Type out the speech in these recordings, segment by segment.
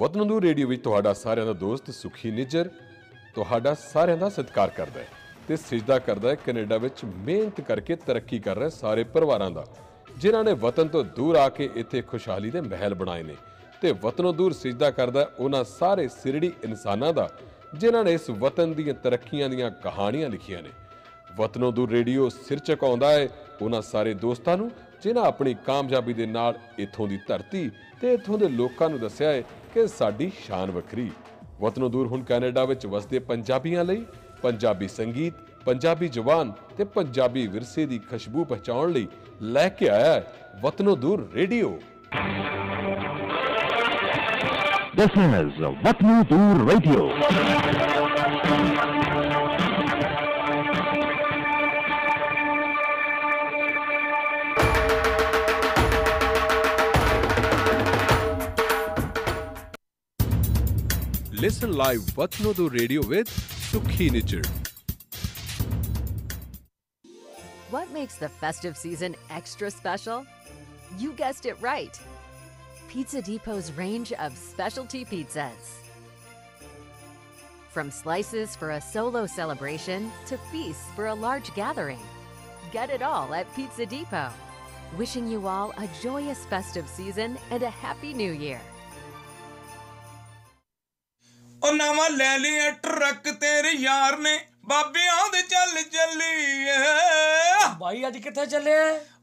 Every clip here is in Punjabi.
ਵਤਨੰਦੂ ਰੇਡੀਓ ਵਿੱਚ ਤੁਹਾਡਾ ਸਾਰਿਆਂ ਦਾ ਦੋਸਤ ਸੁਖੀ ਨਿਜਰ ਤੁਹਾਡਾ ਸਾਰਿਆਂ ਦਾ ਸਤਿਕਾਰ ਕਰਦਾ ਹੈ ਤੇ ਸਜਦਾ ਕਰਦਾ ਹੈ ਕੈਨੇਡਾ ਵਿੱਚ ਮਿਹਨਤ ਕਰਕੇ ਤਰੱਕੀ ਕਰ ਰਹੇ ਸਾਰੇ ਪਰਿਵਾਰਾਂ ਦਾ ਜਿਨ੍ਹਾਂ ਨੇ ਵਤਨ ਤੋਂ ਦੂਰ ਆ ਕੇ ਇੱਥੇ ਖੁਸ਼ਹਾਲੀ ਦੇ ਮਹਿਲ ਬਣਾਏ ਨੇ ਤੇ ਵਤਨੋਂ ਦੂਰ ਸਜਦਾ ਕਰਦਾ ਉਹਨਾਂ ਸਾਰੇ ਸਿਰੜੀ ਇਨਸਾਨਾਂ ਦਾ ਜਿਨ੍ਹਾਂ ਨੇ ਇਸ ਵਤਨ ਦੀਆਂ ਤਰੱਕੀਆਂ ਦੀਆਂ ਕਹਾਣੀਆਂ ਲਿਖੀਆਂ ਨੇ ਵਤਨੋਂ ਦੂਰ ਰੇਡੀਓ ਸਿਰ ਚਕਾਉਂਦਾ ਹੈ ਉਹਨਾਂ ਸਾਰੇ ਦੋਸਤਾਂ ਨੂੰ ਜਿਨ੍ਹਾਂ ਆਪਣੀ ਕਾਮਯਾਬੀ ਦੇ ਨਾਲ ਇੱਥੋਂ ਦੀ ਧਰਤੀ ਤੇ ਇੱਥੋਂ ਦੇ ਲੋਕਾਂ ਨੂੰ ਦੱਸਿਆ ਹੈ ਕਿ ਸਾਡੀ ਸ਼ਾਨ ਵੱਖਰੀ ਵਤਨੋਂ ਦੂਰ ਹੁਣ ਕੈਨੇਡਾ ਵਿੱਚ ਵਸਦੇ ਪੰਜਾਬੀਆਂ ਲਈ ਪੰਜਾਬੀ ਸੰਗੀਤ ਪੰਜਾਬੀ ਜ਼ੁਬਾਨ ਤੇ ਪੰਜਾਬੀ ਵਿਰਸੇ ਦੀ ਖੁਸ਼ਬੂ ਪਹੁੰਚਾਉਣ ਲਈ ਲੈ ਕੇ ਆਇਆ ਵਤਨੋਂ ਦੂਰ ਰੇਡੀਓ This ਵਤਨੋਂ ਦੂਰ radio Listen live Vatnodu Radio with Sukhi Nijir. What makes the festive season extra special? You guessed it right. Pizza Depot's range of specialty pizzas. From slices for a solo celebration to feasts for a large gathering. Get it all at Pizza Depot. Wishing you all a joyous festive season and a happy new year. ਉਹ ਨਾਵਾ ਲੈ ਲਿਆ ਟਰੱਕ ਤੇਰੇ ਯਾਰ ਨੇ ਬਾਬਿਆਂ ਦੇ ਚੱਲ ਚੱਲੀਏ ਬਾਈ ਅੱਜ ਕਿੱਥੇ ਚੱਲੇ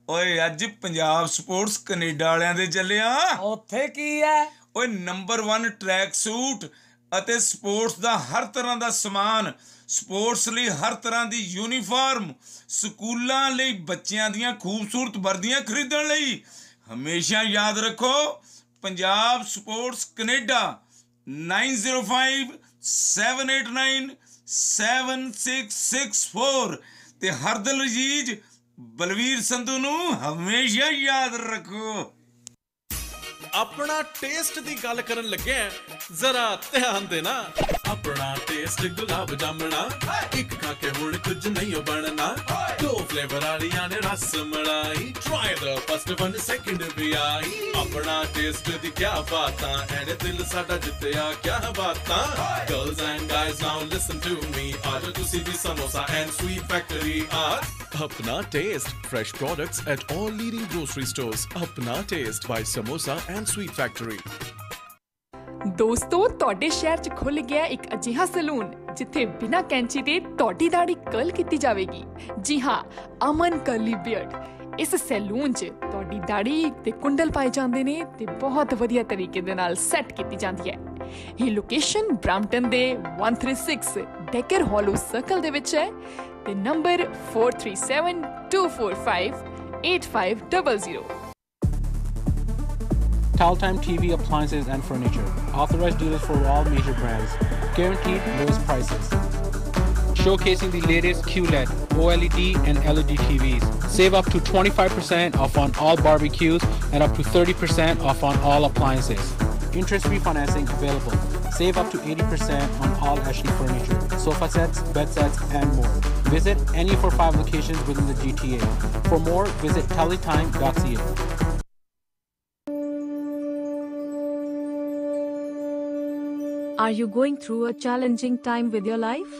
ਓਏ ਅੱਜ ਪੰਜਾਬ ਸਪੋਰਟਸ ਕੈਨੇਡਾ ਵਾਲਿਆਂ ਦੇ ਚੱਲਿਆ ਉੱਥੇ ਕੀ ਐ ਓਏ ਨੰਬਰ 1 ਟਰੈਕ ਸੂਟ ਅਤੇ ਸਪੋਰਟਸ ਦਾ ਹਰ ਤਰ੍ਹਾਂ ਦਾ ਸਮਾਨ ਸਪੋਰਟਸ ਲਈ ਹਰ ਤਰ੍ਹਾਂ ਦੀ ਯੂਨੀਫਾਰਮ ਸਕੂਲਾਂ ਲਈ ਬੱਚਿਆਂ ਦੀਆਂ ਖੂਬਸੂਰਤ ਵਰਦੀਆਂ ਖਰੀਦਣ ਲਈ ਹਮੇਸ਼ਾ ਯਾਦ ਰੱਖੋ ਪੰਜਾਬ ਸਪੋਰਟਸ ਕੈਨੇਡਾ 9057897664 ਤੇ ਹਰਦਲ ਰਜੀਜ ਬਲਵੀਰ ਸੰਧੂ ਨੂੰ ਹਮੇਸ਼ਾ ਯਾਦ ਰੱਖੋ ਆਪਣਾ ਟੇਸਟ ਦੀ ਗੱਲ ਕਰਨ ਲੱਗਿਆ ਜ਼ਰਾ ਧਿਆਨ ਦੇਣਾ ਆਪਣਾ ਟੇਸਟ ਗੁਲਾਬ ਜਾਮਣਾ ਇੱਕ ਖਾ ਕੇ ਹੁਣ ਕੁਝ ਨਹੀਂ ਬਣਨਾ ਦੋ ਫਲੇਵਰ ਵਾਲੀਆਂ ਨੇ ਰਸ ਮਲਾਈ ਟ੍ਰਾਈ ਦਾ ਫਸਟ ਵਨ ਸੈਕਿੰਡ ਵੀ ਆਈ ਆਪਣਾ ਟੇਸਟ ਦੀ ਕੀ ਬਾਤਾਂ ਐਨੇ ਦਿਲ ਸਾਡਾ ਜਿੱਤਿਆ ਕੀ ਬਾਤਾਂ girls and guys now listen to me ਆਜੋ ਤੁਸੀਂ ਵੀ ਸਮੋਸਾ ਐਂਡ ਸਵੀਟ ਫੈਕਟਰੀ ਆ अपना taste fresh products at all leading grocery stores अपना taste by samosa and sweet factory ਦੋਸਤੋ ਤੁਹਾਡੇ ਸ਼ਹਿਰ 'ਚ ਖੁੱਲ ਗਿਆ ਇੱਕ ਅਜਿਹਾ ਸਲੂਨ ਜਿੱਥੇ ਬਿਨਾਂ ਕੈਂਚੀ ਦੇ ਤੁਹਾਡੀ ਦਾੜੀ ਕਰਲ ਕੀਤੀ ਜਾਵੇਗੀ ਜੀ ਹਾਂ ਅਮਨ ਕਰਲੀ ਬੀਅਰਡ ਇਸ ਸਲੂਨ 'ਚ ਤੁਹਾਡੀ ਦਾੜੀ ਤੇ ਕੁੰਡਲ ਪਾਏ ਜਾਂਦੇ ਨੇ ਤੇ ਬਹੁਤ ਵਧੀਆ ਤਰੀਕੇ ਦੇ ਨਾਲ ਸੈੱਟ ਕੀਤੀ ਜਾਂਦੀ ਹੈ ਇਹ ਲੋਕੇਸ਼ਨ ਬ੍ਰਾਮਟਨ ਦੇ 136 ਡੈਕਰ ਹਾਲੋ ਸਰਕਲ ਦੇ ਵਿੱਚ ਹੈ The number 437 245 8500. Taltime TV appliances and furniture. Authorized dealers for all major brands. Guaranteed lowest prices. Showcasing the latest QLED, OLED, and LED TVs. Save up to 25% off on all barbecues and up to 30% off on all appliances. interest refinancing available. Save up to 80% on all Ashley furniture, sofa sets, bed sets, and more. Visit any 4-5 locations within the GTA. For more, visit tellytime.ca. Are you going through a challenging time with your life?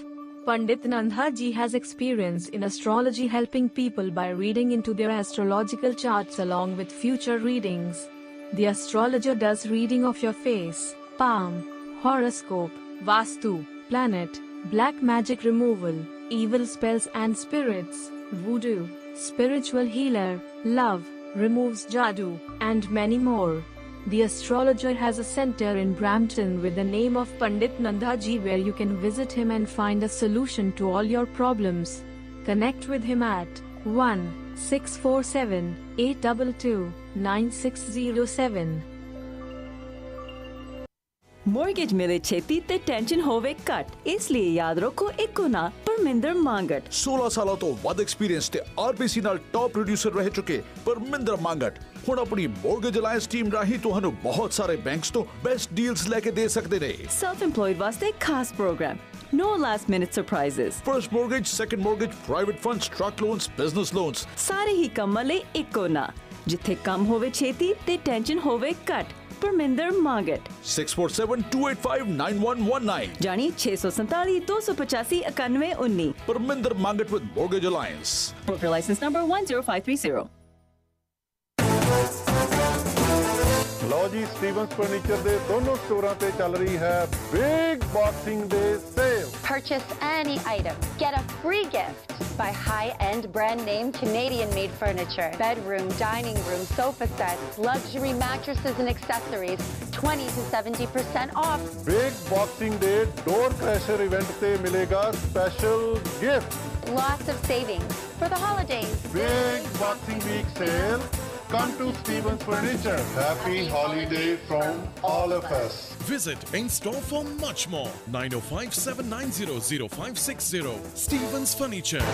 Pandit Nandhaji has experience in astrology helping people by reading into their astrological charts along with future readings. The astrologer does reading of your face, palm, horoscope, vastu, planet, black magic removal, evil spells and spirits, voodoo, spiritual healer, love, removes jadoo, and many more. The astrologer has a center in Brampton with the name of Pandit Nandaji where you can visit him and find a solution to all your problems. Connect with him at 1 647 822 9607. Mortgage ਮਿਲੇ ਛੇਤੀ ਤੇ ਟੈਨਸ਼ਨ ਹੋਵੇ ਘੱਟ ਇਸ ਲਈ ਯਾਦ ਰੱਖੋ ਇੱਕੋ ਨਾ ਪਰਮਿੰਦਰ ਮੰਗਟ 16 ਸਾਲਾਂ ਤੋਂ ਵੱਧ ਐਕਸਪੀਰੀਅੰਸ ਤੇ ਆਰਬੀਸੀ ਨਾਲ ਟਾਪ ਪ੍ਰੋਡਿਊਸਰ ਰਹਿ ਚੁੱਕੇ ਪਰਮਿੰਦਰ ਮੰਗਟ ਹੁਣ ਆਪਣੀ ਮੌਰਗੇਜ ਅਲਾਈਅੰਸ ਟੀਮ ਰਾਹੀਂ ਤੁਹਾਨੂੰ ਬਹੁਤ ਸਾਰੇ ਬੈਂਕਸ ਤੋਂ ਬੈਸਟ ਡੀਲਸ ਲੈ ਕੇ ਦੇ ਸਕਦੇ ਨੇ ਸੈਲਫ ਏਮਪਲੋਇਡ ਵਾਸਤੇ ਖਾਸ programme No last minute surprises. First mortgage, second mortgage, private funds, truck loans, business loans. ਸਾਰੇ ਹੀ kamale ikona. ਇੱਕੋ ਨਾ ਜਿੱਥੇ ਕੰਮ ਹੋਵੇ ਛੇਤੀ ਤੇ ਟੈਨਸ਼ਨ ਹੋਵੇ Parminder Johnny 647-285-9119. Jani 647-285-1919. Parminder Magat with Mortgage Alliance. Broker license number 10530. ਲਓ ਜੀ ਸਟੀਵਨਸ ਫਰਨੀਚਰ ਦੇ ਦੋਨੋਂ ਸਟੋਰਾਂ ਤੇ ਚੱਲ ਰਹੀ ਹੈ big Boxing Day sale purchase any item get a free gift by high-end brand name Canadian-made furniture bedroom dining room sofa sets luxury mattresses and accessories 20 to 70% off big boxing day door crusher event te milega special gift lots of savings for the holidays big boxing week sale Come to Stevens Furniture. Happy holiday from all of us. Visit in store for much more. 905 0560. Stevens Furniture.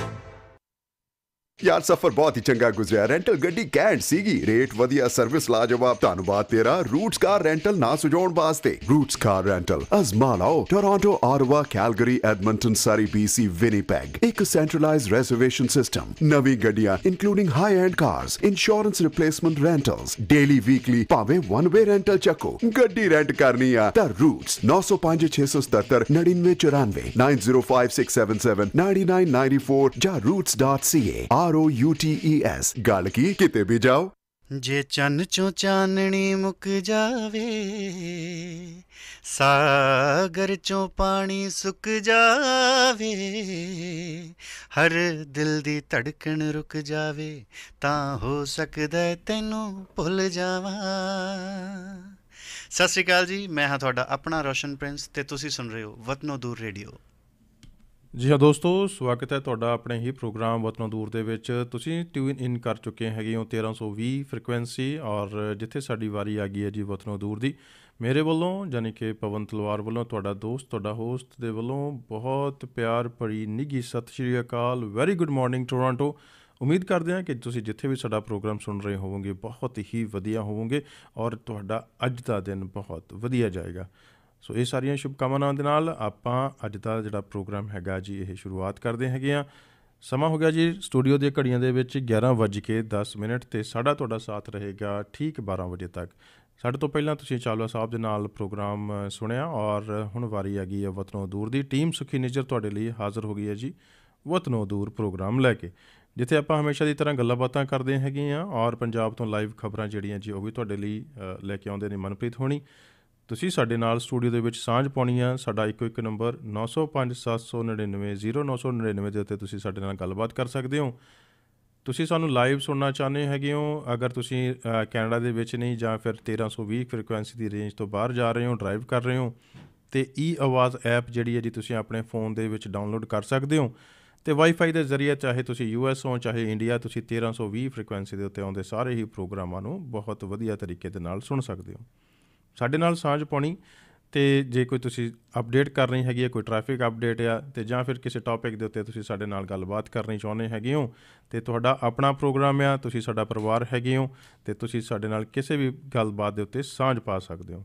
ਯਾਰ ਸਫ਼ਰ ਬਹੁਤ ਹੀ ਚੰਗਾ ਗੁਜ਼ਰਿਆ ਰੈਂਟਲ ਗੱਡੀ ਕੈਂਟ ਸੀਗੀ ਰੇਟ ਵਧੀਆ ਸਰਵਿਸ ਲਾਜਵਾਬ ਧੰਨਵਾਦ ਤੇਰਾ ਰੂਟਸ ਕਾਰ ਰੈਂਟਲ ਨਾ ਸੁਝਾਉਣ ਵਾਸਤੇ ਰੂਟਸ ਕਾਰ ਰੈਂਟਲ ਅਜ਼ਮਾ ਲਓ ਟੋਰਾਂਟੋ ਆਰਵਾ Calgary Edmonton Surrey BC Winnipeg ਇੱਕ ਸੈਂਟਰਲਾਈਜ਼ਡ ਰਿਜ਼ਰਵੇਸ਼ਨ ਸਿਸਟਮ ਨਵੀਂ ਗੱਡੀਆਂ including high end cars insurance replacement rentals daily weekly ਪਾਵੇ ਵਨ ਵੇ ਰੈਂਟਲ ਚੱਕੋ ਗੱਡੀ ਰੈਂਟ ਕਰਨੀ ਆ ਤਾਂ ਰੂਟਸ 905677994 905677994 ਜਾਂ roots.ca R O U T E S ਗੱਲ ਕੀ ਕਿਤੇ ਵੀ ਜਾਓ ਜੇ ਚੰਨ ਚੋਂ ਚਾਨਣੀ ਮੁੱਕ ਜਾਵੇ ਸਾਗਰ ਚੋਂ ਪਾਣੀ ਸੁੱਕ ਜਾਵੇ ਹਰ ਦਿਲ ਦੀ ਧੜਕਣ ਰੁਕ ਜਾਵੇ ਤਾਂ ਹੋ ਸਕਦਾ ਤੈਨੂੰ ਭੁੱਲ ਜਾਵਾਂ ਸਤਿ ਸ਼੍ਰੀ ਅਕਾਲ ਜੀ ਮੈਂ ਹਾਂ ਤੁਹਾਡਾ ਆਪਣਾ ਰੋਸ਼ਨ ਪ੍ਰਿੰਸ ਤੇ ਤੁਸੀਂ ਸੁਣ ਰਹੇ ਹੋ ਵਤਨੋ ਦੂਰ ਰੇਡੀਓ ਜੀ ਹਾਂ ਦੋਸਤੋ ਸਵਾਗਤ ਹੈ ਤੁਹਾਡਾ ਆਪਣੇ ਹੀ ਪ੍ਰੋਗਰਾਮ ਵਤਨੋਂ ਦੂਰ ਦੇ ਵਿੱਚ ਤੁਸੀਂ ਟਿਊਨ ਇਨ ਕਰ ਚੁੱਕੇ ਹੈਗੇ ਹੋ 1320 ਫ੍ਰੀਕਵੈਂਸੀ ਔਰ ਜਿੱਥੇ ਸਾਡੀ ਵਾਰੀ ਆ ਗਈ ਹੈ ਜੀ ਵਤਨੋਂ ਦੂਰ ਦੀ ਮੇਰੇ ਵੱਲੋਂ ਯਾਨੀ ਕਿ ਪਵਨ ਤਲਵਾਰ ਵੱਲੋਂ ਤੁਹਾਡਾ ਦੋਸਤ ਤੁਹਾਡਾ ਹੋਸਟ ਦੇ ਵੱਲੋਂ ਬਹੁਤ ਪਿਆਰ ਭਰੀ ਨਿੱਗੀ ਸਤਿ ਸ਼੍ਰੀ ਅਕਾਲ ਵੈਰੀ ਗੁੱਡ ਮਾਰਨਿੰਗ ਟੋਰਾਂਟੋ ਉਮੀਦ ਕਰਦੇ ਹਾਂ ਕਿ ਤੁਸੀਂ ਜਿੱਥੇ ਵੀ ਸਾਡਾ ਪ੍ਰੋਗਰਾਮ ਸੁਣ ਰਹੇ ਹੋਵੋਗੇ ਬਹੁਤ ਹੀ ਵਧੀਆ ਹੋਵੋਗੇ ਔਰ ਤੁਹਾਡਾ ਅੱਜ ਦਾ ਦਿਨ ਬਹੁਤ ਵਧੀਆ ਜਾਏਗਾ ਸੋ ਇਹ ਸਾਰੀਆਂ ਸ਼ੁਭਕਾਮਨਾਵਾਂ ਦੇ ਨਾਲ ਆਪਾਂ ਅੱਜ ਦਾ ਜਿਹੜਾ ਪ੍ਰੋਗਰਾਮ ਹੈਗਾ ਜੀ ਇਹ ਸ਼ੁਰੂਆਤ ਕਰਦੇ ਹੈਗੇ ਆ ਸਮਾਂ ਹੋ ਗਿਆ ਜੀ ਸਟੂਡੀਓ ਦੇ ਘੜੀਆਂ ਦੇ ਵਿੱਚ 11:10 ਮਿੰਟ ਤੇ ਸਾਡਾ ਤੁਹਾਡਾ ਸਾਥ ਰਹੇਗਾ ਠੀਕ 12 ਵਜੇ ਤੱਕ ਸਾਡੇ ਤੋਂ ਪਹਿਲਾਂ ਤੁਸੀਂ ਚਾਲੂਆ ਸਾਹਿਬ ਦੇ ਨਾਲ ਪ੍ਰੋਗਰਾਮ ਸੁਣਿਆ ਔਰ ਹੁਣ ਵਾਰੀ ਆ ਗਈ ਹੈ ਵਤਨੋਂ ਦੂਰ ਦੀ ਟੀਮ ਸੁਖੀ ਨਿਜਰ ਤੁਹਾਡੇ ਲਈ ਹਾਜ਼ਰ ਹੋ ਗਈ ਹੈ ਜੀ ਵਤਨੋਂ ਦੂਰ ਪ੍ਰੋਗਰਾਮ ਲੈ ਕੇ ਜਿੱਥੇ ਆਪਾਂ ਹਮੇਸ਼ਾ ਦੀ ਤਰ੍ਹਾਂ ਗੱਲਾਂ ਬਾਤਾਂ ਕਰਦੇ ਹੈਗੇ ਆ ਔਰ ਪੰਜਾਬ ਤੋਂ ਲਾਈਵ ਖਬਰਾਂ ਜਿਹੜੀਆਂ ਜੀ ਉਹ ਵੀ ਤੁਹਾਡੇ ਲਈ ਲੈ ਕੇ ਆਉਂਦੇ ਨੇ ਮਨਪ੍ਰੀਤ ਹੋਣੀ ਤੁਸੀਂ ਸਾਡੇ ਨਾਲ ਸਟੂਡੀਓ ਦੇ ਵਿੱਚ ਸਾਂਝ ਪਾਉਣੀ ਆ ਸਾਡਾ ਇੱਕੋ ਇੱਕ ਨੰਬਰ 9057990999 ਦੇ ਉੱਤੇ ਤੁਸੀਂ ਸਾਡੇ ਨਾਲ ਗੱਲਬਾਤ ਕਰ ਸਕਦੇ ਹੋ ਤੁਸੀਂ ਸਾਨੂੰ ਲਾਈਵ ਸੁਣਨਾ ਚਾਹੁੰਦੇ ਹੈਗੇ ਹੋ ਅਗਰ ਤੁਸੀਂ ਕੈਨੇਡਾ ਦੇ ਵਿੱਚ ਨਹੀਂ ਜਾਂ ਫਿਰ 1320 ਫ੍ਰੀਕੁਐਂਸੀ ਦੀ ਰੇਂਜ ਤੋਂ ਬਾਹਰ ਜਾ ਰਹੇ ਹੋ ਡਰਾਈਵ ਕਰ ਰਹੇ ਹੋ ਤੇ ਈ ਆਵਾਜ਼ ਐਪ ਜਿਹੜੀ ਹੈ ਜੀ ਤੁਸੀਂ ਆਪਣੇ ਫੋਨ ਦੇ ਵਿੱਚ ਡਾਊਨਲੋਡ ਕਰ ਸਕਦੇ ਹੋ ਤੇ ਵਾਈਫਾਈ ਦੇ ਜ਼ਰੀਏ ਚਾਹੇ ਤੁਸੀਂ ਯੂਐਸ ਹੋ ਚਾਹੇ ਇੰਡੀਆ ਤੁਸੀਂ 1320 ਫ੍ਰੀਕੁਐਂਸੀ ਦੇ ਉੱਤੇ ਆਉਂਦੇ ਸਾਰੇ ਹੀ ਪ੍ਰੋਗਰਾਮਾਂ ਨੂੰ ਬਹੁਤ ਵਧੀਆ ਤਰੀਕੇ ਦੇ ਨਾਲ ਸੁਣ ਸਕਦੇ ਹੋ ਸਾਡੇ ਨਾਲ ਸਾਂਝ ਪਾਉਣੀ ਤੇ ਜੇ ਕੋਈ ਤੁਸੀਂ ਅਪਡੇਟ ਕਰਨੀ ਹੈਗੀ ਹੈ ਕੋਈ ਟ੍ਰੈਫਿਕ ਅਪਡੇਟ ਆ ਤੇ ਜਾਂ ਫਿਰ ਕਿਸੇ ਟੌਪਿਕ ਦੇ ਉੱਤੇ ਤੁਸੀਂ ਸਾਡੇ ਨਾਲ ਗੱਲਬਾਤ ਕਰਨੀ ਚਾਹੁੰਦੇ ਹੈਗੇ ਹੋ ਤੇ ਤੁਹਾਡਾ ਆਪਣਾ ਪ੍ਰੋਗਰਾਮ ਆ ਤੁਸੀਂ ਸਾਡਾ ਪਰਿਵਾਰ ਹੈਗੇ ਹੋ ਤੇ ਤੁਸੀਂ ਸਾਡੇ ਨਾਲ ਕਿਸੇ ਵੀ ਗੱਲਬਾਤ ਦੇ ਉੱਤੇ ਸਾਂਝ ਪਾ ਸਕਦੇ ਹੋ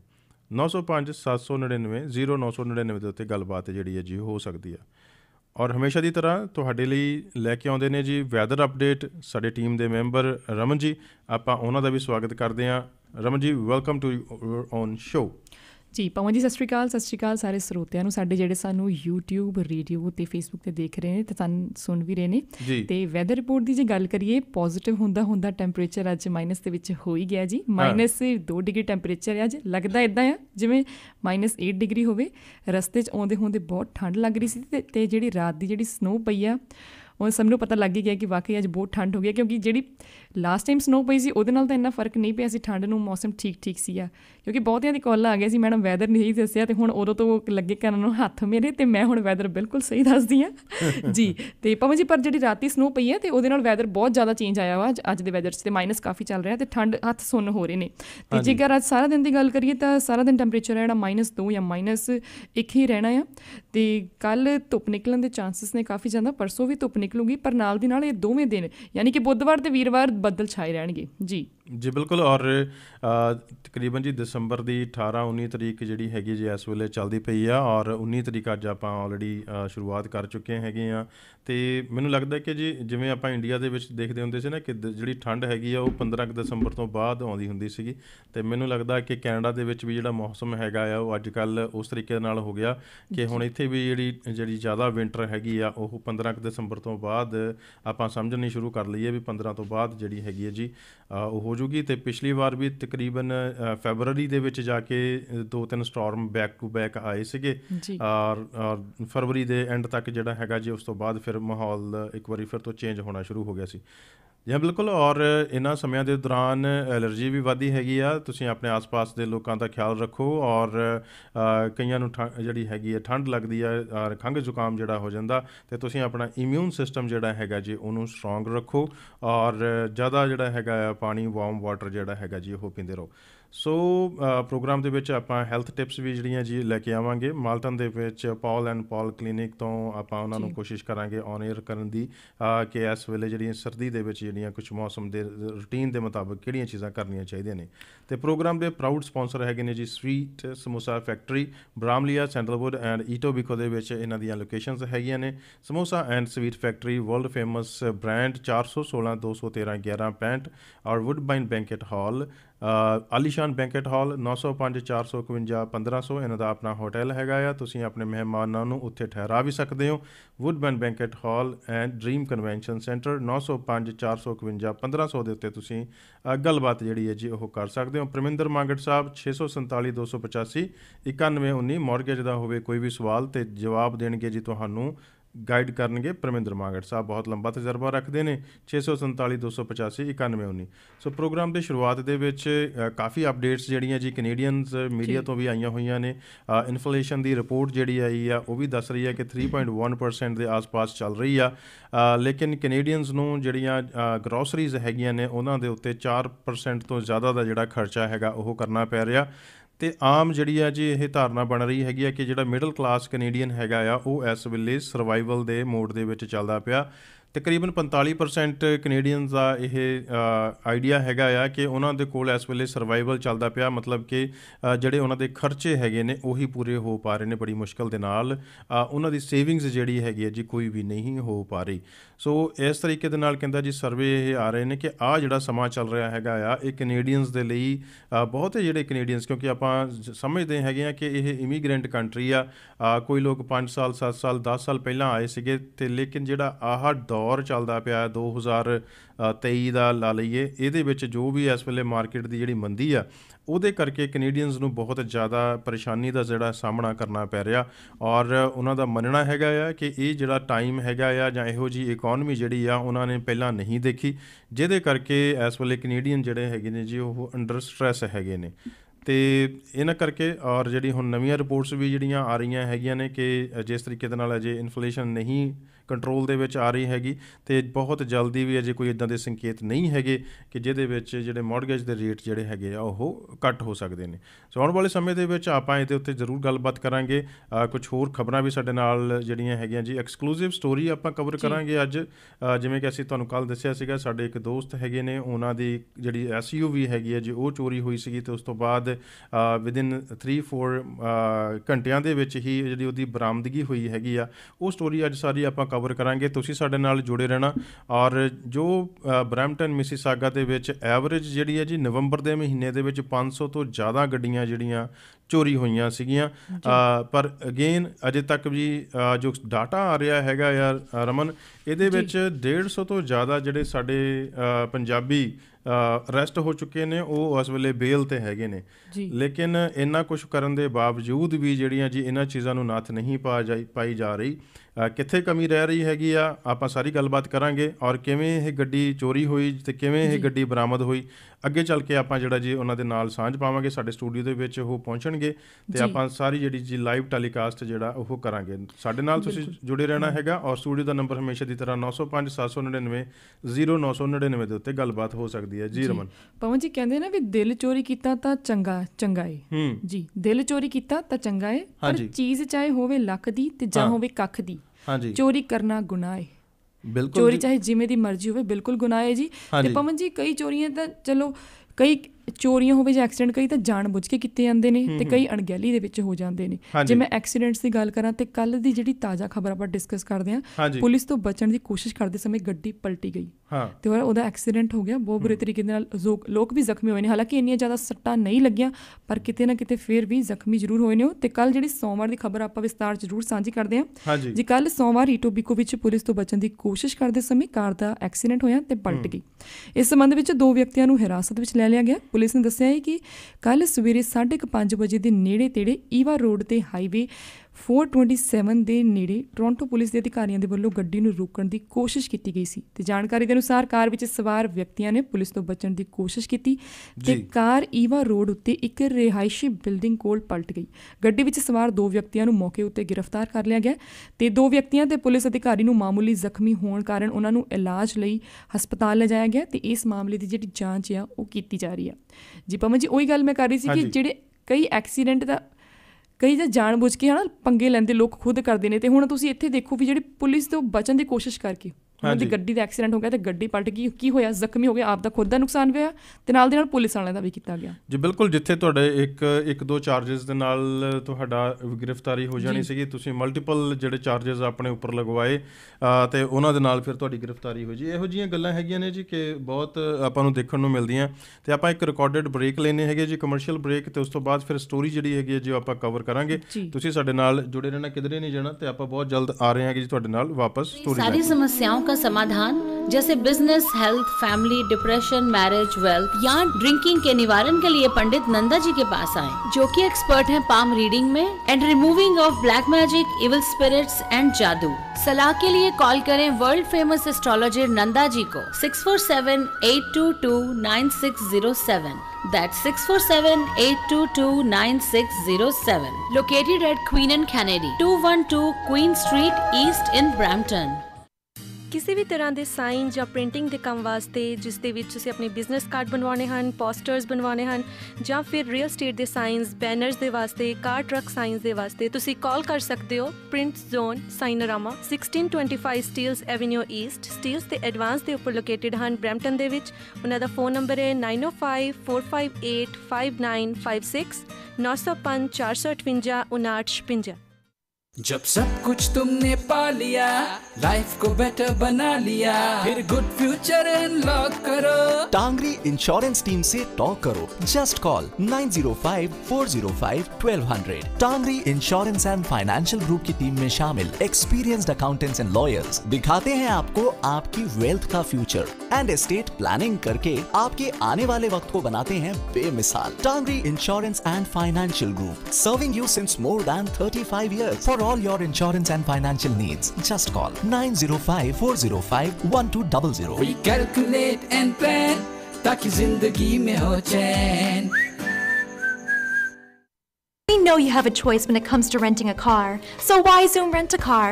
905 799 0999 ਦੇ ਉੱਤੇ ਗੱਲਬਾਤ ਜਿਹੜੀ ਹੈ ਜੀ ਹੋ ਸਕਦੀ ਆ ਔਰ ਹਮੇਸ਼ਾ ਦੀ ਤਰ੍ਹਾਂ ਤੁਹਾਡੇ ਲਈ ਲੈ ਕੇ ਆਉਂਦੇ ਨੇ ਜੀ ਵੈਦਰ ਅਪਡੇਟ ਸਾਡੇ ਟੀਮ ਦੇ ਮੈਂਬਰ ਰਮਨ ਜੀ ਆਪਾਂ ਉਹਨਾਂ ਦਾ ਵੀ ਸਵਾਗਤ ਕਰਦੇ ਆਂ Raman ji welcome to your own show ਜੀ ਪਵਨ ਜੀ ਸਤਿ ਸ਼੍ਰੀ ਅਕਾਲ ਸਤਿ ਸ਼੍ਰੀ ਅਕਾਲ ਸਾਰੇ ਸਰੋਤਿਆਂ ਨੂੰ ਸਾਡੇ ਜਿਹੜੇ ਸਾਨੂੰ YouTube ਰੇਡੀਓ ਤੇ Facebook ਤੇ ਦੇਖ ਰਹੇ ਨੇ ਤੇ ਸਾਨੂੰ ਸੁਣ ਵੀ ਰਹੇ ਨੇ ਤੇ ਵੈਦਰ ਰਿਪੋਰਟ ਦੀ ਜੇ ਗੱਲ ਕਰੀਏ ਪੋਜ਼ਿਟਿਵ ਹੁੰਦਾ ਹੁੰਦਾ ਟੈਂਪਰੇਚਰ ਅੱਜ ਮਾਈਨਸ ਦੇ ਵਿੱਚ ਹੋ ਹੀ ਗਿਆ ਜੀ ਮਾਈਨਸ 2 ਡਿਗਰੀ ਟੈਂਪਰੇਚਰ ਅੱਜ ਲੱਗਦਾ ਇਦਾਂ ਆ ਜਿਵੇਂ ਮਾਈਨਸ 8 ਡਿਗਰੀ ਹੋਵੇ ਰਸਤੇ 'ਚ ਆਉਂਦੇ ਹੁੰਦੇ ਬਹੁਤ ਠੰਡ ਲੱਗ ਰਹੀ ਸੀ ਤੇ ਜਿਹੜੀ ਰਾਤ ਦੀ ਜਿਹੜੀ ਸਨੋ ਪਈ ਆ ਉਹ ਸਭ ਨੂੰ ਪਤਾ ਲੱਗ ਗਿਆ ਕਿ ਵਾਕਈ ਅੱਜ ਬਹੁਤ ਠੰਡ ਹੋ ਗਿਆ ਕਿਉਂਕਿ ਜਿਹੜੀ ਲਾਸਟ ਟਾਈਮ ਸਨੋ ਪਈ ਸੀ ਉਹਦੇ ਨਾਲ ਤਾਂ ਇੰਨਾ ਫਰਕ ਨਹੀਂ ਪਿਆ ਸੀ ਠੰਡ ਨੂੰ ਮੌਸਮ ਠੀਕ ਠੀਕ ਸੀ ਆ ਕਿਉਂਕਿ ਬਹੁਤਿਆਂ ਦੀ ਕਾਲ ਆ ਗਿਆ ਸੀ ਮੈਡਮ ਵੈਦਰ ਨਹੀਂ ਦੱਸਿਆ ਤੇ ਹੁਣ ਉਦੋਂ ਤੋਂ ਲੱਗੇ ਕਰਨ ਨੂੰ ਹੱਥ ਮੇਰੇ ਤੇ ਮੈਂ ਹੁਣ ਵੈਦਰ ਬਿਲਕੁਲ ਸਹੀ ਦੱਸਦੀ ਆ ਜੀ ਤੇ ਪਵਨ ਜੀ ਪਰ ਜਿਹੜੀ ਰਾਤੀ ਸਨੋ ਪਈ ਹੈ ਤੇ ਉਹਦੇ ਨਾਲ ਵੈਦਰ ਬਹੁਤ ਜ਼ਿਆਦਾ ਚੇਂਜ ਆਇਆ ਵਾ ਅੱਜ ਦੇ ਵੈਦਰ 'ਚ ਤੇ ਮਾਈਨਸ ਕਾਫੀ ਚੱਲ ਰਿਹਾ ਤੇ ਠੰਡ ਹੱਥ ਸੁੰਨ ਹੋ ਰਹੇ ਨੇ ਤੇ ਜੇਕਰ ਅੱਜ ਸਾਰਾ ਦਿਨ ਦੀ ਗੱਲ ਕਰੀਏ ਤਾਂ ਸਾਰਾ ਦਿਨ ਟੈਂਪਰੇਚਰ ਜਿਹੜਾ -2 ਜਾਂ -1 ਹੀ ਰਹਿਣਾ ਆ ਤੇ ਕੱਲ ਧੁੱਪ ਨਿਕਲਣ ਦੇ ਚਾਂਸਸ ਨੇ ਕਾਫੀ ਜ਼ਿਆਦਾ ਪਰਸੋਂ ਵੀ ਧੁੱਪ ਨਿਕਲੂਗੀ ਪਰ ਨਾਲ ਦੀ ਨਾਲ ਇਹ ਦੋਵੇਂ ਦਿਨ ਯਾਨੀ ਕਿ ਬੁੱਧਵਾਰ ਤੇ ਵੀਰਵਾਰ ਬੱਦਲ ਛਾਏ ਰਹਿਣਗੇ ਜੀ ਜੀ ਬਿਲਕੁਲ ਔਰ ਤਕਰੀਬਨ ਜੀ ਦਸੰਬਰ ਦੀ 18 19 ਤਰੀਕ ਜਿਹੜੀ ਹੈਗੀ ਜੀ ਇਸ ਵੇਲੇ ਚੱਲਦੀ ਪਈ ਆ ਔਰ 19 ਤਰੀਕ ਅੱਜ ਆਪਾਂ ਆਲਰੇਡੀ ਸ਼ੁਰੂਆਤ ਕਰ ਚੁੱਕੇ ਹੈਗੇ ਆ ਤੇ ਮੈਨੂੰ ਲੱਗਦਾ ਕਿ ਜੀ ਜਿਵੇਂ ਆਪਾਂ ਇੰਡੀਆ ਦੇ ਵਿੱਚ ਦੇਖਦੇ ਹੁੰਦੇ ਸੀ ਨਾ ਕਿ ਜਿਹੜੀ ਠੰਡ ਹੈਗੀ ਆ ਉਹ 15 ਦਸੰਬਰ ਤੋਂ ਬਾਅਦ ਆਉਂਦੀ ਹੁੰਦੀ ਸੀਗੀ ਤੇ ਮੈਨੂੰ ਲੱਗਦਾ ਕਿ ਕੈਨੇਡਾ ਦੇ ਵਿੱਚ ਵੀ ਜਿਹੜਾ ਮੌਸਮ ਹੈਗਾ ਆ ਉਹ ਅੱਜ ਕੱਲ ਉਸ ਤਰੀਕੇ ਨਾਲ ਹੋ ਗਿਆ ਕਿ ਹੁਣ ਇੱਥੇ ਵੀ ਜਿਹੜੀ ਜਿਹੜੀ ਜ਼ਿਆਦਾ ਵਿంటర్ ਹੈਗੀ ਆ ਉਹ 15 ਦਸੰਬਰ ਤੋਂ ਬਾਅਦ ਆਪਾਂ ਸਮਝਣੀ ਸ਼ੁਰੂ ਕਰ ਲਈਏ ਵੀ 15 ਤੋਂ ਬਾਅਦ ਜਿਹੜੀ ਹੈਗੀ ਆ ਜੀ ਉਹ ਹੋ ਜੂਗੀ ਤੇ ਪਿਛਲੀ ਵਾਰ ਵੀ ਤਕਰੀਬਨ ਫੈਬਰੂਅਰੀ ਦੇ ਵਿੱਚ ਜਾ ਕੇ ਦੋ ਤਿੰਨ ਸਟਾਰਮ ਬੈਕ ਟੂ ਬੈਕ ਆਏ ਸੀਗੇ ਔਰ ਫਰਵਰੀ ਦੇ ਐਂਡ ਤੱਕ ਜਿਹੜਾ ਹੈਗਾ ਜੀ ਉਸ ਤੋਂ ਬਾਅਦ ਫਿਰ ਮਾਹੌਲ ਇੱਕ ਵਾਰੀ ਫਿਰ ਤੋਂ ਚੇਂਜ ਹੋਣਾ ਸ਼ੁਰੂ ਹੋ ਗਿਆ ਸੀ ਜੀ ਬਿਲਕੁਲ ਔਰ ਇਹਨਾਂ ਸਮਿਆਂ ਦੇ ਦੌਰਾਨ ਐਲਰਜੀ ਵੀ ਵਧੀ ਹੈਗੀ ਆ ਤੁਸੀਂ ਆਪਣੇ ਆਸ-ਪਾਸ ਦੇ ਲੋਕਾਂ ਦਾ ਖਿਆਲ ਰੱਖੋ ਔਰ ਕਈਆਂ ਨੂੰ ਜਿਹੜੀ ਹੈਗੀ ਆ ਠੰਡ ਲੱਗਦੀ ਆ ਔਰ ਖੰਘ ਜ਼ੁਕਾਮ ਜਿਹੜਾ ਹੋ ਜਾਂਦਾ ਤੇ ਤੁਸੀਂ ਆਪਣਾ ਇਮਿਊਨ ਸਿਸਟਮ ਜਿਹੜਾ ਹੈਗਾ ਜੀ ਉਹਨੂੰ ਸਟਰੋਂਗ ਰੱਖੋ ਔਰ ਜ਼ਿਆਦਾ ਜਿਹੜਾ ਹੈਗਾ ਆ ਪਾਣੀ ਵਾਰਮ ਵਾਟਰ ਜਿਹੜਾ ਹੈਗਾ ਜੀ ਉਹ ਪੀਂਦੇ ਰਹੋ ਸੋ ਪ੍ਰੋਗਰਾਮ ਦੇ ਵਿੱਚ ਆਪਾਂ ਹੈਲਥ ਟਿਪਸ ਵੀ ਜਿਹੜੀਆਂ ਜੀ ਲੈ ਕੇ ਆਵਾਂਗੇ ਮਾਲਟਨ ਦੇ ਵਿੱਚ ਪੌਲ ਐਂਡ ਪੌਲ ਕਲੀਨਿਕ ਤੋਂ ਆਪਾਂ ਉਹਨਾਂ ਨੂੰ ਕੋਸ਼ਿਸ਼ ਕਰਾਂਗੇ ਔਨ 에ਅਰ ਕਰਨ ਦੀ ਕਿ ਇਸ ਵੇਲੇ ਜਿਹੜੀਆਂ ਸਰਦੀ ਦੇ ਵਿੱਚ ਜਿਹੜੀਆਂ ਕੁਝ ਮੌਸਮ ਦੇ ਰੁਟੀਨ ਦੇ ਮੁਤਾਬਕ ਕਿਹੜੀਆਂ ਚੀਜ਼ਾਂ ਕਰਨੀਆਂ ਚਾਹੀਦੀਆਂ ਨੇ ਤੇ ਪ੍ਰੋਗਰਾਮ ਦੇ ਪ੍ਰਾਊਡ ਸਪਾਂਸਰ ਹੈਗੇ ਨੇ ਜੀ sweet samosa factory Bramalea Sandalwood and Etobicoke ਦੇ ਵਿੱਚ ਇਹਨਾਂ ਦੀਆਂ ਲੋਕੇਸ਼ਨਸ ਹੈਗੀਆਂ ਨੇ samosa and sweet factory world famous brand 416 213 11 65 ਔਰ ਬਾਈਨ ਬੈਂਕਟ ਹਾਲ ਆਲੀਸ਼ਾਨ ਬੈਂਕਟ ਹਾਲ 9054511500 ਇਹਨਾਂ ਦਾ ਆਪਣਾ ਹੋਟਲ ਹੈਗਾ ਆ ਤੁਸੀਂ ਆਪਣੇ ਮਹਿਮਾਨਾਂ ਨੂੰ ਉੱਥੇ ਠਹਿਰਾ ਵੀ ਸਕਦੇ ਹੋ Woodman banquet hall and dream convention centre 9054511500 ਦੇ ਉੱਤੇ ਤੁਸੀਂ ਗੱਲਬਾਤ ਜਿਹੜੀ ਹੈ ਜੀ ਉਹ ਕਰ ਸਕਦੇ ਹੋ ਪ੍ਰਮਿੰਦਰ ਮੰਗੜ ਸਾਹਿਬ 6472851919 ਮਾਰਗੇਜ ਦਾ ਹੋਵੇ ਕੋਈ ਵੀ ਸਵਾਲ ਤੇ ਜਵਾਬ ਦੇਣਗੇ ਜੀ ਤੁਹਾਨੂੰ ਗਾਈਡ ਕਰਨਗੇ ਪਰਮਿੰਦਰ ਮਾਗੜ ਸਾਹਿਬ ਬਹੁਤ ਲੰਬਾ ਤਜਰਬਾ ਰੱਖਦੇ ਨੇ 64428519 ਸੋ ਪ੍ਰੋਗਰਾਮ ਦੇ ਸ਼ੁਰੂਆਤ ਦੇ ਵਿੱਚ ਕਾਫੀ ਅਪਡੇਟਸ ਜਿਹੜੀਆਂ ਜੀ ਕੈਨੇਡੀਅਨਸ ਮੀਡੀਆ ਤੋਂ ਵੀ ਆਈਆਂ ਹੋਈਆਂ ਨੇ ਇਨਫਲੇਸ਼ਨ ਦੀ ਰਿਪੋਰਟ ਜਿਹੜੀ ਆਈ ਆ ਉਹ ਵੀ ਦੱਸ ਰਹੀ ਹੈ ਕਿ 3.1% ਦੇ ਆਸ-ਪਾਸ ਚੱਲ ਰਹੀ ਆ ਲੇਕਿਨ ਕੈਨੇਡੀਅਨਸ ਨੂੰ ਜਿਹੜੀਆਂ ਗਰੋਸਰੀਜ਼ ਹੈਗੀਆਂ ਨੇ ਉਹਨਾਂ ਦੇ ਉੱਤੇ 4% ਤੋਂ ਜ਼ਿਆਦਾ ਦਾ ਜਿਹੜਾ ਖਰਚਾ ਹੈਗਾ ਉਹ ਕਰਨਾ ਪੈ ਰਿਹਾ ਤੇ ਆਮ ਜਿਹੜੀ ਆ ਜੀ ਇਹ ਧਾਰਨਾ ਬਣ ਰਹੀ ਹੈਗੀ ਆ ਕਿ ਜਿਹੜਾ ਮਿਡਲ ਕਲਾਸ ਕੈਨੇਡੀਅਨ ਹੈਗਾ ਆ ਉਹ ਇਸ ਵੇਲੇ ਸਰਵਾਈਵਲ ਦੇ ਮੋਡ ਦੇ ਵਿੱਚ ਚੱਲਦਾ ਪਿਆ ਤਕਰੀਬਨ 45% ਕੈਨੇਡੀਅਨਸ ਦਾ ਇਹ ਆਈਡੀਆ ਹੈਗਾ ਆ ਕਿ ਉਹਨਾਂ ਦੇ ਕੋਲ ਇਸ ਵੇਲੇ ਸਰਵਾਈਵਲ ਚੱਲਦਾ ਪਿਆ ਮਤਲਬ ਕਿ ਜਿਹੜੇ ਉਹਨਾਂ ਦੇ ਖਰਚੇ ਹੈਗੇ ਨੇ ਉਹੀ ਪੂਰੇ ਹੋ ਪਾ ਰਹੇ ਨੇ ਬੜੀ ਮੁਸ਼ਕਲ ਦੇ ਨਾਲ ਉਹਨਾਂ ਦੀ ਸੇਵਿੰਗਸ ਜਿਹੜੀ ਹੈਗੀ ਹੈ ਜੀ ਕੋਈ ਵੀ ਨਹੀਂ ਹੋ ਪਾ ਰਹੀ ਸੋ ਇਸ ਤਰੀਕੇ ਦੇ ਨਾਲ ਕਹਿੰਦਾ ਜੀ ਸਰਵੇ ਇਹ ਆ ਰਹੇ ਨੇ ਕਿ ਆ ਜਿਹੜਾ ਸਮਾਂ ਚੱਲ ਰਿਹਾ ਹੈਗਾ ਆ ਇਹ ਕੈਨੇਡੀਅਨਸ ਦੇ ਲਈ ਬਹੁਤੇ ਜਿਹੜੇ ਕੈਨੇਡੀਅਨਸ ਕਿਉਂਕਿ ਆਪਾਂ ਸਮਝਦੇ ਹੈਗੇ ਆ ਕਿ ਇਹ ਇਮੀਗ੍ਰੈਂਟ ਕੰਟਰੀ ਆ ਕੋਈ ਲੋਕ 5 ਸਾਲ 7 ਸਾਲ 10 ਸਾਲ ਪਹਿਲਾਂ ਆਏ ਸੀਗੇ ਤੇ ਲੇਕਿਨ ਜਿਹੜਾ ਆਹ ਦੌਰ ਚੱਲਦਾ ਪਿਆ 2023 ਦਾ ਲਾ ਲਈਏ ਇਹਦੇ ਵਿੱਚ ਜੋ ਵੀ ਇਸ ਵੇਲੇ ਮਾਰਕੀਟ ਦੀ ਜਿਹੜੀ ਮੰਦੀ ਆ ਉਹਦੇ ਕਰਕੇ ਕੈਨੇਡੀਅਨਸ ਨੂੰ ਬਹੁਤ ਜ਼ਿਆਦਾ ਪਰੇਸ਼ਾਨੀ ਦਾ ਜਿਹੜਾ ਸਾਹਮਣਾ ਕਰਨਾ ਪੈ ਰਿਹਾ ਔਰ ਉਹਨਾਂ ਦਾ ਮੰਨਣਾ ਹੈਗਾ ਆ ਕਿ ਇਹ ਜਿਹੜਾ ਟਾਈਮ ਹੈਗਾ ਆ ਜਾਂ ਇਹੋ ਜੀ ਇਕਨੋਮੀ ਜਿਹੜੀ ਆ ਉਹਨਾਂ ਨੇ ਪਹਿਲਾਂ ਨਹੀਂ ਦੇਖੀ ਜਿਹਦੇ ਕਰਕੇ ਇਸ ਵੇਲੇ ਕੈਨੇਡੀਅਨ ਜਿਹੜੇ ਹੈਗੇ ਨੇ ਜੀ ਉਹ ਅੰਡਰ ਸਟ੍ਰੈਸ ਹੈਗੇ ਨੇ ਤੇ ਇਹਨਾਂ ਕਰਕੇ ਔਰ ਜਿਹੜੀ ਹੁਣ ਨਵੀਆਂ ਰਿਪੋਰਟਸ ਵੀ ਜਿਹੜੀਆਂ ਆ ਰਹੀਆਂ ਹੈਗੀਆਂ ਨੇ ਕਿ ਜਿਸ ਤਰੀਕੇ ਦੇ ਨਾਲ ਅਜੇ ਇਨਫਲੇਸ਼ਨ ਨਹੀਂ ਕੰਟਰੋਲ ਦੇ ਵਿੱਚ ਆ ਰਹੀ ਹੈਗੀ ਤੇ ਬਹੁਤ ਜਲਦੀ ਵੀ ਅਜੇ ਕੋਈ ਇਦਾਂ ਦੇ ਸੰਕੇਤ ਨਹੀਂ ਹੈਗੇ ਕਿ ਜਿਹਦੇ ਵਿੱਚ ਜਿਹੜੇ ਮਾਰਗੇਜ ਦੇ ਰੇਟ ਜਿਹੜੇ ਹੈਗੇ ਆ ਉਹ ਕੱਟ ਹੋ ਸਕਦੇ ਨੇ ਸੋ ਆਉਣ ਵਾਲੇ ਸਮੇਂ ਦੇ ਵਿੱਚ ਆਪਾਂ ਇਹਦੇ ਉੱਤੇ ਜ਼ਰੂਰ ਗੱਲਬਾਤ ਕਰਾਂਗੇ ਕੁਝ ਹੋਰ ਖਬਰਾਂ ਵੀ ਸਾਡੇ ਨਾਲ ਜਿਹੜੀਆਂ ਹੈਗੀਆਂ ਜੀ ਐਕਸਕਲੂਸਿਵ ਸਟੋਰੀ ਆਪਾਂ ਕਵਰ ਕਰਾਂਗੇ ਅੱਜ ਜਿਵੇਂ ਕਿ ਅਸੀਂ ਤੁਹਾਨੂੰ ਕੱਲ ਦੱਸਿਆ ਸੀਗਾ ਸਾਡੇ ਇੱਕ ਦੋਸਤ ਹੈਗੇ ਨੇ ਉਹਨਾਂ ਦੀ ਜਿਹੜੀ ਐਸਯੂਵੀ ਹੈਗੀ ਹੈ ਜੀ ਉਹ ਚੋਰੀ ਹੋਈ ਸੀਗੀ ਤੇ ਉਸ ਤੋਂ ਬਾਅਦ ਵਿਦਿਨ 3-4 ਘੰਟਿਆਂ ਦੇ ਵਿੱਚ ਹੀ ਜਿਹੜੀ ਉਹਦੀ ਬਰਾਮਦਗੀ ਹੋਈ ਹੈਗੀ ਆ ਉਹ ਸਟੋਰੀ ਅੱਜ ਸਾਰੀ ਆਪਾਂ ਕਵਰ ਕਰਾਂਗੇ ਤੁਸੀਂ ਸਾਡੇ ਨਾਲ ਜੁੜੇ ਰਹਿਣਾ ਔਰ ਜੋ ਬ੍ਰੈਮਟਨ ਮਿਸੀਸਾਗਾ ਦੇ ਵਿੱਚ ਐਵਰੇਜ ਜਿਹੜੀ ਹੈ ਜੀ ਨਵੰਬਰ ਦੇ ਮਹੀਨੇ ਦੇ ਵਿੱਚ 500 ਤੋਂ ਜ਼ਿਆਦਾ ਗੱਡੀਆਂ ਜਿਹੜੀਆਂ ਚੋਰੀ ਹੋਈਆਂ ਸੀਗੀਆਂ ਪਰ ਅਗੇਨ ਅਜੇ ਤੱਕ ਵੀ ਜੋ ਡਾਟਾ ਆ ਰਿਹਾ ਹੈਗਾ ਯਾਰ ਰਮਨ ਇਹਦੇ ਵਿੱਚ 150 ਤੋਂ ਜ਼ਿਆਦਾ ਜਿਹੜੇ ਸਾਡੇ ਪੰਜਾਬੀ ਰੈਸਟ ਹੋ ਚੁੱਕੇ ਨੇ ਉਹ ਉਸ ਵੇਲੇ ਬੇਲ ਤੇ ਹੈਗੇ ਨੇ ਲੇਕਿਨ ਇੰਨਾ ਕੁਝ ਕਰਨ ਦੇ ਬਾਵਜੂਦ ਵੀ ਜਿਹੜੀਆਂ ਜੀ ਇਹਨਾਂ ਚੀਜ਼ਾਂ ਨੂੰ ਨਾਥ ਨਹੀਂ ਪਾ ਜਾਈ ਪਾਈ ਜਾ ਰਹੀ ਕਿੱਥੇ ਕਮੀ ਰਹਿ ਰਹੀ ਹੈਗੀ ਆ ਆਪਾਂ ਸਾਰੀ ਗੱਲਬਾਤ ਕਰਾਂਗੇ ਔਰ ਕਿਵੇਂ ਇਹ ਗੱਡੀ ਚੋਰੀ ਹੋਈ ਤੇ ਕਿਵੇਂ ਇਹ ਗੱਡੀ ਬਰਾਮਦ ਹੋਈ ਅੱਗੇ ਚੱਲ ਕੇ ਆਪਾਂ ਜਿਹੜਾ ਜੀ ਉਹਨਾਂ ਦੇ ਨਾਲ ਸਾਂਝ ਪਾਵਾਂਗੇ ਸਾਡੇ ਸਟੂਡੀਓ ਦੇ ਵਿੱਚ ਉਹ ਪਹੁੰਚਣਗੇ ਤੇ ਆਪਾਂ ਸਾਰੀ ਜਿਹੜੀ ਜੀ ਲਾਈਵ ਟੈਲੀਕਾਸਟ ਜਿਹੜਾ ਉਹ ਕਰਾਂਗੇ ਸਾਡੇ ਨਾਲ ਤੁਸੀਂ ਜੁੜੇ ਰਹਿਣਾ ਹੈਗਾ ਔਰ ਸਟੂਡੀਓ ਦਾ ਨੰਬਰ ਹਮੇਸ਼ਾ ਦੀ ਤਰ੍ਹਾਂ 905 799 0999 ਦੇ ਉੱਤੇ ਗੱਲਬਾਤ ਹੋ ਸਕਦੀ ਸਕਦੀ ਹੈ ਜੀ ਰਮਨ ਪਵਨ ਜੀ ਕਹਿੰਦੇ ਨੇ ਵੀ ਦਿਲ ਚੋਰੀ ਕੀਤਾ ਤਾਂ ਚੰਗਾ ਚੰਗਾ ਏ ਜੀ ਦਿਲ ਚੋਰੀ ਕੀਤਾ ਤਾਂ ਚੰਗਾ ਏ ਪਰ ਚੀਜ਼ ਚਾਹੇ ਹੋਵੇ ਲੱਖ ਦੀ ਤੇ ਜਾਂ ਹੋਵੇ ਕੱਖ ਦੀ ਹਾਂਜੀ ਚੋਰੀ ਕਰਨਾ ਗੁਨਾਹ ਏ ਬਿਲਕੁਲ ਚੋਰੀ ਚਾਹੇ ਜਿਵੇਂ ਦੀ ਮਰਜ਼ੀ ਹੋਵੇ ਬਿਲਕੁਲ ਗੁਨਾਹ ਹੈ ਜੀ ਤੇ ਪਵਨ ਜੀ ਕਈ ਚੋਰੀਆਂ ਤਾਂ ਚਲੋ ਕਈ ਚੋਰੀਆਂ ਹੋਵੇ ਜਾਂ ਐਕਸੀਡੈਂਟ ਕਈ ਤਾਂ ਜਾਣਬੁੱਝ ਕੇ ਕੀਤੇ ਜਾਂਦੇ ਨੇ ਤੇ ਕਈ ਅਣਗਹਿਲੀ ਦੇ ਵਿੱਚ ਹੋ ਜਾਂਦੇ ਨੇ ਜੇ ਮੈਂ ਐਕਸੀਡੈਂਟਸ ਦੀ ਗੱਲ ਕਰਾਂ ਤੇ ਕੱਲ ਦੀ ਜਿਹੜੀ ਤਾਜ਼ਾ ਖਬਰ ਆਪਾਂ ਡਿਸਕਸ ਕਰਦੇ ਹਾਂ ਪੁਲਿਸ ਤੋਂ ਬਚਣ ਦੀ ਕੋਸ਼ਿਸ਼ ਕਰਦੇ ਸਮੇਂ ਗੱਡੀ ਪਲਟੀ ਗਈ ਤੇ ਉਹਦਾ ਐਕਸੀਡੈਂਟ ਹੋ ਗਿਆ ਬਹੁਤ ਬੁਰੇ ਤਰੀਕੇ ਨਾਲ ਲੋਕ ਵੀ ਜ਼ਖਮੀ ਹੋਏ ਨੇ ਹਾਲਾਂਕਿ ਇੰਨੀਆਂ ਜ਼ਿਆਦਾ ਸੱਟਾਂ ਨਹੀਂ ਲੱਗੀਆਂ ਪਰ ਕਿਤੇ ਨਾ ਕਿਤੇ ਫੇਰ ਵੀ ਜ਼ਖਮੀ ਜ਼ਰੂਰ ਹੋਏ ਨੇ ਤੇ ਕੱਲ ਜਿਹੜੀ ਸੋਮਵਾਰ ਦੀ ਖਬਰ ਆਪਾਂ ਵਿਸਤਾਰ ਜ਼ਰੂਰ ਸਾਂਝੀ ਕਰਦੇ ਹਾਂ ਜੀ ਕੱਲ ਸੋਮਵਾਰ ਈਟੋਬਿਕੋ ਵਿੱਚ ਪੁਲਿਸ ਤੋਂ ਬਚਣ ਦੀ ਕੋਸ਼ਿਸ਼ ਕਰਦੇ ਸਮੇਂ ਕਾਰ ਦਾ ਐਕਸੀਡੈਂਟ ਹੋਇਆ ਤੇ ਪਲਟ ਗਈ ਇਸ ਸੰਬੰਧ ਵਿੱਚ ਦੋ ਵਿਅਕਤੀਆਂ ਨੂੰ ਹਿਰਾਸਤ ਵਿੱਚ ਲੈ ਲਿਆ ਗਿਆ ਪੁਲਿਸ ਨੇ ਦੱਸਿਆ ਹੈ ਕਿ ਕੱਲ ਸਵੇਰੇ 5:30 ਵਜੇ ਦੇ ਨੇੜੇ ਤੇੜੇ ਈਵਾ ਰੋਡ ਤੇ ਹਾਈਵੇ 427 ਦੇ ਨੇੜੇ ਟੋਰਾਂਟੋ ਪੁਲਿਸ ਦੇ ਅਧਿਕਾਰੀਆਂ ਦੇ ਵੱਲੋਂ ਗੱਡੀ ਨੂੰ ਰੋਕਣ ਦੀ ਕੋਸ਼ਿਸ਼ ਕੀਤੀ ਗਈ ਸੀ ਤੇ ਜਾਣਕਾਰੀ ਦੇ ਅਨੁਸਾਰ ਕਾਰ ਵਿੱਚ ਸਵਾਰ ਵਿਅਕਤੀਆਂ ਨੇ ਪੁਲਿਸ ਤੋਂ ਬਚਣ ਦੀ ਕੋਸ਼ਿਸ਼ ਕੀਤੀ ਤੇ ਕਾਰ ਈਵਾ ਰੋਡ ਉੱਤੇ ਇੱਕ ਰਿਹਾਇਸ਼ੀ ਬਿਲਡਿੰਗ ਕੋਲ ਪਲਟ ਗਈ ਗੱਡੀ ਵਿੱਚ ਸਵਾਰ ਦੋ ਵਿਅਕਤੀਆਂ ਨੂੰ ਮੌਕੇ ਉੱਤੇ ਗ੍ਰਿਫਤਾਰ ਕਰ ਲਿਆ ਗਿਆ ਤੇ ਦੋ ਵਿਅਕਤੀਆਂ ਤੇ ਪੁਲਿਸ ਅਧਿਕਾਰੀ ਨੂੰ ਮਾਮੂਲੀ ਜ਼ਖਮੀ ਹੋਣ ਕਾਰਨ ਉਹਨਾਂ ਨੂੰ ਇਲਾਜ ਲਈ ਹਸਪਤਾਲ ਲਿਜਾਇਆ ਗਿਆ ਤੇ ਇਸ ਮਾਮਲੇ ਦੀ ਜਿਹੜੀ ਜਾਂਚ ਆ ਉਹ ਕੀਤੀ ਜਾ ਰਹੀ ਆ ਜੀ ਪਮਨ ਜੀ ਉਹੀ ਗੱਲ ਮੈਂ ਕਰ ਰਹੀ ਸੀ ਕਿ ਜਿਹੜੇ ਕਈ ਐਕਸੀਡੈਂਟ ਦਾ ਕਈ ਜੇ ਜਾਣਬੁੱਝ ਕੇ ਹਨਾ ਪੰਗੇ ਲੈਂਦੇ ਲੋਕ ਖੁਦ ਕਰਦੇ ਨੇ ਤੇ ਹੁਣ ਤੁਸੀਂ ਇੱਥੇ ਦੇਖੋ ਵੀ ਜਿਹੜੀ ਪੁਲਿਸ ਤੋਂ ਬਚਣ ਦੀ ਕੋਸ਼ਿਸ਼ ਕਰਕੇ ਉਹਨਾਂ ਦੀ ਗੱਡੀ ਦਾ ਐਕਸੀਡੈਂਟ ਹੋ ਗਿਆ ਤੇ ਗੱਡੀ ਪਲਟ ਗਈ ਕੀ ਹੋਇਆ ਜ਼ਖਮੀ ਹੋ ਗਿਆ ਆਪ ਦਾ ਖੁਦ ਦਾ ਨੁਕਸਾਨ ਹੋਇਆ ਤੇ ਨਾਲ ਦੇ ਨਾਲ ਪੁਲਿਸ ਵਾਲਿਆਂ ਦਾ ਵੀ ਕੀਤਾ ਗਿਆ ਜੀ ਬਿਲਕੁਲ ਜਿੱਥੇ ਤੁਹਾਡੇ ਇੱਕ ਇੱਕ ਦੋ ਚਾਰजेस ਦੇ ਨਾਲ ਤੁਹਾਡਾ ਗ੍ਰਿਫਤਾਰੀ ਹੋ ਜਾਣੀ ਸੀਗੀ ਤੁਸੀਂ ਮਲਟੀਪਲ ਜਿਹੜੇ ਚਾਰजेस ਆਪਣੇ ਉੱਪਰ ਲਗਵਾਏ ਤੇ ਉਹਨਾਂ ਦੇ ਨਾਲ ਫਿਰ ਤੁਹਾਡੀ ਗ੍ਰਿਫਤਾਰੀ ਹੋ ਜੀ ਇਹੋ ਜੀਆਂ ਗੱਲਾਂ ਹੈਗੀਆਂ ਨੇ ਜੀ ਕਿ ਬਹੁਤ ਆਪਾਂ ਨੂੰ ਦੇਖਣ ਨੂੰ ਮਿਲਦੀਆਂ ਤੇ ਆਪਾਂ ਇੱਕ ਰਿਕਾਰਡਡ ਬ੍ਰੇਕ ਲੈਨੇ ਹੈਗੇ ਜੀ ਕਮਰਸ਼ੀਅਲ ਬ੍ਰੇਕ ਤੇ ਉਸ ਤੋਂ ਬਾਅਦ ਫਿਰ ਸਟੋਰੀ ਜਿਹੜੀ ਹੈਗੀ ਜੋ ਆਪਾਂ ਕਵਰ ਕਰਾਂਗੇ ਤੁਸੀਂ ਸਾਡੇ ਨਾਲ ਜੁੜੇ ਰਹਿਣਾ ਕਿਧਰੇ ਨਹੀਂ ਜਾਣਾ ਤੇ ਆਪਾਂ ਬਹੁਤ ਜਲਦ ਆ ਰਹੇ ਹਾਂ ਜੀ ਤੁਹਾਡੇ ਨਾਲ ਵਾਪਸ ਸਟੋਰੀ ਸਾਰੀ ਸਮੱਸਿਆਵਾਂ का समाधान जैसे business health family depression marriage wealth या ड्रिंकिंग के निवारण के लिए पंडित नंदा जी के पास आए जो कि एक्सपर्ट हैं पाम रीडिंग में and removing of black magic evil spirits and जादू सलाह के लिए कॉल करें world famous astrologer Nanda ji को six four seven eight two two nine six zero seven that six four seven eight two two nine zero seven located at Queen and Kennedy two one two Queen Street East in Brampton ਕਿਸੇ ਵੀ ਤਰ੍ਹਾਂ ਦੇ ਸਾਈਨ ਜਾਂ ਪ੍ਰਿੰਟਿੰਗ ਦੇ ਕੰਮ ਵਾਸਤੇ ਜਿਸ ਦੇ ਵਿੱਚ ਤੁਸੀਂ ਆਪਣੇ ਬਿਜ਼ਨਸ ਕਾਰਡ ਬਣਵਾਉਣੇ ਹਨ ਪੋਸਟਰਸ ਬਣਵਾਉਣੇ ਹਨ ਜਾਂ ਫਿਰ ਰੀਅਲ ਸਟੇਟ ਦੇ ਸਾਈਨਸ ਬੈਨਰਸ ਦੇ ਵਾਸਤੇ ਕਾਰ ਟਰੱਕ ਸਾਈਨਸ ਦੇ ਵਾਸਤੇ ਤੁਸੀਂ ਕਾਲ ਕਰ ਸਕਦੇ ਹੋ print zone Signarama 1625 Steeles Avenue East Steeles ਦੇ ਐਡਵਾਂਸ ਦੇ ਉੱਪਰ ਲੋਕੇਟਿਡ ਹਨ ਬ੍ਰੈਂਟਨ ਦੇ ਵਿੱਚ ਉਹਨਾਂ ਦਾ ਫੋਨ ਨੰਬਰ ਹੈ 9054585956 90545855956 जब सब कुछ तुमने पा लिया लाइफ को बेटर बना लिया फिर गुड फ्यूचर अनलॉक करो टांगरी इंश्योरेंस टीम से टॉक करो just call 9054051200 Tangri insurance and financial group की टीम में शामिल एक्सपीरियंस्ड अकाउंटेंट्स एंड लॉयर्स दिखाते हैं आपको आपकी वेल्थ का फ्यूचर एंड एस्टेट प्लानिंग करके आपके आने वाले वक्त को बनाते हैं बेमिसाल Tangri insurance and financial group serving you since more than thirty five year for all your insurance and financial needs. Just call 905 405 1200. We calculate and plan ताकि जिंदगी में हो चैन We know you have a choice when it comes to renting a car, so why Zoom Rent a Car?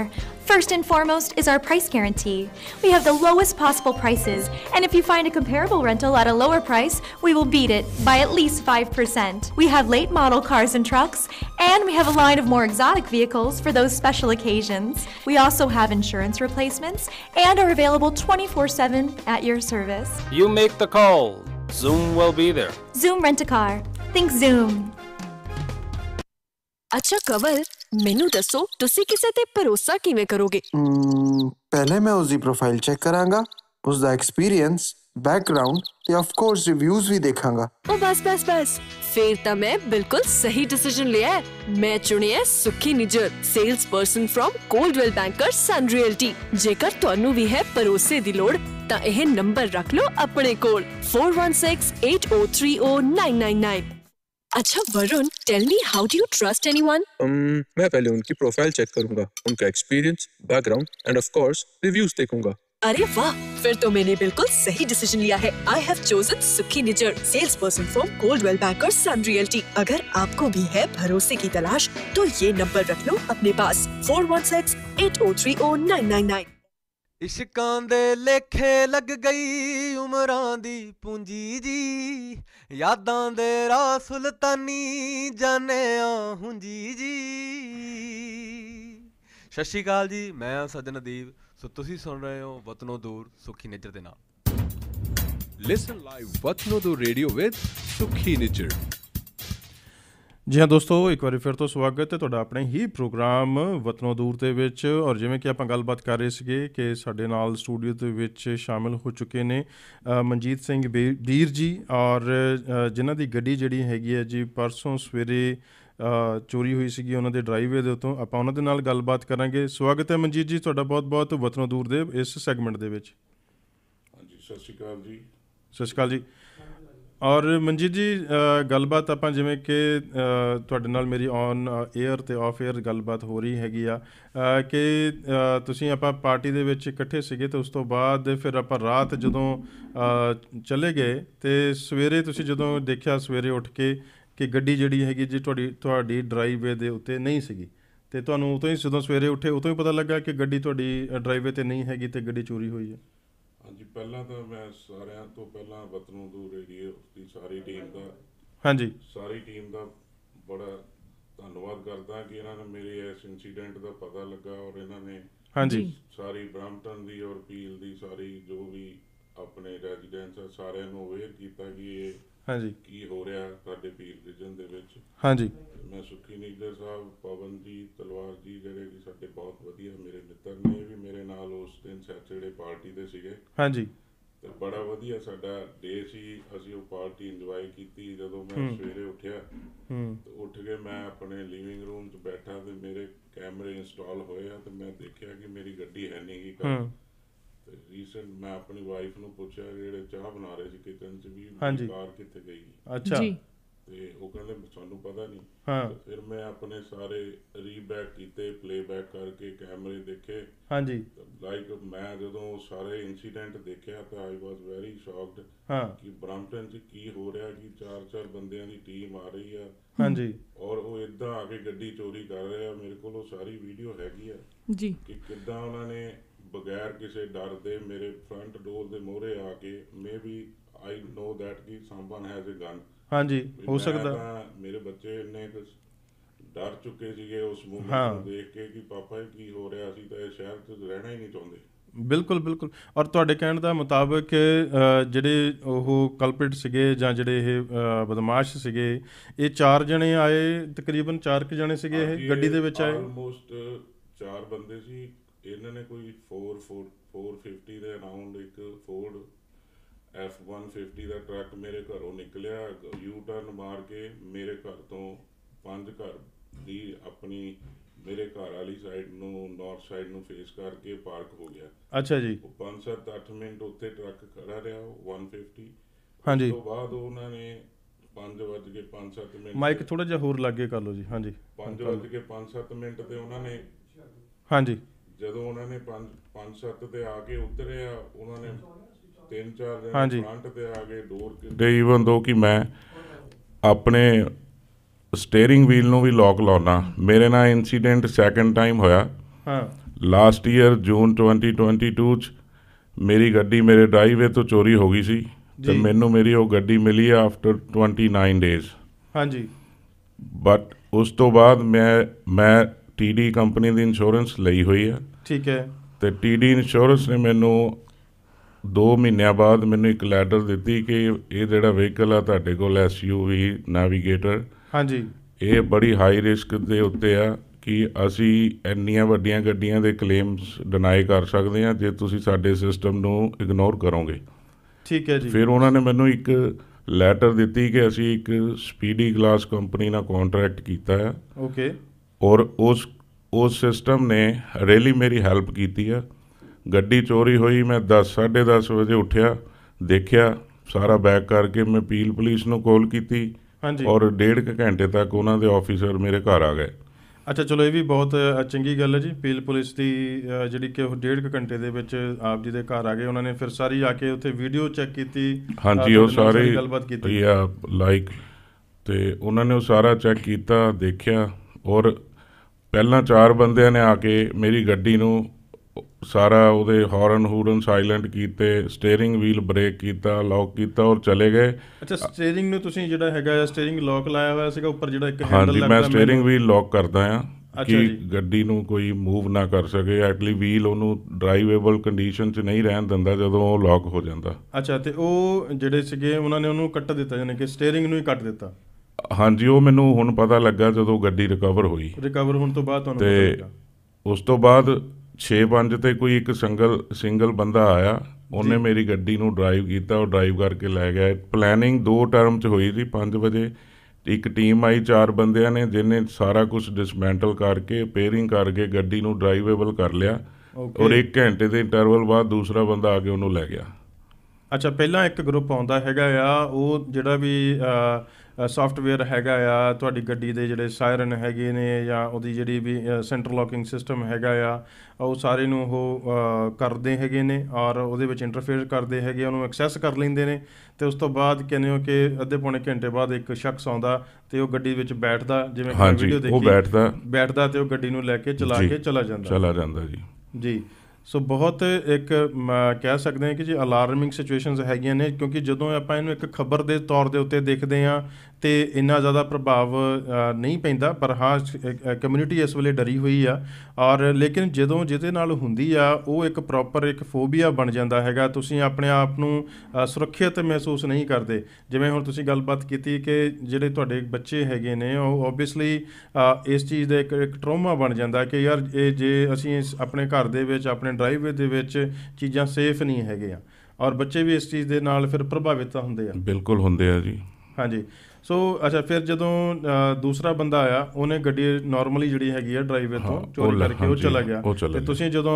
First and foremost is our price guarantee. We have the lowest possible prices, and if you find a comparable rental at a lower price, we will beat it by at least 5%. We have late model cars and trucks, and we have a line of more exotic vehicles for those special occasions. We also have insurance replacements and are available 24 7 at your service. You make the call. Zoom will be there. Zoom Rent a Car. Think Zoom. अच्छा कवल ਮੈਨੂੰ ਦੱਸੋ ਤੁਸੀਂ ਕਿਸੇ ਤੇ ਭਰੋਸਾ ਕਿਵੇਂ ਕਰੋਗੇ ਪਹਿਲੇ ਮੈਂ ਉਸ ਦੀ ਪ੍ਰੋਫਾਈਲ ਚੈੱਕ ਕਰਾਂਗਾ ਉਸ ਦਾ ਐਕਸਪੀਰੀਅੰਸ ਬੈਕਗ੍ਰਾਉਂਡ ਤੇ ਆਫ ਕੋਰਸ ਰਿਵਿਊਜ਼ ਵੀ ਦੇਖਾਂਗਾ ਉਹ ਬਸ ਬਸ ਬਸ ਫਿਰ ਤਾਂ ਮੈਂ ਬਿਲਕੁਲ ਸਹੀ ਡਿਸੀਜਨ ਲਿਆ ਮੈਂ ਚੁਣਿਆ Sukhi Nijjar sales person firm Coldwell Banker Sun Realty ਜੇਕਰ ਤੁਹਾਨੂੰ ਵੀ ਹੈ ਭਰੋਸੇ ਦੀ ਲੋੜ ਤਾਂ ਇਹ ਨੰਬਰ ਰੱਖ ਲਓ ਆਪਣੇ ਕੋਲ 4168030999 अच्छा Varun tell me how do you trust anyone मैं पहले उनकी प्रोफाइल चेक करूंगा उनका experience background and of course reviews देखूंगा अरे वाह फिर तो मैंने बिल्कुल सही डिसीजन लिया है I have chosen Sukhi Nijjar sales person from Coldwell Banker Sun realty अगर आपको भी है भरोसे की तलाश तो ये नंबर रख लो अपने पास four one six eight O three O nine nine nine ਇਸ਼ਕਾਂ ਦੇ ਲੇਖੇ ਲੱਗ ਗਈ ਉਮਰਾਂ ਦੀ ਪੂੰਜੀ ਜੀ ਯਾਦਾਂ ਦੇ ਰਾ ਸੁਲਤਾਨੀ ਜਾਣਿਆ ਹੁੰਜੀ ਜੀ ਸਤਿ ਸ਼੍ਰੀ ਅਕਾਲ ਜੀ ਮੈਂ ਹਾਂ ਸੋ ਤੁਸੀਂ ਸੁਣ ਰਹੇ ਹੋ ਵਤਨੋਂ ਦੂਰ ਸੁਖੀ ਨਿਜਰ ਦੇ ਨਾਲ ਲਿਸਨ ਲਾਈਵ ਵਤਨੋਂ ਦੂਰ ਰੇਡੀਓ ਵਿਦ ਸੁਖੀ ਨਿਜਰ ਜੀ ਹਾਂ ਦੋਸਤੋ ਇੱਕ ਵਾਰੀ ਫਿਰ ਤੋਂ ਸਵਾਗਤ ਹੈ ਤੁਹਾਡਾ ਆਪਣੇ ਹੀ ਪ੍ਰੋਗਰਾਮ ਵਤਨੋਂ ਦੂਰ ਦੇ ਵਿੱਚ ਔਰ ਜਿਵੇਂ ਕਿ ਆਪਾਂ ਗੱਲਬਾਤ ਕਰ ਰਹੇ ਸੀਗੇ ਕਿ ਸਾਡੇ ਨਾਲ ਸਟੂਡੀਓ ਦੇ ਵਿੱਚ ਸ਼ਾਮਿਲ ਹੋ ਚੁੱਕੇ ਨੇ ਮਨਜੀਤ ਸਿੰਘ ਵੀਰ ਜੀ ਔਰ ਜਿਨ੍ਹਾਂ ਦੀ ਗੱਡੀ ਜਿਹੜੀ ਹੈਗੀ ਹੈ ਜੀ ਪਰਸੋਂ ਸਵੇਰੇ ਚੋਰੀ ਹੋਈ ਸੀਗੀ ਉਹਨਾਂ ਦੇ ਡਰਾਈਵੇ ਦੇ ਉਤੋਂ ਆਪਾਂ ਉਹਨਾਂ ਦੇ ਨਾਲ ਗੱਲਬਾਤ ਕਰਾਂਗੇ ਸਵਾਗਤ ਹੈ ਮਨਜੀਤ ਜੀ ਤੁਹਾਡਾ ਬਹੁਤ-ਬਹੁਤ ਵਤਨੋਂ ਦੂਰ ਦੇ ਇਸ ਸੈਗਮੈਂਟ ਦੇ ਵਿੱਚ ਹਾਂਜੀ ਸਤਿ ਸ਼੍ਰੀ ਅਕਾਲ ਜੀ ਸਤਿ ਸ਼੍ਰੀ ਅਕਾਲ ਜੀ ਔਰ ਮਨਜੀਤ ਜੀ ਗੱਲਬਾਤ ਆਪਾਂ ਜਿਵੇਂ ਕਿ ਤੁਹਾਡੇ ਨਾਲ ਮੇਰੀ ਔਨ 에ਅਰ ਤੇ ਆਫ 에ਅਰ ਗੱਲਬਾਤ ਹੋ ਰਹੀ ਹੈਗੀ ਆ ਕਿ ਤੁਸੀਂ ਆਪਾਂ ਪਾਰਟੀ ਦੇ ਵਿੱਚ ਇਕੱਠੇ ਸੀਗੇ ਤੇ ਉਸ ਤੋਂ ਬਾਅਦ ਫਿਰ ਆਪਾਂ ਰਾਤ ਜਦੋਂ ਚਲੇ ਗਏ ਤੇ ਸਵੇਰੇ ਤੁਸੀਂ ਜਦੋਂ ਦੇਖਿਆ ਸਵੇਰੇ ਉੱਠ ਕੇ ਕਿ ਗੱਡੀ ਜਿਹੜੀ ਹੈਗੀ ਜੀ ਤੁਹਾਡੀ ਤੁਹਾਡੀ ਡਰਾਈਵੇ ਦੇ ਉੱਤੇ ਨਹੀਂ ਸੀਗੀ ਤੇ ਤੁਹਾਨੂੰ ਉਦੋਂ ਹੀ ਜਦੋਂ ਸਵੇਰੇ ਉੱਠੇ ਉਦੋਂ ਹੀ ਪਤਾ ਲੱਗਾ ਕਿ ਗੱਡੀ ਤੁਹਾਡੀ ਡਰਾਈਵੇ ਤੇ ਨਹੀਂ ਹੈਗੀ ਤੇ ਗੱਡੀ ਚੋਰੀ ਹੋਈ ਹੈ ਪਹਿਲਾਂ ਤਾਂ ਮੈਂ ਸਾਰਿਆਂ ਤੋਂ ਪਹਿਲਾਂ ਵਤਨੋਂ ਦੂਰ ਏਰੀਏ ਦੀ ਸਾਰੀ ਟੀਮ ਦਾ ਹਾਂਜੀ ਸਾਰੀ ਟੀਮ ਦਾ ਬੜਾ ਧੰਨਵਾਦ ਕਰਦਾ ਕਿ ਇਹਨਾਂ ਨੇ ਮੇਰੇ ਇਸ ਇਨਸੀਡੈਂਟ ਦਾ ਪਤਾ ਲੱਗਾ ਔਰ ਇਹਨਾਂ ਨੇ ਹਾਂਜੀ ਸਾਰੀ ਬ੍ਰੈਂਪਟਨ ਦੀ ਔਰ ਪੀਲ ਦੀ ਸਾਰੀ ਜੋ ਵੀ ਆਪਣੇ ਰੈਜ਼ੀਡੈਂਸ ਸਾਰਿਆਂ ਨੂੰ ਅਵੇਅਰ ਕੀਤਾ ਕਿ ਇਹ ਹਾਂਜੀ ਕੀ ਹੋ ਰਿਹਾ ਸਾਡੇ ਪੀਰ ਰਿਜਨ ਦੇ ਵਿੱਚ ਹਾਂਜੀ ਮੈਂ ਸੁੱਖੀ ਨੀਦਰ ਸਾਹਿਬ ਪਵਨ ਜੀ ਤਲਵਾਰ ਜੀ ਜਿਹੜੇ ਵੀ ਸਾਡੇ ਬਹੁਤ ਵਧੀਆ ਮੇਰੇ ਮਿੱਤਰ ਨੇ ਵੀ ਮੇਰੇ ਨਾਲ ਉਸ ਦਿਨ ਸੈਚਰਡੇ ਪਾਰਟੀ ਦੇ ਸੀਗੇ ਹਾਂਜੀ ਤੇ ਬੜਾ ਵਧੀਆ ਸਾਡਾ ਡੇ ਸੀ ਅਸੀਂ ਉਹ ਪਾਰਟੀ ਇੰਜੋਏ ਕੀਤੀ ਜਦੋਂ ਮੈਂ ਸਵੇਰੇ ਉੱਠਿਆ ਹੂੰ ਉੱਠ ਕੇ ਮੈਂ ਆਪਣੇ ਲਿਵਿੰਗ ਰੂਮ 'ਚ ਬੈਠਾ ਤੇ ਮੇਰੇ ਕੈਮਰੇ ਇੰਸਟਾਲ ਹੋਏ ਆ ਤੇ ਮੈਂ ਦੇਖਿਆ ਕਿ ਮੇਰੀ ਗੱਡੀ ਹੈ ਨਹੀਂ ਕਿ ਤੇ ਰੀਸੈਂਟ ਮੈਂ ਆਪਣੀ ਵਾਈਫ ਨੂੰ ਪੁੱਛਿਆ ਜਿਹੜੇ ਚਾਹ ਬਣਾ ਰਹੇ ਸੀ ਕਿਚਨ 'ਚ ਵੀ ਬਾਹਰ ਕਿੱਥੇ ਗਈ ਅੱਛਾ ਜੀ ਤੇ ਉਹ ਕਹਿੰਦੇ ਸਾਨੂੰ ਪਤਾ ਨਹੀਂ ਹਾਂ ਤੇ ਫਿਰ ਮੈਂ ਆਪਣੇ ਸਾਰੇ ਰੀਬੈਕ ਕੀਤੇ ਪਲੇਬੈਕ ਕਰਕੇ ਕੈਮਰੇ ਦੇਖੇ ਹਾਂਜੀ ਲਾਈਕ ਮੈਂ ਜਦੋਂ ਸਾਰੇ ਇਨਸੀਡੈਂਟ ਦੇਖਿਆ ਤਾਂ ਆਈ ਵਾਸ ਵੈਰੀ ਸ਼ੌਕਡ ਹਾਂ ਕਿ ਬ੍ਰੈਂਪਟਨ 'ਚ ਕੀ ਹੋ ਰਿਹਾ ਕਿ ਚਾਰ ਚਾਰ ਬੰਦਿਆਂ ਦੀ ਟੀਮ ਆ ਰਹੀ ਆ ਹਾਂਜੀ ਔਰ ਉਹ ਇਦਾਂ ਆ ਕੇ ਗੱਡੀ ਚੋਰੀ ਕਰ ਰਿਹਾ ਮੇਰੇ ਕੋਲ ਉਹ ਸਾਰੀ ਵੀਡੀਓ ਹੈਗੀ ਆ ਜੀ ਕਿ ਕਿੱਦਾਂ ਉਹਨਾਂ ਨੇ ਬਗੈਰ ਕਿਸੇ ਡਰ ਦੇ ਮੇਰੇ ਫਰੰਟ ਡੋਰ ਦੇ ਮੋਹਰੇ ਆ ਕੇ maybe I know that ਕਿ ਸਮਵਨ ਹੈਜ਼ ਅ ਗਨ ਹਾਂਜੀ ਹੋ ਸਕਦਾ ਮੇਰੇ ਬੱਚੇ ਨੇ ਡਰ ਚੁੱਕੇ ਸੀਗੇ ਉਸ ਮੂਮੈਂਟ ਨੂੰ ਦੇਖ ਕੇ ਕਿ ਪਾਪਾ ਇਹ ਕੀ ਹੋ ਰਿਹਾ ਸੀ ਤਾਂ ਇਹ ਸ਼ਹਿਰ 'ਚ ਰਹਿਣਾ ਹੀ ਨਹੀਂ ਚਾਹੁੰਦੇ ਬਿਲਕੁਲ ਬਿਲਕੁਲ ਔਰ ਤੁਹਾਡੇ ਕਹਿਣ ਦਾ ਮੁਤਾਬਕ ਜਿਹੜੇ ਉਹ ਕਲਪਿਟ ਸੀਗੇ ਜਾਂ ਜਿਹੜੇ ਇਹ ਬਦਮਾਸ਼ ਸੀਗੇ ਇਹ ਚਾਰ ਜਣੇ ਆਏ ਤਕਰੀਬਨ ਚਾਰ ਕਿ ਜਣੇ ਸੀਗੇ ਇਹ ਗੱਡੀ ਦੇ ਵਿੱਚ ਆਏ ਆਲਮੋਸਟ ਚਾਰ ਬੰਦੇ ਸੀ ਇਹਨਾਂ ਨੇ ਕੋਈ 4 4 450 ਦੇ ਅਰਾਊਂਡ ਇੱਕ ਫੋਰਡ F150 ਦਾ ਟਰੱਕ ਮੇਰੇ ਘਰੋਂ ਨਿਕਲਿਆ ਯੂ ਟਰਨ ਮਾਰ ਕੇ ਮੇਰੇ ਘਰ ਤੋਂ ਪੰਜ ਘਰ ਦੀ ਆਪਣੀ ਮੇਰੇ ਘਰ ਵਾਲੀ ਸਾਈਡ ਨੂੰ ਨਾਰਥ ਸਾਈਡ ਨੂੰ ਫੇਸ ਕਰਕੇ ਪਾਰਕ ਹੋ ਗਿਆ ਅੱਛਾ ਜੀ ਉਹ 5 7 ਮਿੰਟ ਉੱਤੇ ਟਰੱਕ ਖੜਾ ਰਿਹਾ 150 ਹਾਂਜੀ ਉਸ ਤੋਂ ਬਾਅਦ ਉਹਨਾਂ ਨੇ 5:05 ਮਿੰਟ ਮਾਈਕ ਥੋੜਾ ਜਿਹਾ ਹੋਰ ਲਾਗੇ ਕਰ ਲਓ ਜੀ ਹਾਂਜੀ 5:05 ਮਿੰਟ ਤੇ ਉਹਨਾਂ ਨੇ ਹਾਂਜੀ ਜਦੋਂ ਉਹਨਾਂ ਨੇ 5 5 7 ਤੇ ਆ ਕੇ ਉਤਰਿਆ ਉਹਨਾਂ ਨੇ ਤਿੰਨ ਚਾਰ ਦਿਨ ਫਰੰਟ ਤੇ ਆ ਕੇ ਡੋਰ ਦੇ ਈਵਨ ਦੋ ਕਿ ਮੈਂ ਆਪਣੇ ਸਟੀਅਰਿੰਗ ਵੀਲ ਨੂੰ ਵੀ ਲੋਕ ਲਾਉਣਾ ਮੇਰੇ ਨਾਲ ਇਨਸੀਡੈਂਟ ਸੈਕੰਡ ਟਾਈਮ ਹੋਇਆ ਹਾਂ ਲਾਸਟ ਈਅਰ ਜੂਨ 2022 ਚ ਮੇਰੀ ਗੱਡੀ ਮੇਰੇ ਡਰਾਈਵੇ ਤੋਂ ਚੋਰੀ ਹੋ ਗਈ ਸੀ ਤੇ ਮੈਨੂੰ ਮੇਰੀ ਉਹ ਗੱਡੀ ਮਿਲੀ ਆਫਟਰ 29 ਡੇਸ ਹਾਂਜੀ ਬਟ ਉਸ ਤੋਂ ਬਾਅਦ ਮੈਂ ਮੈਂ ਟੀਡੀ ਕੰਪਨੀ ਦੀ ਇੰਸ਼ੋਰੈਂਸ ਲਈ ਹੋਈ ਹੈ ਠੀਕ ਹੈ ਤੇ ਟੀਡੀ ਇੰਸ਼ੋਰੈਂਸ ਨੇ ਮੈਨੂੰ 2 ਮਹੀਨਿਆਂ ਬਾਅਦ ਮੈਨੂੰ ਇੱਕ ਲੈਟਰ ਦਿੱਤੀ ਕਿ ਇਹ ਜਿਹੜਾ ਵਹੀਕਲ ਆ ਤੁਹਾਡੇ ਕੋਲ ਐਸਯੂਵੀ ਨੈਵੀਗੇਟਰ ਹਾਂਜੀ ਇਹ ਬੜੀ ਹਾਈ ਰਿਸਕ ਦੇ ਉੱਤੇ ਆ ਕਿ ਅਸੀਂ ਇੰਨੀਆਂ ਵੱਡੀਆਂ ਗੱਡੀਆਂ ਦੇ ਕਲੇਮਸ ਡਿਨਾਈ ਕਰ ਸਕਦੇ ਹਾਂ ਜੇ ਤੁਸੀਂ ਸਾਡੇ ਸਿਸਟਮ ਨੂੰ ਇਗਨੋਰ ਕਰੋਗੇ ਠੀਕ ਹੈ ਜੀ ਫਿਰ ਉਹਨਾਂ ਨੇ ਮੈਨੂੰ ਇੱਕ ਲੈਟਰ ਦਿੱਤੀ ਕਿ ਅਸੀਂ ਇੱਕ ਸਪੀਡੀ ਗਲਾਸ ਕੰਪਨੀ ਨਾਲ ਕੰਟਰੈਕਟ ਕੀਤਾ ਹੈ ਓਕੇ ਔਰ ਉਸ ਉਹ ਸਿਸਟਮ ਨੇ ਰੈਲੀ ਮੇਰੀ ਹੈਲਪ ਕੀਤੀ ਆ ਗੱਡੀ ਚੋਰੀ ਹੋਈ ਮੈਂ 10 10:30 ਵਜੇ ਉੱਠਿਆ ਦੇਖਿਆ ਸਾਰਾ ਬੈਕ ਕਰਕੇ ਮੈਂ ਪੀਲ ਪੁਲਿਸ ਨੂੰ ਕਾਲ ਕੀਤੀ ਹਾਂਜੀ ਔਰ ਡੇਢ ਘੰਟੇ ਤੱਕ ਉਹਨਾਂ ਦੇ ਆਫੀਸਰ ਮੇਰੇ ਘਰ ਆ ਗਏ ਅੱਛਾ ਚਲੋ ਇਹ ਵੀ ਬਹੁਤ ਚੰਗੀ ਗੱਲ ਹੈ ਜੀ ਪੀਲ ਪੁਲਿਸ ਦੀ ਜਿਹੜੀ ਕਿ ਉਹ ਡੇਢ ਘੰਟੇ ਦੇ ਵਿੱਚ ਆਪ ਜੀ ਦੇ ਘਰ ਆ ਗਏ ਉਹਨਾਂ ਨੇ ਫਿਰ ਸਾਰੀ ਆ ਕੇ ਉੱਥੇ ਵੀਡੀਓ ਚੈੱਕ ਕੀਤੀ ਹਾਂਜੀ ਉਹ ਸਾਰੇ ਗੱਲਬਾਤ ਕੀਤੀ ਆ ਲਾਈਕ ਤੇ ਉਹਨਾਂ ਨੇ ਉਹ ਸਾਰਾ ਚੈੱਕ ਕੀਤਾ ਦੇਖਿਆ ਔਰ ਪਹਿਲਾਂ ਚਾਰ ਬੰਦਿਆਂ ਨੇ ਆ ਕੇ ਮੇਰੀ ਗੱਡੀ ਨੂੰ ਸਾਰਾ ਉਹਦੇ ਹਾਰਨ ਹੂਰਨ ਸਾਇਲੈਂਟ ਕੀਤੇ ਸਟੀering ਵੀਲ ਬ੍ਰੇਕ ਕੀਤਾ ਲੌਕ ਕੀਤਾ ਔਰ ਚਲੇ ਗਏ ਅੱਛਾ ਸਟੀering ਨੂੰ ਤੁਸੀਂ ਜਿਹੜਾ ਹੈਗਾ ਸਟੀering ਲੌਕ ਲਾਇਆ ਹੋਇਆ ਸੀਗਾ ਉੱਪਰ ਜਿਹੜਾ ਇੱਕ ਹੈਂਡਲ ਲੱਗਦਾ ਹਾਂਜੀ ਮੈਂ ਸਟੀering ਵੀਲ ਲੌਕ ਕਰਦਾ ਹਾਂ ਕਿ ਗੱਡੀ ਨੂੰ ਕੋਈ ਮੂਵ ਨਾ ਕਰ ਸਕੇ ਐਟਲੀ ਵੀਲ ਉਹਨੂੰ ਡਰਾਈਵੇਬਲ ਕੰਡੀਸ਼ਨ 'ਚ ਨਹੀਂ ਰਹਿਣ ਦਿੰਦਾ ਜਦੋਂ ਉਹ ਲੌਕ ਹੋ ਜਾਂਦਾ ਅੱਛਾ ਤੇ ਉਹ ਜਿਹੜੇ ਸੀਗੇ ਉਹਨਾਂ ਨੇ ਉਹਨੂੰ ਕੱਟ ਦਿੱਤਾ ਯਾਨੀ ਕਿ ਸਟੀering ਨੂੰ ਹੀ ਕੱਟ ਦਿੱਤਾ ਹਾਂਜੀ ਉਹ ਮੈਨੂੰ ਹੁਣ ਪਤਾ ਲੱਗਾ ਜਦੋਂ ਗੱਡੀ ਰਿਕਵਰ ਹੋਈ ਰਿਕਵਰ ਹੋਣ ਤੋਂ ਬਾਅਦ ਤੁਹਾਨੂੰ ਪਤਾ ਉਸ ਤੋਂ ਬਾਅਦ 6-5 ਤੇ ਕੋਈ ਇੱਕ ਸਿੰਗਲ ਸਿੰਗਲ ਬੰਦਾ ਆਇਆ ਉਹਨੇ ਮੇਰੀ ਗੱਡੀ ਨੂੰ ਡਰਾਈਵ ਕੀਤਾ ਉਹ ਡਰਾਈਵ ਕਰਕੇ ਲੈ ਗਿਆ ਪਲੈਨਿੰਗ ਦੋ ਟਰਮ 'ਚ ਹੋਈ ਸੀ 5 ਵਜੇ ਇੱਕ ਟੀਮ ਆਈ ਚਾਰ ਬੰਦਿਆਂ ਨੇ ਜਿਨੇ ਸਾਰਾ ਕੁਝ ਡਿਸਮੈਂਟਲ ਕਰਕੇ ਪੇਅਰਿੰਗ ਕਰਕੇ ਗੱਡੀ ਨੂੰ ਡਰਾਈਵੇਬਲ ਕਰ ਲਿਆ ਔਰ 1 ਘੰਟੇ ਦੇ ਇੰਟਰਵਲ ਬਾਅਦ ਦੂਸਰਾ ਬੰਦਾ ਆ ਕੇ ਉਹਨੂੰ ਲੈ ਗਿਆ ਅੱਛਾ ਪਹਿਲਾਂ ਇੱਕ ਗਰੁੱਪ ਆਉਂਦਾ ਹੈਗਾ ਆ ਉਹ ਜਿਹੜਾ ਵੀ ਸੌਫਟਵੇਅਰ ਹੈਗਾ ਆ ਤੁਹਾਡੀ ਗੱਡੀ ਦੇ ਜਿਹੜੇ ਸਾਇਰਨ ਹੈਗੇ ਨੇ ਜਾਂ ਉਹਦੀ ਜਿਹੜੀ ਵੀ ਸੈਂਟਰ ਲੌਕਿੰਗ ਸਿਸਟਮ ਹੈਗਾ ਆ ਉਹ ਸਾਰੇ ਨੂੰ ਉਹ ਕਰਦੇ ਹੈਗੇ ਨੇ ਔਰ ਉਹਦੇ ਵਿੱਚ ਇੰਟਰਫੇਅਰ ਕਰਦੇ ਹੈਗੇ ਉਹਨੂੰ ਐਕਸੈਸ ਕਰ ਲੈਂਦੇ ਨੇ ਤੇ ਉਸ ਤੋਂ ਬਾਅਦ ਕਹਿੰਦੇ ਹੋ ਕਿ ਅੱਧੇ ਪੌਣੇ ਘੰਟੇ ਬਾਅਦ ਇੱਕ ਸ਼ਖਸ ਆਉਂਦਾ ਤੇ ਉਹ ਗੱਡੀ ਵਿੱਚ ਬੈਠਦਾ ਜਿਵੇਂ ਕਿ ਵੀਡੀਓ ਦੇਖੀ ਉਹ ਬੈਠਦਾ ਬੈਠਦਾ ਤੇ ਉਹ ਗੱਡੀ ਨੂੰ ਲੈ ਕੇ ਚਲਾ ਕੇ ਚਲਾ ਜਾਂਦਾ ਚਲਾ ਜਾਂਦਾ ਜੀ ਜੀ ਸੋ ਬਹੁਤ ਇੱਕ ਕਹਿ ਸਕਦੇ ਹਾਂ ਕਿ ਜੀ ਅਲਾਰਮਿੰਗ ਸਿਚੁਏਸ਼ਨਸ ਹੈਗੀਆਂ ਨੇ ਕਿਉਂਕਿ ਜਦੋਂ ਆਪਾਂ ਇਹਨੂੰ ਇੱਕ ਖਬਰ ਦੇ ਤੌਰ ਦੇ ਉੱਤੇ ਦੇਖਦੇ ਆ ਤੇ ਇੰਨਾ ਜ਼ਿਆਦਾ ਪ੍ਰਭਾਵ ਨਹੀਂ ਪੈਂਦਾ ਪਰ ਹਾਂ ਕਮਿਊਨਿਟੀ ਇਸ ਵੇਲੇ ਡਰੀ ਹੋਈ ਆ ਔਰ ਲੇਕਿਨ ਜਦੋਂ ਜਿਹਦੇ ਨਾਲ ਹੁੰਦੀ ਆ ਉਹ ਇੱਕ ਪ੍ਰੋਪਰ ਇੱਕ ਫੋਬੀਆ ਬਣ ਜਾਂਦਾ ਹੈਗਾ ਤੁਸੀਂ ਆਪਣੇ ਆਪ ਨੂੰ ਸੁਰੱਖਿਅਤ ਮਹਿਸੂਸ ਨਹੀਂ ਕਰਦੇ ਜਿਵੇਂ ਹੁਣ ਤੁਸੀਂ ਗੱਲਬਾਤ ਕੀਤੀ ਕਿ ਜਿਹੜੇ ਤੁਹਾਡੇ ਬੱਚੇ ਹੈਗੇ ਨੇ ਉਹ ਆਬਵੀਅਸਲੀ ਇਸ ਚੀਜ਼ ਦਾ ਇੱਕ ਇੱਕ ਟਰੋਮਾ ਬਣ ਜਾਂਦਾ ਕਿ ਯਾਰ ਇਹ ਜੇ ਅਸੀਂ ਆਪਣੇ ਘਰ ਦੇ ਵਿੱਚ ਆਪਣੇ ਡਰਾਈਵਵੇ ਦੇ ਵਿੱਚ ਚੀਜ਼ਾਂ ਸੇਫ ਨਹੀਂ ਹੈਗੇ ਆ ਔਰ ਬੱਚੇ ਵੀ ਇਸ ਚੀਜ਼ ਦੇ ਨਾਲ ਫਿਰ ਪ੍ਰਭਾਵਿਤ ਹੁੰਦੇ ਆ ਬਿਲਕੁਲ ਹੁੰਦੇ ਆ ਜੀ ਹਾਂਜੀ ਸੋ ਅੱਛਾ ਫਿਰ ਜਦੋਂ ਦੂਸਰਾ ਬੰਦਾ ਆਇਆ ਉਹਨੇ ਗੱਡੀ ਨਾਰਮਲੀ ਜਿਹੜੀ ਹੈਗੀ ਆ ਡਰਾਈਵਰ ਤੋਂ ਚੋਰੀ ਕਰਕੇ ਉਹ ਚਲਾ ਗਿਆ ਤੇ ਤੁਸੀਂ ਜਦੋਂ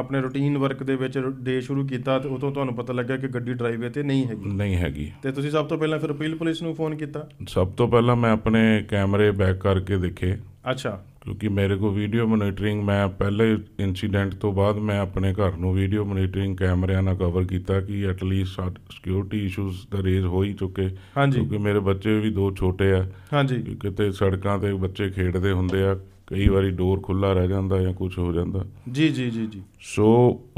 ਆਪਣੇ ਰੁਟੀਨ ਵਰਕ ਦੇ ਵਿੱਚ ਡੇ ਸ਼ੁਰੂ ਕੀਤਾ ਤੇ ਉਦੋਂ ਤੁਹਾਨੂੰ ਪਤਾ ਲੱਗਾ ਕਿ ਗੱਡੀ ਡਰਾਈਵੇ ਤੇ ਨਹੀਂ ਹੈਗੀ ਨਹੀਂ ਹੈਗੀ ਤੇ ਤੁਸੀਂ ਸਭ ਤੋਂ ਪਹਿਲਾਂ ਫਿਰ ਅਪੀਲ ਪੁਲਿਸ ਨੂੰ ਫੋਨ ਕੀਤਾ ਸਭ ਤੋਂ ਪਹਿਲਾਂ ਮੈਂ ਆਪਣੇ ਕੈਮਰੇ ਬੈਕ ਕਰਕੇ ਦੇਖੇ ਅੱਛਾ ਕਿਉਂਕਿ ਮੇਰੇ ਕੋ ਵੀਡੀਓ ਮੋਨੀਟਰਿੰਗ ਮੈਂ ਪਹਿਲੇ ਇਨਸੀਡੈਂਟ ਤੋਂ ਬਾਅਦ ਮੈਂ ਆਪਣੇ ਘਰ ਨੂੰ ਵੀਡੀਓ ਮੋਨੀਟਰਿੰਗ ਕੈਮਰਿਆਂ ਨਾਲ ਕਵਰ ਕੀਤਾ ਕਿ ਐਟਲੀਸਟ ਸਿਕਿਉਰਿਟੀ ਇਸ਼ੂਸ ਦਾ ਰੇਜ਼ ਹੋ ਹੀ ਚੁੱਕੇ ਕਿਉਂਕਿ ਮੇਰੇ ਬੱਚੇ ਵੀ ਦੋ ਛੋਟੇ ਆ ਹਾਂਜੀ ਕਿਤੇ ਸੜਕਾਂ ਤੇ ਬੱਚੇ ਖੇਡਦੇ ਹੁੰਦੇ ਆ ਕਈ ਵਾਰੀ ਡੋਰ ਖੁੱਲਾ ਰਹਿ ਜਾਂਦਾ ਜਾਂ ਕੁਝ ਹੋ ਜਾਂਦਾ ਜੀ ਜੀ ਜੀ ਜੀ ਸੋ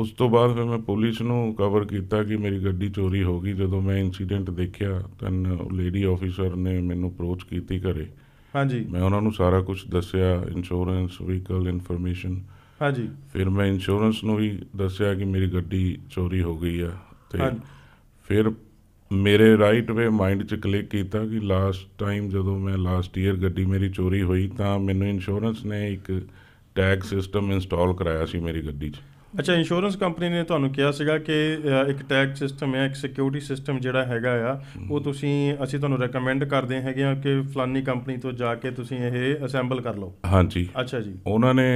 ਉਸ ਤੋਂ ਬਾਅਦ ਫਿਰ ਮੈਂ ਪੁਲਿਸ ਨੂੰ ਕਵਰ ਕੀਤਾ ਕਿ ਮੇਰੀ ਗੱਡੀ ਚੋਰੀ ਹੋ ਗਈ ਜਦੋਂ ਮੈਂ ਇਨਸੀਡੈਂਟ ਦੇਖਿਆ ਤਾਂ ਲੇਡੀ ਆਫੀਸਰ ਨੇ ਮੈਨੂੰ ਅਪਰੋਚ ਕੀਤੀ ਘਰੇ ਹਾਂਜੀ ਮੈਂ ਉਹਨਾਂ ਨੂੰ ਸਾਰਾ ਕੁਝ ਦੱਸਿਆ ਇੰਸ਼ੋਰੈਂਸ ਵਹੀਕਲ ਇਨਫੋਰਮੇਸ਼ਨ ਹਾਂਜੀ ਫਿਰ ਮੈਂ ਇੰਸ਼ੋਰੈਂਸ ਨੂੰ ਵੀ ਦੱਸਿਆ ਕਿ ਮੇਰੀ ਗੱਡੀ ਚੋਰੀ ਹੋ ਗਈ ਆ ਤੇ ਫਿਰ ਮੇਰੇ ਰਾਈਟ ਵੇ ਮਾਈਂਡ 'ਚ ਕਲਿੱਕ ਕੀਤਾ ਕਿ ਲਾਸਟ ਟਾਈਮ ਜਦੋਂ ਮੈਂ ਲਾਸਟ ਈਅਰ ਗੱਡੀ ਮੇਰੀ ਚੋਰੀ ਹੋਈ ਤਾਂ ਮੈਨੂੰ ਇੰਸ਼ੋਰੈਂਸ ਨੇ ਇੱਕ ਟੈਗ ਸਿਸਟਮ ਇੰਸਟਾਲ ਕਰਾਇਆ ਸੀ ਮੇਰੀ ਗੱਡੀ 'ਚ ਅੱਛਾ ਇੰਸ਼ੋਰੈਂਸ ਕੰਪਨੀ ਨੇ ਤੁਹਾਨੂੰ ਕਿਹਾ ਸੀਗਾ ਕਿ ਇੱਕ ਟੈਗ ਸਿਸਟਮ ਹੈ ਇੱਕ ਸਿਕਿਉਰਿਟੀ ਸਿਸਟਮ ਜਿਹੜਾ ਹੈਗਾ ਆ ਉਹ ਤੁਸੀਂ ਅਸੀਂ ਤੁਹਾਨੂੰ ਰეკਮੈਂਡ ਕਰਦੇ ਹੈਗੇ ਆ ਕਿ ਫਲਾਨੀ ਕੰਪਨੀ ਤੋਂ ਜਾ ਕੇ ਤੁਸੀਂ ਇਹ ਅਸੈਂਬਲ ਕਰ ਲਓ ਹਾਂਜੀ ਅੱਛਾ ਜੀ ਉਹਨਾਂ ਨੇ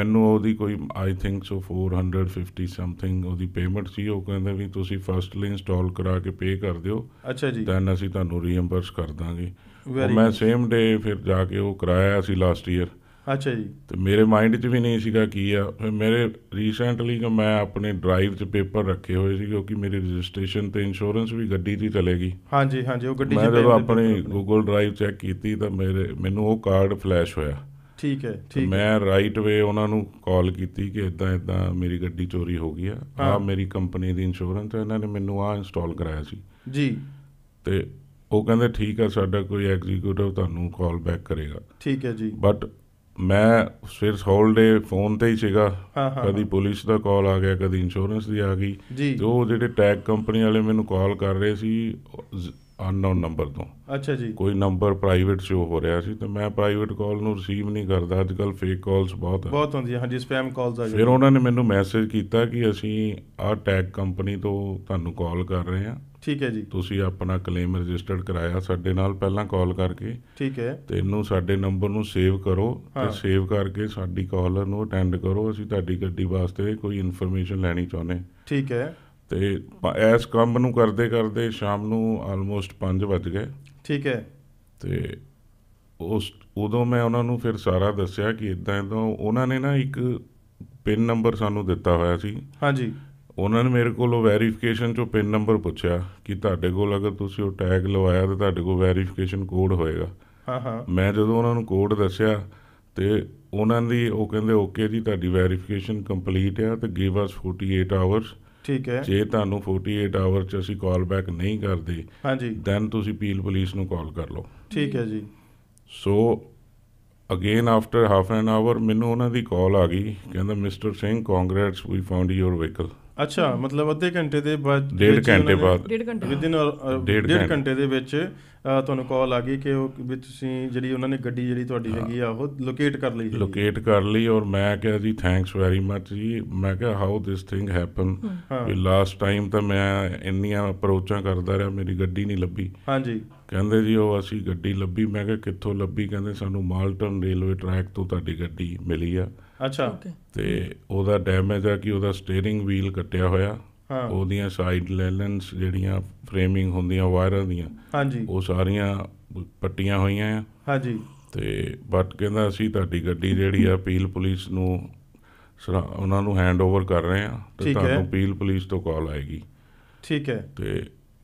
ਮੈਨੂੰ ਉਹਦੀ ਕੋਈ ਆਈ ਥਿੰਕ ਸੋ 450 ਸਮਥਿੰਗ ਉਹਦੀ ਪੇਮੈਂਟ ਸੀ ਉਹ ਕਹਿੰਦੇ ਵੀ ਤੁਸੀਂ ਫਰਸਟਲੀ ਇੰਸਟਾਲ ਕਰਾ ਕੇ ਪੇ ਕਰ ਦਿਓ ਅੱਛਾ ਜੀ ਦੈਨ ਅਸੀਂ ਤੁਹਾਨੂੰ ਰੀਇੰਬਰਸ ਕਰ ਦਾਂਗੇ ਮੈਂ ਸੇਮ ਡੇ ਫਿਰ ਜਾ ਕੇ ਉਹ ਕਰਾਇਆ ਸੀ ਲਾਸਟ ਈਅਰ ਅੱਛਾ ਜੀ ਤੇ ਮੇਰੇ ਮਾਈਂਡ 'ਚ ਵੀ ਨਹੀਂ ਸੀਗਾ ਕੀ ਆ ਫਿਰ ਮੇਰੇ ਰੀਸੈਂਟਲੀ ਕਿ ਮੈਂ ਆਪਣੇ ਡਰਾਈਵ 'ਚ ਪੇਪਰ ਰੱਖੇ ਹੋਏ ਸੀ ਕਿਉਂਕਿ ਮੇਰੀ ਰਜਿਸਟ੍ਰੇਸ਼ਨ ਤੇ ਇੰਸ਼ੋਰੈਂਸ ਵੀ ਗੱਡੀ ਦੀ ਚਲੇਗੀ ਹਾਂਜੀ ਹਾਂਜੀ ਉਹ ਗੱਡੀ 'ਚ ਮੈਂ ਜਦੋਂ ਆਪਣੀ ਗੂਗਲ ਡਰਾਈਵ ਚੈੱਕ ਕੀਤੀ ਤਾਂ ਮੇਰੇ ਮੈਨੂੰ ਉਹ ਕਾਰਡ ਫਲੈਸ਼ ਹੋਇਆ ਠੀਕ ਹੈ ਠੀਕ ਮੈਂ ਰਾਈਟ ਵੇ ਉਹਨਾਂ ਨੂੰ ਕਾਲ ਕੀਤੀ ਕਿ ਇਦਾਂ ਇਦਾਂ ਮੇਰੀ ਗੱਡੀ ਚੋਰੀ ਹੋ ਗਈ ਆ ਆ ਮੇਰੀ ਕੰਪਨੀ ਦੀ ਇੰਸ਼ੋਰੈਂਸ ਹੈ ਇਹਨਾਂ ਨੇ ਮੈਨੂੰ ਆ ਇੰਸਟਾਲ ਕਰਾਇਆ ਸੀ ਜੀ ਤੇ ਉਹ ਕਹਿੰਦੇ ਠੀਕ ਆ ਸਾਡਾ ਕੋਈ ਐਗਜ਼ੀਕਿਊਟਿਵ ਤੁਹਾਨੂੰ ਕਾਲ ਬੈਕ ਕਰੇਗਾ ਠੀਕ ਹੈ ਜੀ ਬਟ ਮੈਂ ਸਵੇਰ ਹੋਲ ਡੇ ਫੋਨ ਤੇ ਹੀ ਸੀਗਾ ਕਦੀ ਪੁਲਿਸ ਦਾ ਕਾਲ ਆ ਗਿਆ ਕਦੀ ਇੰਸ਼ੋਰੈਂਸ ਦੀ ਆ ਗਈ ਜੋ ਜਿਹੜੇ ਟੈਗ ਕੰਪਨੀ ਵਾਲੇ ਮੈਨੂੰ ਕਾਲ ਕਰ ਰਹੇ ਸੀ ਅਨਨੋਨ ਨੰਬਰ ਤੋਂ ਅੱਛਾ ਜੀ ਕੋਈ ਨੰਬਰ ਪ੍ਰਾਈਵੇਟ ਸ਼ੋ ਹੋ ਰਿਹਾ ਸੀ ਤੇ ਮੈਂ ਪ੍ਰਾਈਵੇਟ ਕਾਲ ਨੂੰ ਰਿਸੀਵ ਨਹੀਂ ਕਰਦਾ ਅੱਜ ਕੱਲ ਫੇਕ ਕਾਲਸ ਬਹੁਤ ਆ ਬਹੁਤ ਹੁੰਦੀਆਂ ਹਾਂਜੀ ਸਪੈਮ ਕਾਲਸ ਆ ਜੀ ਫਿਰ ਉਹਨਾਂ ਨੇ ਮੈਨੂੰ ਮੈਸੇਜ ਕੀਤਾ ਕਿ ਅਸੀਂ ਆ ਟੈਗ ਕੰਪਨੀ ਤੋਂ ਤੁਹਾਨੂੰ ਕਾਲ ਕਰ ਰਹੇ ਹਾਂ ਠੀਕ ਹੈ ਜੀ ਤੁਸੀਂ ਆਪਣਾ ਕਲੇਮ ਰਜਿਸਟਰਡ ਕਰਾਇਆ ਸਾਡੇ ਨਾਲ ਪਹਿਲਾਂ ਕਾਲ ਕਰਕੇ ਠੀਕ ਹੈ ਤੇ ਇਹਨੂੰ ਸਾਡੇ ਨੰਬਰ ਨੂੰ ਸੇਵ ਕਰੋ ਤੇ ਸੇਵ ਕਰਕੇ ਸਾਡੀ ਕਾਲ ਨੂੰ ਅਟੈਂਡ ਕਰੋ ਅਸੀਂ ਤੁਹਾਡੀ ਗੱਡੀ ਵਾਸਤੇ ਕੋਈ ਇਨਫੋਰਮੇਸ਼ਨ ਲੈਣੀ ਚਾਹੁੰਦੇ ਠੀਕ ਹੈ ਤੇ ਇਸ ਕੰਮ ਨੂੰ ਕਰਦੇ ਕਰਦੇ ਸ਼ਾਮ ਨੂੰ ਆਲਮੋਸਟ 5 ਵਜ ਗਏ ਠੀਕ ਹੈ ਤੇ ਉਸ ਉਦੋਂ ਮੈਂ ਉਹਨਾਂ ਨੂੰ ਫਿਰ ਸਾਰਾ ਦੱਸਿਆ ਕਿ ਇਦਾਂ ਇਦਾਂ ਉਹਨਾਂ ਨੇ ਨਾ ਇੱਕ ਪਿਨ ਨੰਬਰ ਸਾਨੂੰ ਦਿੱਤਾ ਹੋਇਆ ਸੀ ਹਾਂਜੀ ਉਹਨਾਂ ਨੇ ਮੇਰੇ ਕੋਲੋਂ ਵੈਰੀਫਿਕੇਸ਼ਨ ਚੋਂ ਪਿਨ ਨੰਬਰ ਪੁੱਛਿਆ ਕਿ ਤੁਹਾਡੇ ਕੋਲ ਅਗਰ ਤੁਸੀਂ ਉਹ ਟੈਗ ਲਵਾਇਆ ਤਾਂ ਤੁਹਾਡੇ ਕੋਲ ਵੈਰੀਫਿਕੇਸ਼ਨ ਕੋਡ ਹੋਏਗਾ ਹਾਂ ਹਾਂ ਮੈਂ ਜਦੋਂ ਉਹਨਾਂ ਨੂੰ ਕੋਡ ਦੱਸਿਆ ਤੇ ਉਹਨਾਂ ਦੀ ਉਹ ਕਹਿੰਦੇ ਓਕੇ ਜੀ ਤੁਹਾਡੀ ਵੈਰੀਫਿਕੇਸ਼ਨ ਕੰਪਲੀਟ ਹੈ ਤੇ ਗਿਵ ਅਸ 48 ਆਵਰਸ ਠੀਕ ਹੈ ਜੇ ਤੁਹਾਨੂੰ 48 ਆਵਰ ਚ ਅਸੀਂ ਕਾਲ ਬੈਕ ਨਹੀਂ ਕਰਦੇ ਹਾਂਜੀ ਦੈਨ ਤੁਸੀਂ ਪੀਲ ਪੁਲਿਸ ਨੂੰ ਕਾਲ ਕਰ ਲਓ ਠੀਕ ਹੈ ਜੀ so again after half an hour ਮੈਨੂੰ ਉਹਨਾਂ ਦੀ ਕਾਲ ਆ ਗਈ ਕਹਿੰਦਾ mister Singh congrats we found your vehicle ਅੱਛਾ ਮਤਲਬ ਅੱਧੇ ਘੰਟੇ ਦੇ ਬਾਅਦ ਡੇਢ ਘੰਟੇ ਬਾਅਦ ਡੇਢ ਘੰਟੇ ਵਿਦਿਨ ਡੇਢ ਘੰਟੇ ਦੇ ਵਿੱਚ ਤੁਹਾਨੂੰ ਕਾਲ ਆ ਗਈ ਕਿ ਉਹ ਵੀ ਤੁਸੀਂ ਜਿਹੜੀ ਉਹਨਾਂ ਨੇ ਗੱਡੀ ਜਿਹੜੀ ਤੁਹਾਡੀ ਹੈਗੀ ਆ ਉਹ ਲੋਕੇਟ ਕਰ ਲਈ ਲੋਕੇਟ ਕਰ ਲਈ ਔਰ ਮੈਂ ਕਿਹਾ ਜੀ ਥੈਂਕਸ ਵੈਰੀ ਮਚ ਜੀ ਮੈਂ ਕਿਹਾ ਹਾਊ ਦਿਸ ਥਿੰਗ ਹੈਪਨ ਵੀ ਲਾਸਟ ਟਾਈਮ ਤਾਂ ਮੈਂ ਇੰਨੀਆਂ ਅਪਰੋਚਾਂ ਕਰਦਾ ਰਿਹਾ ਮੇਰੀ ਗੱਡੀ ਨਹੀਂ ਲੱਭੀ ਹਾਂਜੀ ਕਹਿੰਦੇ ਜੀ ਉਹ ਅਸੀਂ ਗੱਡੀ ਲੱਭੀ ਮੈਂ ਕਿਹਾ ਕਿੱਥੋਂ ਲੱਭੀ ਕਹਿੰਦੇ ਸਾਨੂੰ ਮਾਲਟਨ ਰੇਲਵੇ ਟਰੈਕ ਤੋਂ ਤੁਹਾਡੀ ਗੱਡੀ ਮਿਲੀ ਆ ਅੱਛਾ ਤੇ ਉਹਦਾ ਡੈਮੇਜ ਆ ਕਿ ਉਹਦਾ ਸਟੀering ਵੀਲ ਕੱਟਿਆ ਹੋਇਆ ਹਾਂ ਉਹਦੀਆਂ ਸਾਈਡ ਲੈਲੈਂਸ ਜਿਹੜੀਆਂ ਫਰੇਮਿੰਗ ਹੁੰਦੀਆਂ ਵਾਇਰਾਂ ਦੀਆਂ ਹਾਂਜੀ ਉਹ ਸਾਰੀਆਂ ਪੱਟੀਆਂ ਹੋਈਆਂ ਆ ਹਾਂਜੀ ਤੇ ਬਟ ਕਹਿੰਦਾ ਅਸੀਂ ਤੁਹਾਡੀ ਗੱਡੀ ਜਿਹੜੀ ਆ ਪੀਲ ਪੁਲਿਸ ਨੂੰ ਉਹਨਾਂ ਨੂੰ ਹੈਂਡਓਵਰ ਕਰ ਰਹੇ ਆ ਤੇ ਤੁਹਾਨੂੰ ਪੀਲ ਪੁਲਿਸ ਤੋਂ ਕਾਲ ਆਏਗੀ ਠੀਕ ਹੈ ਤੇ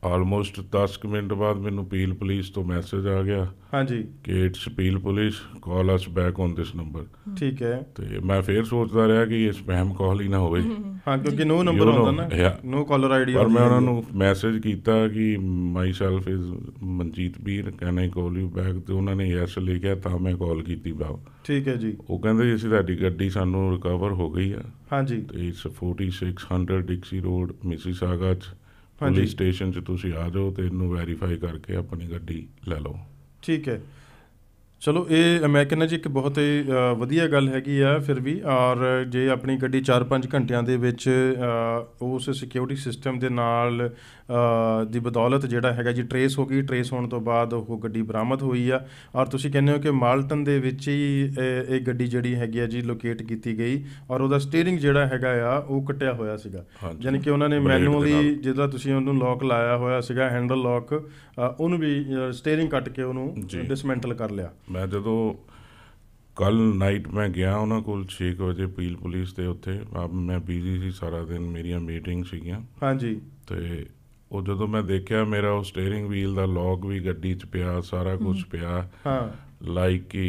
ਆਲਮੋਸਟ 10 ਮਿੰਟ ਬਾਅਦ ਮੈਨੂੰ ਪੀਲ ਪੁਲਿਸ ਤੋਂ ਮੈਸੇਜ ਆ ਗਿਆ ਹਾਂਜੀ ਕਿ it's Peel police call us back on this number ਠੀਕ ਹੈ ਤੇ ਮੈਂ ਫੇਰ ਸੋਚਦਾ ਰਿਹਾ ਕਿ ਇਹ ਸਪੈਮ ਕਾਲ ਹੀ ਨਾ ਹੋਵੇ ਹਾਂ ਕਿਉਂਕਿ ਨੋ ਨੰਬਰ ਹੁੰਦਾ ਨਾ ਨੋ ਕਾਲਰ ਆਈਡੀ ਪਰ ਮੈਂ ਉਹਨਾਂ ਨੂੰ ਮੈਸੇਜ ਕੀਤਾ ਕਿ ਮਾਈ ਸੈਲਫ ਇਜ਼ ਮਨਜੀਤ ਵੀਰ can I call you back ਤੇ ਉਹਨਾਂ ਨੇ ਯੈਸ ਲਿਖਿਆ ਤਾਂ ਮੈਂ ਕਾਲ ਕੀਤੀ ਬਾਬ ਠੀਕ ਹੈ ਜੀ ਉਹ ਕਹਿੰਦੇ ਜੀ ਅਸੀਂ ਤੁਹਾਡੀ ਗੱਡੀ ਸਾਨੂੰ ਰਿਕਵਰ ਹੋ ਗਈ ਆ ਹਾਂਜੀ ਤੇ ਇਟਸ 4600 ਡਿਕਸੀ ਰੋਡ ਮਿਸੀਸਾਗਾ ਚ ਪੁਲਿਸ ਸਟੇਸ਼ਨ 'ਚ ਤੁਸੀਂ ਆ ਜਾਓ ਤੇ ਇਹਨੂੰ ਵੈਰੀਫਾਈ ਕਰਕੇ ਆਪਣੀ ਗੱਡੀ ਲੈ ਲਓ ਠੀਕ ਹੈ ਚਲੋ ਇਹ ਮੈਂ ਜੀ ਇੱਕ ਬਹੁਤ ਹੀ ਵਧੀਆ ਗੱਲ ਹੈਗੀ ਆ ਫਿਰ ਵੀ ਔਰ ਜੇ ਆਪਣੀ ਗੱਡੀ 4-5 ਘੰਟਿਆਂ ਦੇ ਵਿੱਚ ਉਸ ਸਿਕਿਉਰਿਟੀ ਸਿਸਟਮ ਦੇ ਨਾਲ ਦੀ ਬਦੌਲਤ ਜਿਹੜਾ ਹੈਗਾ ਜੀ ਟਰੇਸ ਹੋ ਗਈ ਟਰੇਸ ਹੋਣ ਤੋਂ ਬਾਅਦ ਉਹ ਗੱਡੀ ਬਰਾਮਦ ਹੋਈ ਆ ਔਰ ਤੁਸੀਂ ਕਹਿੰਦੇ ਹੋ ਕਿ ਮਾਲਟਨ ਦੇ ਵਿੱਚ ਹੀ ਇਹ ਗੱਡੀ ਜਿਹੜੀ ਹੈਗੀ ਆ ਜੀ ਲੋਕੇਟ ਕੀਤੀ ਗਈ ਔਰ ਉਹਦਾ ਸਟੀering ਜਿਹੜਾ ਹੈਗਾ ਆ ਉਹ ਕਟਿਆ ਹੋਇਆ ਸੀਗਾ ਯਾਨੀ ਕਿ ਉਹਨਾਂ ਨੇ ਮੈਨੂਅਲੀ ਜਿਹਦਾ ਤੁਸੀਂ ਉਹਨੂੰ ਲੌਕ ਲਾਇਆ ਹੋਇਆ ਸੀਗਾ ਹੈਂਡਲ ਲੌਕ ਉਹਨੂੰ ਵੀ ਸਟੀering ਕੱਟ ਕੇ ਉਹਨੂੰ ਡਿਸਮੈਂਟਲ ਕਰ ਲਿਆ ਮੈਂ ਜਦੋਂ ਕੱਲ ਨਾਈਟ ਮੈਂ ਗਿਆ ਉਹਨਾਂ ਕੋਲ 6 ਵਜੇ ਪੀਲ ਪੁਲਿਸ ਤੇ ਉੱਥੇ ਮੈਂ ਬੀਜ਼ੀ ਸੀ ਸਾਰਾ ਦਿਨ ਮੇਰੀਆਂ ਮੀਟਿੰਗ ਸੀਗੀਆਂ ਹਾਂਜੀ ਤੇ ਉਹ ਜਦੋਂ ਮੈਂ ਦੇਖਿਆ ਮੇਰਾ ਉਹ ਸਟੀering ਵੀਲ ਦਾ ਲੌਕ ਵੀ ਗੱਡੀ 'ਚ ਪਿਆ ਸਾਰਾ ਕੁਝ ਪਿਆ ਹਾਂ ਲਾਈਕ ਕਿ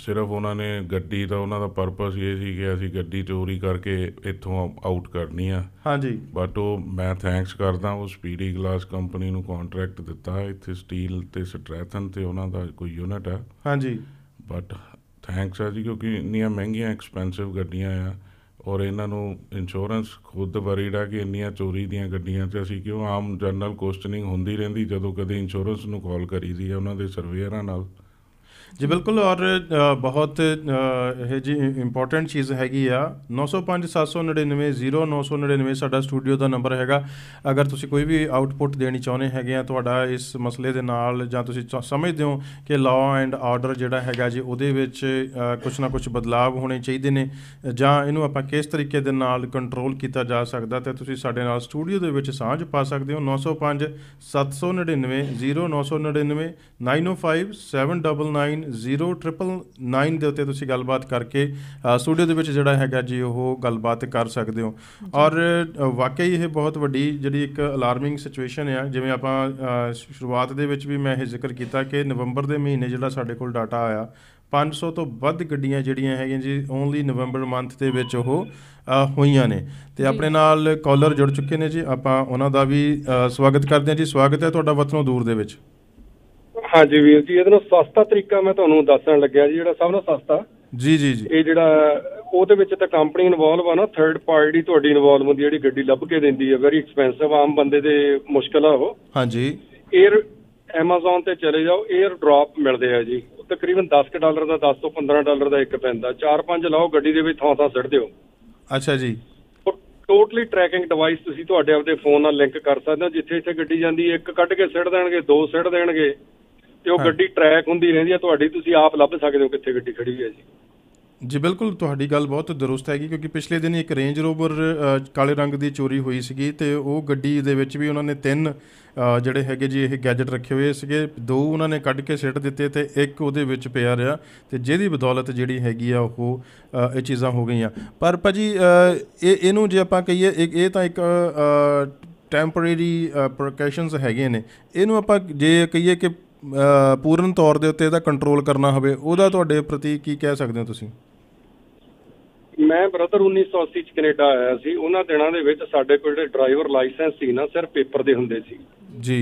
ਸਿਰਫ ਉਹਨਾਂ ਨੇ ਗੱਡੀ ਦਾ ਉਹਨਾਂ ਦਾ ਪਰਪਸ ਇਹ ਸੀ ਕਿ ਅਸੀਂ ਗੱਡੀ ਚੋਰੀ ਕਰਕੇ ਇੱਥੋਂ ਆਊਟ ਕਰਨੀ ਆ ਹਾਂਜੀ ਬਟ ਉਹ ਮੈਂ ਥੈਂਕਸ ਕਰਦਾ ਉਹ ਸਪੀਡੀ ਗਲਾਸ ਕੰਪਨੀ ਨੂੰ ਕੰਟਰੈਕਟ ਦਿੱਤਾ ਇੱਥੇ ਸਟੀਲ ਤੇ ਸਟ੍ਰੈਥਨ ਤੇ ਉਹਨਾਂ ਦਾ ਕੋਈ ਯੂਨਿਟ ਆ ਹਾਂਜੀ ਬਟ ਥੈਂਕਸ ਆ ਜੀ ਕਿਉਂਕਿ ਇੰਨੀਆਂ ਮਹਿੰਗੀਆਂ ਐਕਸਪੈਂਸਿਵ ਗੱਡੀਆਂ ਆ ਔਰ ਇਹਨਾਂ ਨੂੰ ਇੰਸ਼ੋਰੈਂਸ ਖੁਦ ਵਰੀਡ ਆ ਕਿ ਇੰਨੀਆਂ ਚੋਰੀ ਦੀਆਂ ਗੱਡੀਆਂ ਤੇ ਅਸੀਂ ਕਿਉਂ ਆਮ ਜਨਰਲ ਕੁਐਸਚਨਿੰਗ ਹੁੰਦੀ ਰਹਿੰਦੀ ਜਦੋਂ ਕਦੇ ਇੰਸ਼ੋਰੈਂਸ ਨੂੰ ਕਾਲ ਕਰੀਦੀ ਹੈ ਉਹਨਾਂ ਦੇ ਸਰਵੇਅਰਾਂ ਨਾਲ ਜੀ ਬਿਲਕੁਲ ਔਰ ਬਹੁਤ ਇਹ ਜੀ ਇੰਪੋਰਟੈਂਟ ਚੀਜ਼ ਹੈਗੀ ਆ 9057990999 ਸਾਡਾ ਸਟੂਡੀਓ ਦਾ ਨੰਬਰ ਹੈਗਾ ਅਗਰ ਤੁਸੀਂ ਕੋਈ ਵੀ ਆਊਟਪੁੱਟ ਦੇਣੀ ਚਾਹੁੰਦੇ ਹੈਗੇ ਆ ਤੁਹਾਡਾ ਇਸ ਮਸਲੇ ਦੇ ਨਾਲ ਜਾਂ ਤੁਸੀਂ ਸਮਝਦੇ ਹੋ ਕਿ ਲਾਅ ਐਂਡ ਆਰਡਰ ਜਿਹੜਾ ਹੈਗਾ ਜੀ ਉਹਦੇ ਵਿੱਚ ਕੁਝ ਨਾ ਕੁਝ ਬਦਲਾਅ ਹੋਣੇ ਚਾਹੀਦੇ ਨੇ ਜਾਂ ਇਹਨੂੰ ਆਪਾਂ ਕਿਸ ਤਰੀਕੇ ਦੇ ਨਾਲ ਕੰਟਰੋਲ ਕੀਤਾ ਜਾ ਸਕਦਾ ਤੇ ਤੁਸੀਂ ਸਾਡੇ ਨਾਲ ਸਟੂਡੀਓ ਦੇ ਵਿੱਚ ਸਾਂਝ ਪਾ ਸਕਦੇ ਹੋ 9057990999 799 9999 ਦੇ ਉੱਤੇ ਤੁਸੀਂ ਗੱਲਬਾਤ ਕਰਕੇ ਸਟੂਡੀਓ ਦੇ ਵਿੱਚ ਜਿਹੜਾ ਹੈਗਾ ਜੀ ਉਹ ਗੱਲਬਾਤ ਕਰ ਸਕਦੇ ਹੋ ਔਰ ਵਾਕਈ ਇਹ ਬਹੁਤ ਵੱਡੀ ਜਿਹੜੀ ਇੱਕ ਅਲਾਰਮਿੰਗ ਸਿਚੁਏਸ਼ਨ ਹੈ ਜਿਵੇਂ ਆਪਾਂ ਸ਼ੁਰੂਆਤ ਦੇ ਵਿੱਚ ਵੀ ਮੈਂ ਇਹ ਜ਼ਿਕਰ ਕੀਤਾ ਕਿ ਨਵੰਬਰ ਦੇ ਮਹੀਨੇ ਜਿਹੜਾ ਸਾਡੇ ਕੋਲ ਡਾਟਾ ਆਇਆ 500 ਤੋਂ ਵੱਧ ਗੱਡੀਆਂ ਜਿਹੜੀਆਂ ਹੈਗੀਆਂ ਜੀ ਓਨਲੀ ਨਵੰਬਰ ਮੰਥ ਦੇ ਵਿੱਚ ਉਹ ਹੋਈਆਂ ਨੇ ਤੇ ਆਪਣੇ ਨਾਲ ਕਾਲਰ ਜੁੜ ਚੁੱਕੇ ਨੇ ਜੀ ਆਪਾਂ ਉਹਨਾਂ ਦਾ ਵੀ ਸਵਾਗਤ ਕਰਦੇ ਹਾਂ ਜੀ ਸਵਾਗਤ ਹੈ ਤੁਹਾਡਾ ਵਤਨੋਂ ਦੂਰ ਦੇ ਵਿੱਚ ਹਾਂਜੀ ਵੀਰ ਜੀ ਇਹਦੇ ਨਾਲ ਸਸਤਾ ਤਰੀਕਾ ਮੈਂ ਤੁਹਾਨੂੰ ਦੱਸਣ ਲੱਗਿਆ ਜੀ ਜਿਹੜਾ ਸਭ ਨਾਲ ਸਸਤਾ ਜੀ ਜੀ ਜੀ ਇਹ ਜਿਹੜਾ ਉਹਦੇ ਵਿੱਚ ਤਾਂ ਕੰਪਨੀ ਇਨਵੋਲਵ ਆ ਨਾ ਥਰਡ ਪਾਰਟੀ ਤੁਹਾਡੀ ਇਨਵੋਲਵ ਹੁੰਦੀ ਜਿਹੜੀ ਗੱਡੀ ਲੱਭ ਕੇ ਦਿੰਦੀ ਹੈ ਵੈਰੀ ਐਕਸਪੈਂਸਿਵ ਆਮ ਬੰਦੇ ਦੇ ਮੁਸ਼ਕਲ ਆ ਉਹ ਹਾਂਜੀ 에ਅਰ Amazon ਤੇ ਚਲੇ ਜਾਓ 에ਅਰ ਡ੍ਰੌਪ ਮਿਲਦੇ ਆ ਜੀ ਤਕਰੀਬਨ 10 ਡਾਲਰ ਦਾ 10 ਤੋਂ 15 ਡਾਲਰ ਦਾ ਇੱਕ ਪੈਂਦਾ 4-5 ਲਾਓ ਗੱਡੀ ਦੇ ਵਿੱਚ ਥਾਂ ਥਾਂ ਸਿੱਟ ਦਿਓ ਅੱਛਾ ਜੀ ਟੋਟਲੀ ਟਰੈਕਿੰਗ ਡਿਵਾਈਸ ਤੁਸੀਂ ਤੁਹਾਡੇ ਆਪਣੇ ਫੋਨ ਨਾਲ ਲਿੰਕ ਕਰ ਸਕਦੇ ਹੋ ਜਿੱਥੇ ਜਿੱਥੇ ਗੱਡੀ ਜਾਂਦੀ ਇੱਕ ਕੱਢ ਕੇ ਸਿੱਟ ਦੇਣਗੇ ਦੋ ਸਿੱਟ ਦੇਣਗੇ ਤੇ ਉਹ ਗੱਡੀ ਟਰੈਕ ਹੁੰਦੀ ਰਹਿੰਦੀ ਹੈ ਤੁਹਾਡੀ ਤੁਸੀਂ ਆਪ ਲੱਭ ਸਕਦੇ ਹੋ ਕਿੱਥੇ ਗੱਡੀ ਖੜੀ ਹੈ ਜੀ ਜੀ ਬਿਲਕੁਲ ਤੁਹਾਡੀ ਗੱਲ ਬਹੁਤ ਦਰੁਸਤ ਹੈਗੀ ਕਿਉਂਕਿ ਪਿਛਲੇ ਦਿਨ ਇੱਕ ਰੇਂਜ ਰੋਵਰ ਕਾਲੇ ਰੰਗ ਦੀ ਚੋਰੀ ਹੋਈ ਸੀਗੀ ਤੇ ਉਹ ਗੱਡੀ ਦੇ ਵਿੱਚ ਵੀ ਉਹਨਾਂ ਨੇ ਤਿੰਨ ਜਿਹੜੇ ਹੈਗੇ ਜੀ ਇਹ ਗੈਜਟ ਰੱਖੇ ਹੋਏ ਸੀਗੇ ਦੋ ਉਹਨਾਂ ਨੇ ਕੱਢ ਕੇ ਸਿੱਟ ਦਿੱਤੇ ਤੇ ਇੱਕ ਉਹਦੇ ਵਿੱਚ ਪਿਆ ਰਿਹਾ ਤੇ ਜਿਹਦੀ ਬਦੌਲਤ ਜਿਹੜੀ ਹੈਗੀ ਆ ਉਹ ਇਹ ਚੀਜ਼ਾਂ ਹੋ ਗਈਆਂ ਪਰ ਭਾਜੀ ਇਹ ਇਹਨੂੰ ਜੇ ਆਪਾਂ ਕਹੀਏ ਇਹ ਤਾਂ ਇੱਕ ਟੈਂਪਰੇਰੀ ਪ੍ਰੋਕੈਸ਼ਨਸ ਹੈਗੇ ਨੇ ਇਹਨੂੰ ਆਪਾਂ ਜੇ ਕਹੀਏ ਕਿ ਪੂਰਨ ਤੌਰ ਦੇ ਉੱਤੇ ਇਹਦਾ ਕੰਟਰੋਲ ਕਰਨਾ ਹੋਵੇ ਉਹਦਾ ਤੁਹਾਡੇ ਪ੍ਰਤੀ ਕੀ ਕਹਿ ਸਕਦੇ ਹੋ ਤੁਸੀਂ ਮੈਂ ਬ੍ਰਦਰ 1980 ਚ ਕੈਨੇਡਾ ਆਇਆ ਸੀ ਉਹਨਾਂ ਦਿਨਾਂ ਦੇ ਵਿੱਚ ਸਾਡੇ ਕੋਲ ਜਿਹੜੇ ਡਰਾਈਵਰ ਲਾਇਸੈਂਸ ਸੀ ਨਾ ਸਿਰਫ ਪੇਪਰ ਦੇ ਹੁੰਦੇ ਸੀ ਜੀ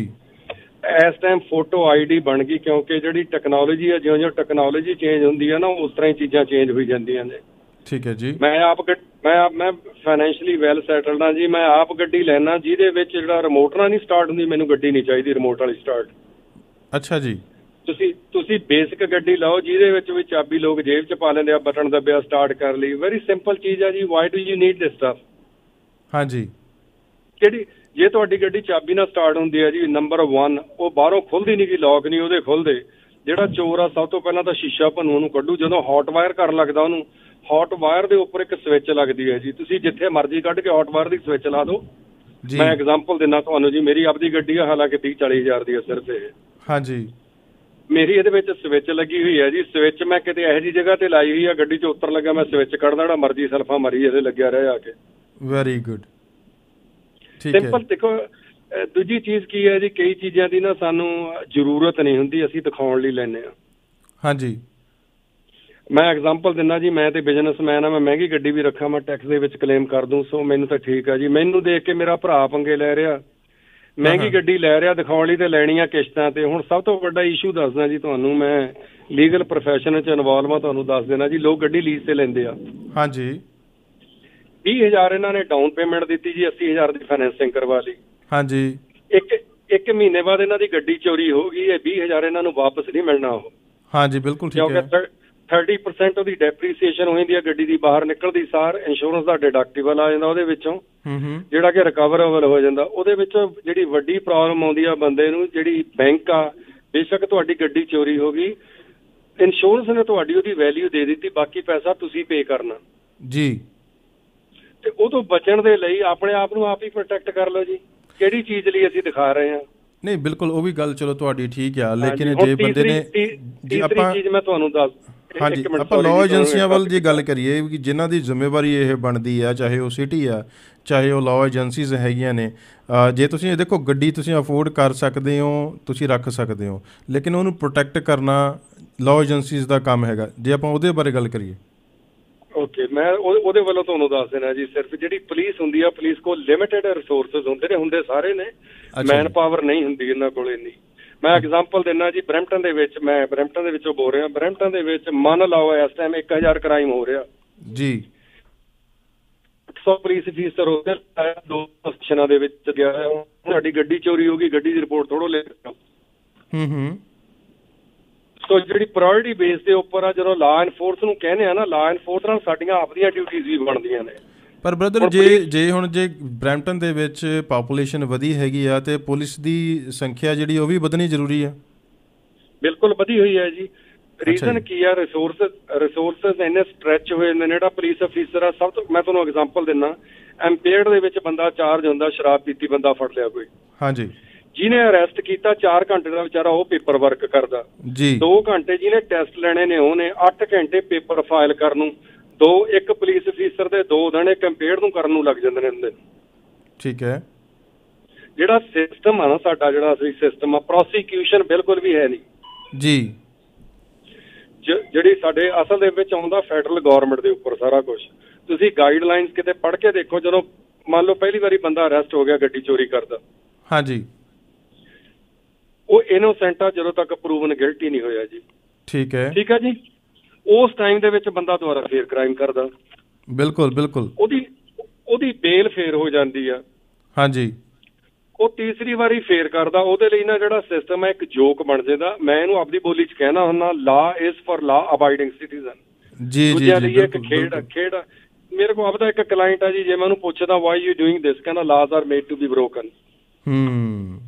ਇਸ ਟਾਈਮ ਫੋਟੋ ਆਈਡੀ ਬਣ ਗਈ ਕਿਉਂਕਿ ਜਿਹੜੀ ਟੈਕਨੋਲੋਜੀ ਹੈ ਜਿਉਂ-ਜਿਉਂ ਟੈਕਨੋਲੋਜੀ ਚੇਂਜ ਹੁੰਦੀ ਹੈ ਨਾ ਉਸ ਤਰ੍ਹਾਂ ਹੀ ਚੀਜ਼ਾਂ ਚੇਂਜ ਹੋਈ ਜਾਂਦੀਆਂ ਨੇ ਠੀਕ ਹੈ ਜੀ ਮੈਂ ਆਪ ਮੈਂ ਆਪ ਮੈਂ ਫਾਈਨੈਂਸ਼ਲੀ ਵੈਲ ਸੈਟਲਡ ਹਾਂ ਜੀ ਮੈਂ ਆਪ ਗੱਡੀ ਲੈਣਾ ਜਿਹਦੇ ਵਿੱਚ ਜਿਹੜਾ ਰਿਮੋਟ ਨਾਲ ਨਹੀਂ ਸਟਾਰਟ ਹੁੰਦੀ ਮੈਨੂੰ ਗੱਡੀ ਨਹੀਂ ਚਾਹੀਦੀ ਰਿਮੋਟ ਵਾਲੀ ਸਟਾਰਟ ਅੱਛਾ ਜੀ ਤੁਸੀਂ ਤੁਸੀਂ ਬੇਸਿਕ ਗੱਡੀ ਲਓ ਜਿਹਦੇ ਵਿੱਚ ਵੀ ਚਾਬੀ ਲੋਕ ਜੇਬ 'ਚ ਪਾ ਲੈਂਦੇ ਆ ਬਟਨ ਦਬਿਆ ਸਟਾਰਟ ਕਰ ਲਈ ਵੈਰੀ ਸਿੰਪਲ ਚੀਜ਼ ਆ ਜੀ why do you need this stuff ਹਾਂਜੀ ਜਿਹੜੀ ਜੇ ਤੁਹਾਡੀ ਗੱਡੀ ਚਾਬੀ ਨਾਲ ਸਟਾਰਟ ਹੁੰਦੀ ਹੈ ਜੀ ਨੰਬਰ 1 ਉਹ ਬਾਹਰੋਂ ਖੁੱਲਦੀ ਨਹੀਂ ਕਿ ਲੌਕ ਨਹੀਂ ਉਹਦੇ ਖੁੱਲਦੇ ਜਿਹੜਾ ਚੋਰ ਆ ਸਭ ਤੋਂ ਪਹਿਲਾਂ ਤਾਂ ਸ਼ੀਸ਼ਾ ਭੰਨੂ ਉਹਨੂੰ ਕੱਢੂ ਜਦੋਂ ਹੌਟ ਵਾਇਰ ਕਰਨ ਲੱਗਦਾ ਉਹਨੂੰ ਹੌਟ ਵਾਇਰ ਦੇ ਉੱਪਰ ਇੱਕ ਸਵਿਚ ਲੱਗਦੀ ਹੈ ਜੀ ਤੁਸੀਂ ਜਿੱਥੇ ਮਰਜ਼ੀ ਕੱਢ ਕੇ ਹੌਟ ਵਾਇਰ ਦੀ ਸਵਿਚ ਲਾ ਦਿਓ ਜੀ ਮੈਂ ਐਗਜ਼ਾਮਪਲ ਦਿੰਦਾ ਤੁਹਾਨੂੰ ਜੀ ਮੇਰੀ ਆਪਦੀ ਗੱਡੀ ਆ ਹਾਲਾਂਕਿ 30 40000 ਦੀ ਹੈ ਸਿਰਫ ਇਹ ਹਾਂਜੀ ਮੇਰੀ ਇਹਦੇ ਵਿੱਚ ਸਵਿਚ ਲੱਗੀ ਹੋਈ ਹੈ ਜੀ ਸਵਿਚ ਮੈਂ ਕਿਤੇ ਇਹੋ ਜੀ ਜਗ੍ਹਾ ਤੇ ਲਾਈ ਹੋਈ ਆ ਗੱਡੀ 'ਚ ਉਤਰ ਲੱਗਾ ਮੈਂ ਸਵਿਚ ਕੱਢਦਾ ਜਿਹੜਾ ਮਰਜ਼ੀ ਸਲਫਾ ਮਰੀ ਇਹਦੇ ਲੱਗਿਆ ਰਿਹਾ ਆ ਕੇ ਵੈਰੀ ਗੁੱਡ ਠੀਕ ਹੈ ਸਿੰਪਲ ਦੇਖੋ ਦੂਜੀ ਚੀਜ਼ ਕੀ ਹੈ ਜੀ ਕਈ ਚੀਜ਼ਾਂ ਦੀ ਨਾ ਸਾਨੂੰ ਜ਼ਰੂਰਤ ਨਹੀਂ ਹੁੰਦੀ ਅਸੀਂ ਦਿਖਾਉਣ ਲਈ ਲੈਨੇ ਆ ਹਾਂਜੀ ਮੈਂ ਐਗਜ਼ਾਮਪਲ ਦਿੰਦਾ ਜੀ ਮੈਂ ਤੇ ਬਿਜ਼ਨਸਮੈਨ ਆ ਮੈਂ ਮਹਿੰਗੀ ਗੱਡੀ ਵੀ ਰੱਖਾਂ ਮੈਂ ਟੈਕਸ ਦੇ ਵਿੱਚ ਕਲੇਮ ਕਰ ਦੂੰ ਸੋ ਮੈਨੂੰ ਤਾਂ ਠੀਕ ਆ ਜੀ ਮੈਨੂੰ ਦੇਖ ਕੇ ਮੇਰਾ ਭਰਾ ਪੰਗੇ ਲੈ ਰਿਹਾ ਮਹਿੰਗੀ ਗੱਡੀ ਲੈ ਰਿਹਾ ਦਿਖਾਉਣ ਲਈ ਤੇ ਲੈਣੀਆਂ ਕਿਸ਼ਤਾਂ ਤੇ ਹੁਣ ਸਭ ਤੋਂ ਵੱਡਾ ਇਸ਼ੂ ਦੱਸਦਾ ਜੀ ਤੁਹਾਨੂੰ ਮੈਂ ਲੀਗਲ ਪ੍ਰੋਫੈਸ਼ਨ ਚ ਇਨਵੋਲਵ ਆ ਤੁਹਾਨੂੰ ਦੱਸ ਦੇਣਾ ਜੀ ਲੋਕ ਗੱਡੀ ਲੀਜ਼ ਤੇ ਲੈਂਦੇ ਆ ਹਾਂਜੀ 20000 ਇਹਨਾਂ ਨੇ ਡਾਊਨ ਪੇਮੈਂਟ ਦਿੱਤੀ ਜੀ 80000 ਦੀ ਫਾਈਨੈਂਸਿੰਗ ਕਰਵਾ ਲਈ ਹਾਂਜੀ ਇੱਕ ਇੱਕ ਮਹੀਨੇ ਬਾਅਦ ਇਹਨਾਂ ਦੀ ਗੱਡੀ ਚੋਰੀ ਹੋ ਗਈ ਇਹ 20000 ਇਹਨਾਂ ਨੂੰ ਵਾਪਸ ਨਹੀਂ ਮਿਲਣਾ ਉਹ ਹਾਂਜੀ ਬਿਲਕੁਲ ਠੀਕ ਹੈ ਕਿਉਂਕਿ 30% ਉਹਦੀ ਡੈਪਰੀਸੀਏਸ਼ਨ ਹੋ ਜਾਂਦੀ ਹੈ ਗੱਡੀ ਦੀ ਬਾਹਰ ਨਿਕਲਦੀ ਸਾਰ ਇੰਸ਼ੋਰੈਂਸ ਦਾ ਡਿਡਕਟੀਬਲ ਆ ਜਾਂਦਾ ਉਹਦੇ ਵਿੱਚੋਂ ਜਿਹੜਾ ਕਿ ਰਿਕਵਰੇਬਲ ਹੋ ਜਾਂਦਾ ਉਹਦੇ ਵਿੱਚ ਜਿਹੜੀ ਵੱਡੀ ਪ੍ਰੋਬਲਮ ਆਉਂਦੀ ਆ ਬੰਦੇ ਨੂੰ ਜਿਹੜੀ ਬੈਂਕ ਆ ਬੇਸ਼ੱਕ ਤੁਹਾਡੀ ਗੱਡੀ ਚੋਰੀ ਹੋ ਗਈ ਇੰਸ਼ੋਰੈਂਸ ਨੇ ਤੁਹਾਡੀ ਉਹਦੀ ਵੈਲਿਊ ਦੇ ਦਿੱਤੀ ਬਾਕੀ ਪੈਸਾ ਤੁਸੀਂ ਪੇ ਕਰਨਾ ਜੀ ਤੇ ਉਹ ਤੋਂ ਬਚਣ ਦੇ ਲਈ ਆਪਣੇ ਆਪ ਨੂੰ ਆਪ ਹੀ ਪ੍ਰੋਟੈਕਟ ਕਰ ਲਓ ਜੀ ਕਿਹੜੀ ਚੀਜ਼ ਲਈ ਅਸੀਂ ਦਿਖਾ ਰਹੇ ਹਾਂ ਨਹੀਂ ਬਿਲਕੁਲ ਉਹ ਵੀ ਗੱਲ ਚਲੋ ਤੁਹਾਡੀ ਠੀਕ ਆ ਲੇਕਿਨ ਜੇ ਬੰਦੇ ਨੇ ਜੇ ਆਪਾਂ ਚੀਜ਼ ਮੈਂ ਤੁਹਾਨੂੰ ਦੱਸ ਹਾਂਜੀ ਆਪਾਂ ਲਾਅ ਏਜੰਸੀਆਂ ਵੱਲ ਜੇ ਗੱਲ ਕਰੀਏ ਕਿ ਜਿਨ੍ਹਾਂ ਦੀ ਜ਼ਿੰਮੇਵਾਰੀ ਇਹ ਬਣਦੀ ਆ ਚਾਹੇ ਉਹ ਸਿਟੀ ਆ ਚਾਹੇ ਉਹ ਲਾਅ ਏਜੰਸੀਜ਼ ਹੈਗੀਆਂ ਨੇ ਜੇ ਤੁਸੀਂ ਇਹ ਦੇਖੋ ਗੱਡੀ ਤੁਸੀਂ ਅਫੋਰਡ ਕਰ ਸਕਦੇ ਹੋ ਤੁਸੀਂ ਰੱਖ ਸਕਦੇ ਹੋ ਲੇਕਿਨ ਉਹਨੂੰ ਪ੍ਰੋਟੈਕਟ ਕਰਨਾ ਲਾਅ ਏਜੰਸੀਜ਼ ਦਾ ਕੰਮ ਹੈਗਾ ਜੇ ਆਪਾਂ ਉਹਦੇ ਬਾਰੇ ਗੱਲ ਕਰੀਏ ਓਕੇ ਮੈਂ ਉਹਦੇ ਵੱਲੋਂ ਤੁਹਾਨੂੰ ਦੱਸ ਦੇਣਾ ਜੀ ਸਿਰਫ ਜਿਹੜੀ ਪੁਲਿਸ ਹੁੰਦੀ ਆ ਪੁਲਿਸ ਕੋਲ ਲਿਮਿਟਿਡ ਰਿਸੋਰਸਸ ਹੁੰਦੇ ਨੇ ਹੁੰਦੇ ਸਾਰੇ ਨੇ ਮੈਨ ਪਾਵਰ ਨਹੀਂ ਹੁੰਦੀ ਇਹਨਾਂ ਕੋਲੇ ਨਹੀਂ ਮੈਂ ਐਗਜ਼ਾਮਪਲ ਦਿੰਨਾ ਜੀ ਬ੍ਰੈਂਪਟਨ ਦੇ ਵਿੱਚ ਮੈਂ ਬ੍ਰੈਂਪਟਨ ਦੇ ਵਿੱਚੋਂ ਬੋਲ ਰਿਹਾ ਬ੍ਰੈਂਪਟਨ ਦੇ ਵਿੱਚ ਮੰਨ ਲਓ ਇਸ ਟਾਈਮ 1000 ਕ੍ਰਾਈਮ ਹੋ ਰਿਹਾ ਜੀ 100 ਪੁਲਿਸ ਅਫੀਸਰ ਹੋ ਗਿਆ ਦੋ ਸਟੇਸ਼ਨਾਂ ਦੇ ਵਿੱਚ ਗਿਆ ਤੁਹਾਡੀ ਗੱਡੀ ਚੋਰੀ ਹੋ ਗਈ ਗੱਡੀ ਦੀ ਰਿਪੋਰਟ ਥੋੜੋ ਲੈ ਹੂੰ ਹੂੰ ਸੋ ਜਿਹੜੀ ਪ੍ਰਾਇੋਰਟੀ ਬੇਸ ਦੇ ਉੱਪਰ ਆ ਜਦੋਂ ਲਾ ਐਨਫੋਰਸ ਨੂੰ ਕਹਿੰਦੇ ਆ ਨਾ ਲਾ ਐਨਫੋਰਸ ਨਾਲ ਸਾਡੀਆਂ ਆਪਣੀਆਂ ਡਿਊਟੀਆਂ ਵੀ ਬਣਦੀਆਂ ਨੇ ਪਰ ਬ੍ਰਦਰ ਜੇ ਜੇ ਹੁਣ ਜੇ ਬ੍ਰੈਂਪਟਨ ਦੇ ਵਿੱਚ ਪਾਪੂਲੇਸ਼ਨ ਵਧੀ ਹੈਗੀ ਆ ਤੇ ਪੁਲਿਸ ਦੀ ਸੰਖਿਆ ਜਿਹੜੀ ਉਹ ਵੀ ਵਧਣੀ ਜ਼ਰੂਰੀ ਆ ਬਿਲਕੁਲ ਵਧੀ ਹੋਈ ਹੈ ਜੀ ਰੀਜ਼ਨ ਕੀ ਆ ਰਿਸੋਰਸ ਰਿਸੋਰਸਸ ਇੰਨੇ ਸਟ੍ਰੈਚ ਹੋਏ ਨੇ ਜਿਹੜਾ ਪੁਲਿਸ ਅਫੀਸਰ ਆ ਸਭ ਤੋਂ ਮੈਂ ਤੁਹਾਨੂੰ ਐਗਜ਼ਾਮਪਲ ਦਿੰਨਾ ਐਮਪੇਅਰਡ ਦੇ ਵਿੱਚ ਬੰਦਾ ਚਾਰਜ ਹੁੰਦਾ ਸ਼ਰਾਬ ਪੀਤੀ ਬੰਦਾ ਫੜ ਲਿਆ ਕੋਈ ਹਾਂਜੀ ਜਿਹਨੇ ਅਰੈਸਟ ਕੀਤਾ 4 ਘੰਟੇ ਦਾ ਵਿਚਾਰਾ ਉਹ ਪੇਪਰ ਵਰਕ ਕਰਦਾ ਜੀ 2 ਘੰਟੇ ਜਿਹਨੇ ਟੈਸਟ ਲੈਣੇ ਨੇ ਉਹਨੇ 8 ਘੰਟੇ ਪੇਪਰ ਫਾਈਲ ਕਰਨ ਨੂੰ ਦੋ ਇੱਕ ਪੁਲਿਸ ਅਫੀਸਰ ਦੇ ਦੋ ਦਿਨੇ ਕੰਪੇਅਰ ਨੂੰ ਕਰਨ ਨੂੰ ਲੱਗ ਜਾਂਦੇ ਨੇ ਹੁੰਦੇ ਠੀਕ ਹੈ ਜਿਹੜਾ ਸਿਸਟਮ ਆ ਨਾ ਸਾਡਾ ਜਿਹੜਾ ਅਸਲੀ ਸਿਸਟਮ ਆ ਪ੍ਰੋਸੀਕਿਊਸ਼ਨ ਬਿਲਕੁਲ ਵੀ ਹੈ ਨਹੀਂ ਜੀ ਜਿਹੜੀ ਸਾਡੇ ਅਸਲ ਦੇ ਵਿੱਚ ਆਉਂਦਾ ਫੈਡਰਲ ਗਵਰਨਮੈਂਟ ਦੇ ਉੱਪਰ ਸਾਰਾ ਕੁਝ ਤੁਸੀਂ ਗਾਈਡਲਾਈਨਸ ਕਿਤੇ ਪੜ੍ਹ ਕੇ ਦੇਖੋ ਜਦੋਂ ਮੰਨ ਲਓ ਪਹਿਲੀ ਵਾਰੀ ਬੰਦਾ ਅਰੈਸਟ ਹੋ ਗਿਆ ਗੱਡੀ ਚੋਰੀ ਕਰਦਾ ਹਾਂਜੀ ਉਹ ਇਨੋਸੈਂਟ ਆ ਜਦੋਂ ਤੱਕ ਪ੍ਰੂਵਨ ਗਿਲਟੀ ਨਹੀਂ ਹੋਇਆ ਜੀ ਠੀਕ ਹੈ ਠੀਕ ਹੈ ਜੀ ਉਸ ਟਾਈਮ ਦੇ ਵਿੱਚ ਬੰਦਾ ਦੁਬਾਰਾ ਫੇਰ ਕ੍ਰਾਈਮ ਕਰਦਾ ਬਿਲਕੁਲ ਬਿਲਕੁਲ ਉਹਦੀ ਉਹਦੀ ਬੇਲ ਫੇਰ ਹੋ ਜਾਂਦੀ ਆ ਹਾਂਜੀ ਉਹ ਤੀਸਰੀ ਵਾਰੀ ਫੇਰ ਕਰਦਾ ਉਹਦੇ ਲਈ ਨਾ ਜਿਹੜਾ ਸਿਸਟਮ ਹੈ ਇੱਕ ਜੋਕ ਬਣ ਜਾਂਦਾ ਮੈਂ ਇਹਨੂੰ ਆਪਦੀ ਬੋਲੀ 'ਚ ਕਹਿਣਾ ਹੁੰਦਾ law is for law abiding citizen ਜੀ ਜੀ ਜੀ ਇੱਕ ਖੇਡ ਖੇਡ ਮੇਰੇ ਕੋਲ ਆਪਦਾ ਇੱਕ ਕਲਾਇੰਟ ਆ ਜੀ ਜੇ ਮੈਂ ਉਹਨੂੰ ਪੁੱਛਦਾ ਵਾਈ ਯੂ ਡੂਇੰਗ ਦਿਸ ਕਹਿੰਦਾ laws are made to be broken ਹੂੰ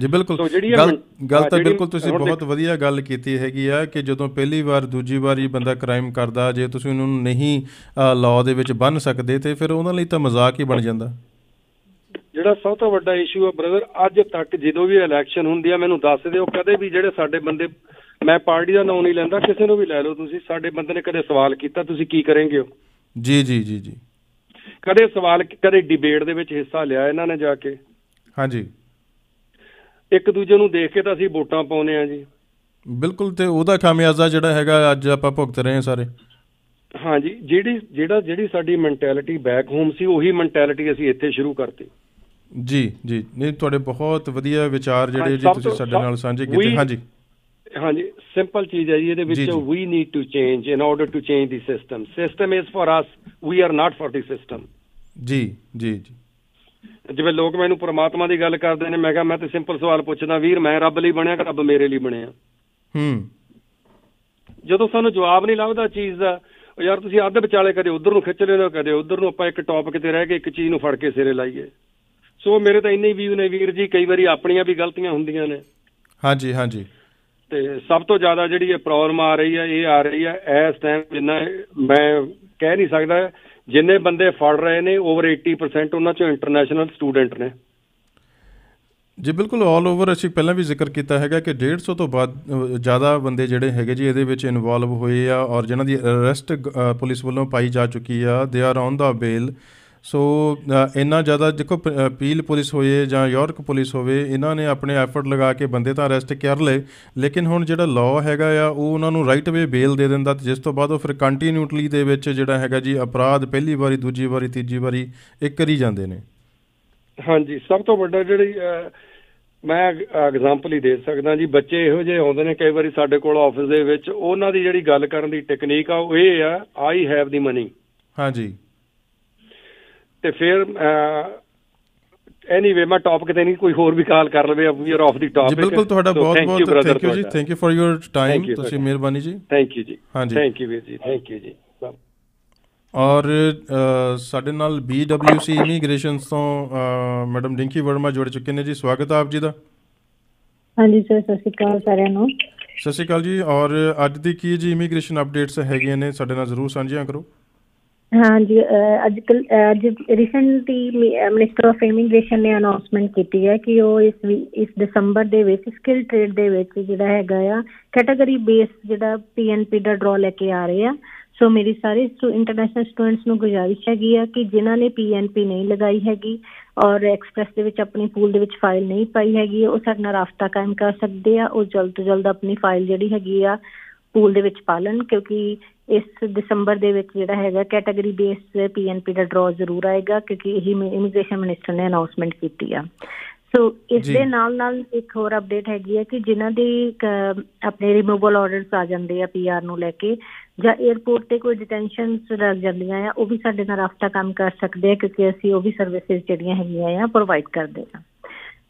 ਜੀ ਬਿਲਕੁਲ ਗੱਲ ਗੱਲ ਤਾਂ ਬਿਲਕੁਲ ਤੁਸੀਂ ਬਹੁਤ ਵਧੀਆ ਗੱਲ ਕੀਤੀ ਹੈਗੀ ਆ ਕਿ ਜਦੋਂ ਪਹਿਲੀ ਵਾਰ ਦੂਜੀ ਵਾਰ ਬੰਦਾ ਕ੍ਰਾਈਮ ਕਰਦਾ ਜੇ ਤੁਸੀਂ ਉਹਨੂੰ ਨਹੀਂ ਲਾਅ ਦੇ ਵਿੱਚ ਬੰਨ ਸਕਦੇ ਤੇ ਫਿਰ ਉਹਨਾਂ ਲਈ ਤਾਂ ਮਜ਼ਾਕ ਹੀ ਬਣ ਜਾਂਦਾ ਜਿਹੜਾ ਸਭ ਤੋਂ ਵੱਡਾ ਇਸ਼ੂ ਆ ਬ੍ਰਦਰ ਅੱਜ ਤੱਕ ਜਦੋਂ ਵੀ ਇਲੈਕਸ਼ਨ ਹੁੰਦੀ ਆ ਮੈਨੂੰ ਦੱਸ ਦਿਓ ਕਦੇ ਵੀ ਜਿਹੜੇ ਸਾਡੇ ਬੰਦੇ ਮੈਂ ਪਾਰਟੀ ਦਾ ਨਾਮ ਨਹੀਂ ਲੈਂਦਾ ਕਿਸੇ ਨੂੰ ਵੀ ਲੈ ਲਓ ਤੁਸੀਂ ਸਾਡੇ ਬੰਦੇ ਨੇ ਕਦੇ ਸਵਾਲ ਕੀਤਾ ਤੁਸੀਂ ਕੀ ਕਰੋਗੇ ਜੀ ਜੀ ਜੀ ਜੀ ਕਦੇ ਸਵਾਲ ਕਦੇ ਡਿਬੇਟ ਦੇ ਵਿੱਚ ਹਿੱਸਾ ਲਿਆ ਇਹਨਾਂ ਨੇ ਜਾ ਕੇ ਹਾਂਜੀ ਇੱਕ ਦੂਜੇ ਨੂੰ ਦੇਖ ਕੇ ਤਾਂ ਅਸੀਂ ਵੋਟਾਂ ਪਾਉਂਦੇ ਆ ਜੀ ਬਿਲਕੁਲ ਤੇ ਉਹਦਾ ਖਾਮਿਆਜ਼ਾ ਜਿਹੜਾ ਹੈਗਾ ਅੱਜ ਆਪਾਂ ਭੁਗਤ ਰਹੇ ਹਾਂ ਸਾਰੇ ਹਾਂਜੀ ਜਿਹੜੀ ਜਿਹੜਾ ਜਿਹੜੀ ਸਾਡੀ ਮੈਂਟੈਲਿਟੀ ਬੈਕ ਹੋਮ ਸੀ ਉਹੀ ਮੈਂਟੈਲਿਟੀ ਅਸੀਂ ਇੱਥੇ ਸ਼ੁਰੂ ਕਰਤੀ ਜੀ ਜੀ ਨਹੀਂ ਤੁਹਾਡੇ ਬਹੁਤ ਵਧੀਆ ਵਿਚਾਰ ਜਿਹੜੇ ਜੀ ਤੁਸੀਂ ਸਾਡੇ ਨਾਲ ਸਾਂਝੇ ਕੀਤੇ ਹਾਂਜੀ ਹਾਂਜੀ ਸਿੰਪਲ ਚੀਜ਼ ਹੈ ਜੀ ਇਹਦੇ ਵਿੱਚ ਵੀ need to change in order to change the system system is for us we are not for the system ਜੀ ਜੀ ਜੀ ਜਿਵੇਂ ਲੋਕ ਮੈਨੂੰ ਪ੍ਰਮਾਤਮਾ ਦੀ ਗੱਲ ਕਰਦੇ ਨੇ ਮੈਂ ਕਿਹਾ ਮੈਂ ਤੇ ਸਿੰਪਲ ਸਵਾਲ ਪੁੱਛਦਾ ਵੀਰ ਮੈਂ ਰੱਬ ਲਈ ਬਣਿਆ ਕਿ ਰੱਬ ਮੇਰੇ ਲਈ ਬਣਿਆ ਹੂੰ ਜਦੋਂ ਸਾਨੂੰ ਜਵਾਬ ਨਹੀਂ ਲੱਭਦਾ ਚੀਜ਼ ਦਾ ਯਾਰ ਤੁਸੀਂ ਅੱਧ ਵਿਚਾਲੇ ਕਦੇ ਉਧਰ ਨੂੰ ਖਿੱਚ ਲੈਣਾ ਕਦੇ ਉਧਰ ਨੂੰ ਆਪਾਂ ਇੱਕ ਟੌਪਿਕ ਤੇ ਰਹਿ ਕੇ ਇੱਕ ਚੀਜ਼ ਨੂੰ ਫੜ ਕੇ ਸਿਰੇ ਲਾਈਏ ਸੋ ਮੇਰੇ ਤਾਂ ਇੰਨੇ ਹੀ ਵੀਊ ਨੇ ਵੀਰ ਜੀ ਕਈ ਵਾਰੀ ਆਪਣੀਆਂ ਵੀ ਗਲਤੀਆਂ ਹੁੰਦੀਆਂ ਨੇ ਹਾਂਜੀ ਹਾਂਜੀ ਤੇ ਸਭ ਤੋਂ ਜ਼ਿਆਦਾ ਜਿਹੜੀ ਇਹ ਪ੍ਰੋਬਲਮ ਆ ਰਹੀ ਹੈ ਇਹ ਆ ਰਹੀ ਹੈ ਇਸ ਟਾਈਮ ਜਿੰਨਾ ਮੈਂ ਕਹਿ ਨਹੀਂ ਸਕਦਾ ਜਿੰਨੇ ਬੰਦੇ ਫੜ ਰਹੇ ਨੇ ਓਵਰ 80% ਉਹਨਾਂ ਚੋਂ ਇੰਟਰਨੈਸ਼ਨਲ ਸਟੂਡੈਂਟ ਨੇ ਜੀ ਬਿਲਕੁਲ 올 ਓਵਰ ਅਸੀਂ ਪਹਿਲਾਂ ਵੀ ਜ਼ਿਕਰ ਕੀਤਾ ਹੈਗਾ ਕਿ 150 ਤੋਂ ਬਾਅਦ ਜ਼ਿਆਦਾ ਬੰਦੇ ਜਿਹੜੇ ਹੈਗੇ ਜੀ ਇਹਦੇ ਵਿੱਚ ਇਨਵੋਲਵ ਹੋਏ ਆ ਔਰ ਜਿਨ੍ਹਾਂ ਦੀ ਅਰੈਸਟ ਪੁਲਿਸ ਵੱਲੋਂ ਪਾਈ ਜਾ ਚੁੱਕੀ ਆ ਦੇ ਆਰ ਔਨ ਦਾ ਬੇਲ ਸੋ ਇੰਨਾ ਜ਼ਿਆਦਾ ਦੇਖੋ ਪੀਲ ਪੁਲਿਸ ਹੋਏ ਜਾਂ ਯੂਰਕ ਪੁਲਿਸ ਹੋਵੇ ਇਹਨਾਂ ਨੇ ਆਪਣੇ ਐਫਰਟ ਲਗਾ ਕੇ ਬੰਦੇ ਤਾਂ ਅਰੈਸਟ ਕਰ ਲਏ ਲੇਕਿਨ ਹੁਣ ਜਿਹੜਾ ਲਾਅ ਹੈਗਾ ਆ ਉਹ ਉਹਨਾਂ ਨੂੰ ਰਾਈਟ ਵੇ ਬੇਲ ਦੇ ਦਿੰਦਾ ਜਿਸ ਤੋਂ ਬਾਅਦ ਉਹ ਫਿਰ ਕੰਟੀਨਿਊਟਲੀ ਦੇ ਵਿੱਚ ਜਿਹੜਾ ਹੈਗਾ ਜੀ ਅਪਰਾਧ ਪਹਿਲੀ ਵਾਰੀ ਦੂਜੀ ਵਾਰੀ ਤੀਜੀ ਵਾਰੀ ਇੱਕ ਕਰੀ ਜਾਂਦੇ ਨੇ ਹਾਂਜੀ ਸਭ ਤੋਂ ਵੱਡਾ ਜਿਹੜੀ ਮੈਂ ਐਗਜ਼ਾਮਪਲ ਹੀ ਦੇ ਸਕਦਾ ਜੀ ਬੱਚੇ ਇਹੋ ਜਿਹੇ ਆਉਂਦੇ ਨੇ ਕਈ ਵਾਰੀ ਸਾਡੇ ਕੋਲ ਆਫਿਸ ਦੇ ਵਿੱਚ ਉਹਨਾਂ ਦੀ ਜਿਹੜੀ ਗੱਲ ਕਰਨ ਦੀ ਟੈਕਨੀਕ ਆ ਉਹ ਇਹ ਆ ਆਈ ਹੈਵ ਦੀ ਮਨੀ ਹਾਂਜੀ ਤੇ ਫਿਰ ਐਨੀਵੇ ਮੈਂ ਟੌਪਿਕ ਤੇ ਨਹੀਂ ਕੋਈ ਹੋਰ ਵੀ ਕਾਲ ਕਰ ਲਵੇ we are off the topic ਜੀ ਬਿਲਕੁਲ ਤੁਹਾਡਾ ਬਹੁਤ ਬਹੁਤ ਥੈਂਕ ਯੂ ਜੀ thank you for your time ਤੁਸੀਂ ਮਿਹਰਬਾਨੀ ਜੀ ਥੈਂਕ ਯੂ ਜੀ ਹਾਂਜੀ ਥੈਂਕ ਯੂ ਵੀਰ ਜੀ ਥੈਂਕ ਯੂ ਜੀ ਔਰ ਸਾਡੇ ਨਾਲ BWC ਇਮੀਗ੍ਰੇਸ਼ਨ ਤੋਂ ਮੈਡਮ ਡਿੰਕੀ ਵਰਮਾ ਜੁੜ ਚੁੱਕੇ ਨੇ ਜੀ ਸਵਾਗਤ ਆਪ ਜੀ ਦਾ ਹਾਂਜੀ ਸਰ ਸਤਿ ਸ਼੍ਰੀ ਅਕਾਲ ਸਾਰਿਆਂ ਨੂੰ ਸਤਿ ਸ਼੍ਰੀ ਅਕਾਲ ਜੀ ਔਰ ਅੱਜ ਦੀ ਕੀ ਜੀ ਇਮੀਗ੍ਰੇਸ਼ਨ ਅਪਡੇਟਸ ਹੈਗੀਆਂ ਨੇ ਸਾਡੇ ਨਾਲ ਜ਼ਰੂਰ ਸਾਂਝੀਆਂ ਕਰੋ ਹਾਂਜੀ ਅੱਜ ਕੱਲ ਅੱਜ ਰੀਸੈਂਟਲੀ ਮਿਨਿਸਟਰ ਆਫ ਇਮੀਗ੍ਰੇਸ਼ਨ ਨੇ ਅਨਾਉਂਸਮੈਂਟ ਕੀਤੀ ਹੈ ਕਿ ਉਹ ਇਸ ਇਸ ਦਸੰਬਰ ਦੇ ਵਿੱਚ ਸਕਿੱਲ ਟ੍ਰੇਡ ਦੇ ਵਿੱਚ ਜਿਹੜਾ ਹੈਗਾ ਆ ਕੈਟਾਗਰੀ ਬੇਸ ਜਿਹੜਾ ਪੀਐਨਪੀ ਦਾ ਡਰਾ ਲੈ ਕੇ ਆ ਰਹੇ ਆ ਸੋ ਮੇਰੀ ਸਾਰੇ ਇੰਟਰਨੈਸ਼ਨਲ ਸਟੂਡੈਂਟਸ ਨੂੰ ਗੁਜ਼ਾਰਿਸ਼ ਹੈਗੀ ਆ ਕਿ ਜਿਨ੍ਹਾਂ ਨੇ ਪੀਐਨਪੀ ਨਹੀਂ ਲਗਾਈ ਹੈਗੀ ਔਰ ਐਕਸਪ੍ਰੈਸ ਦੇ ਵਿੱਚ ਆਪਣੀ ਪੂਲ ਦੇ ਵਿੱਚ ਫਾਈਲ ਨਹੀਂ ਪਾਈ ਹੈਗੀ ਉਹ ਸਾਡੇ ਨਾਲ ਰਾਫਤਾ ਕਾਇਮ ਕਰ ਸਕਦੇ ਆ ਉਹ ਜਲਦ ਤੋਂ ਜਲਦ ਆਪਣੀ ਫਾਈਲ ਜਿਹੜੀ ਹੈਗੀ ਆ ਪੂਲ ਦੇ ਵਿੱਚ ਪਾ ਲੈਣ ਕਿਉਂਕਿ ਇਸ ਦਸੰਬਰ ਦੇ ਵਿੱਚ ਜਿਹੜਾ ਹੈਗਾ ਕੈਟਾਗਰੀ ਬੇਸ ਪੀਐਨਪੀ ਦਾ ਡਰਾਅ ਜ਼ਰੂਰ ਆਏਗਾ ਕਿਉਂਕਿ ਇਹ ਇਮੀਗ੍ਰੇਸ਼ਨ ਮਿਨਿਸਟਰ ਨੇ ਅਨਾਉਂਸਮੈਂਟ ਕੀਤੀ ਆ ਸੋ ਇਸ ਦੇ ਨਾਲ ਨਾਲ ਇੱਕ ਹੋਰ ਅਪਡੇਟ ਹੈਗੀ ਹੈ ਕਿ ਜਿਨ੍ਹਾਂ ਦੀ ਆਪਣੇ ਰਿਮੂਵਲ ਆਰਡਰਸ ਆ ਜਾਂਦੇ ਆ ਪੀਆਰ ਨੂੰ ਲੈ ਕੇ ਜਾਂ 에어ਪੋਰਟ ਤੇ ਕੋਈ ਡਿਟੈਂਸ਼ਨਸ ਲੱਗ ਜਾਂਦੀਆਂ ਆ ਉਹ ਵੀ ਸਾਡੇ ਨਾਲ ਰਾਫਤਾ ਕੰਮ ਕਰ ਸਕਦੇ ਆ ਕਿਉਂਕਿ ਅਸੀਂ ਉਹ ਵੀ ਸਰਵਿਸਿਜ਼ ਜਿਹੜੀਆਂ ਹੈਗੀਆਂ ਆ ਪ੍ਰੋਵਾਈਡ ਕਰਦੇ ਆ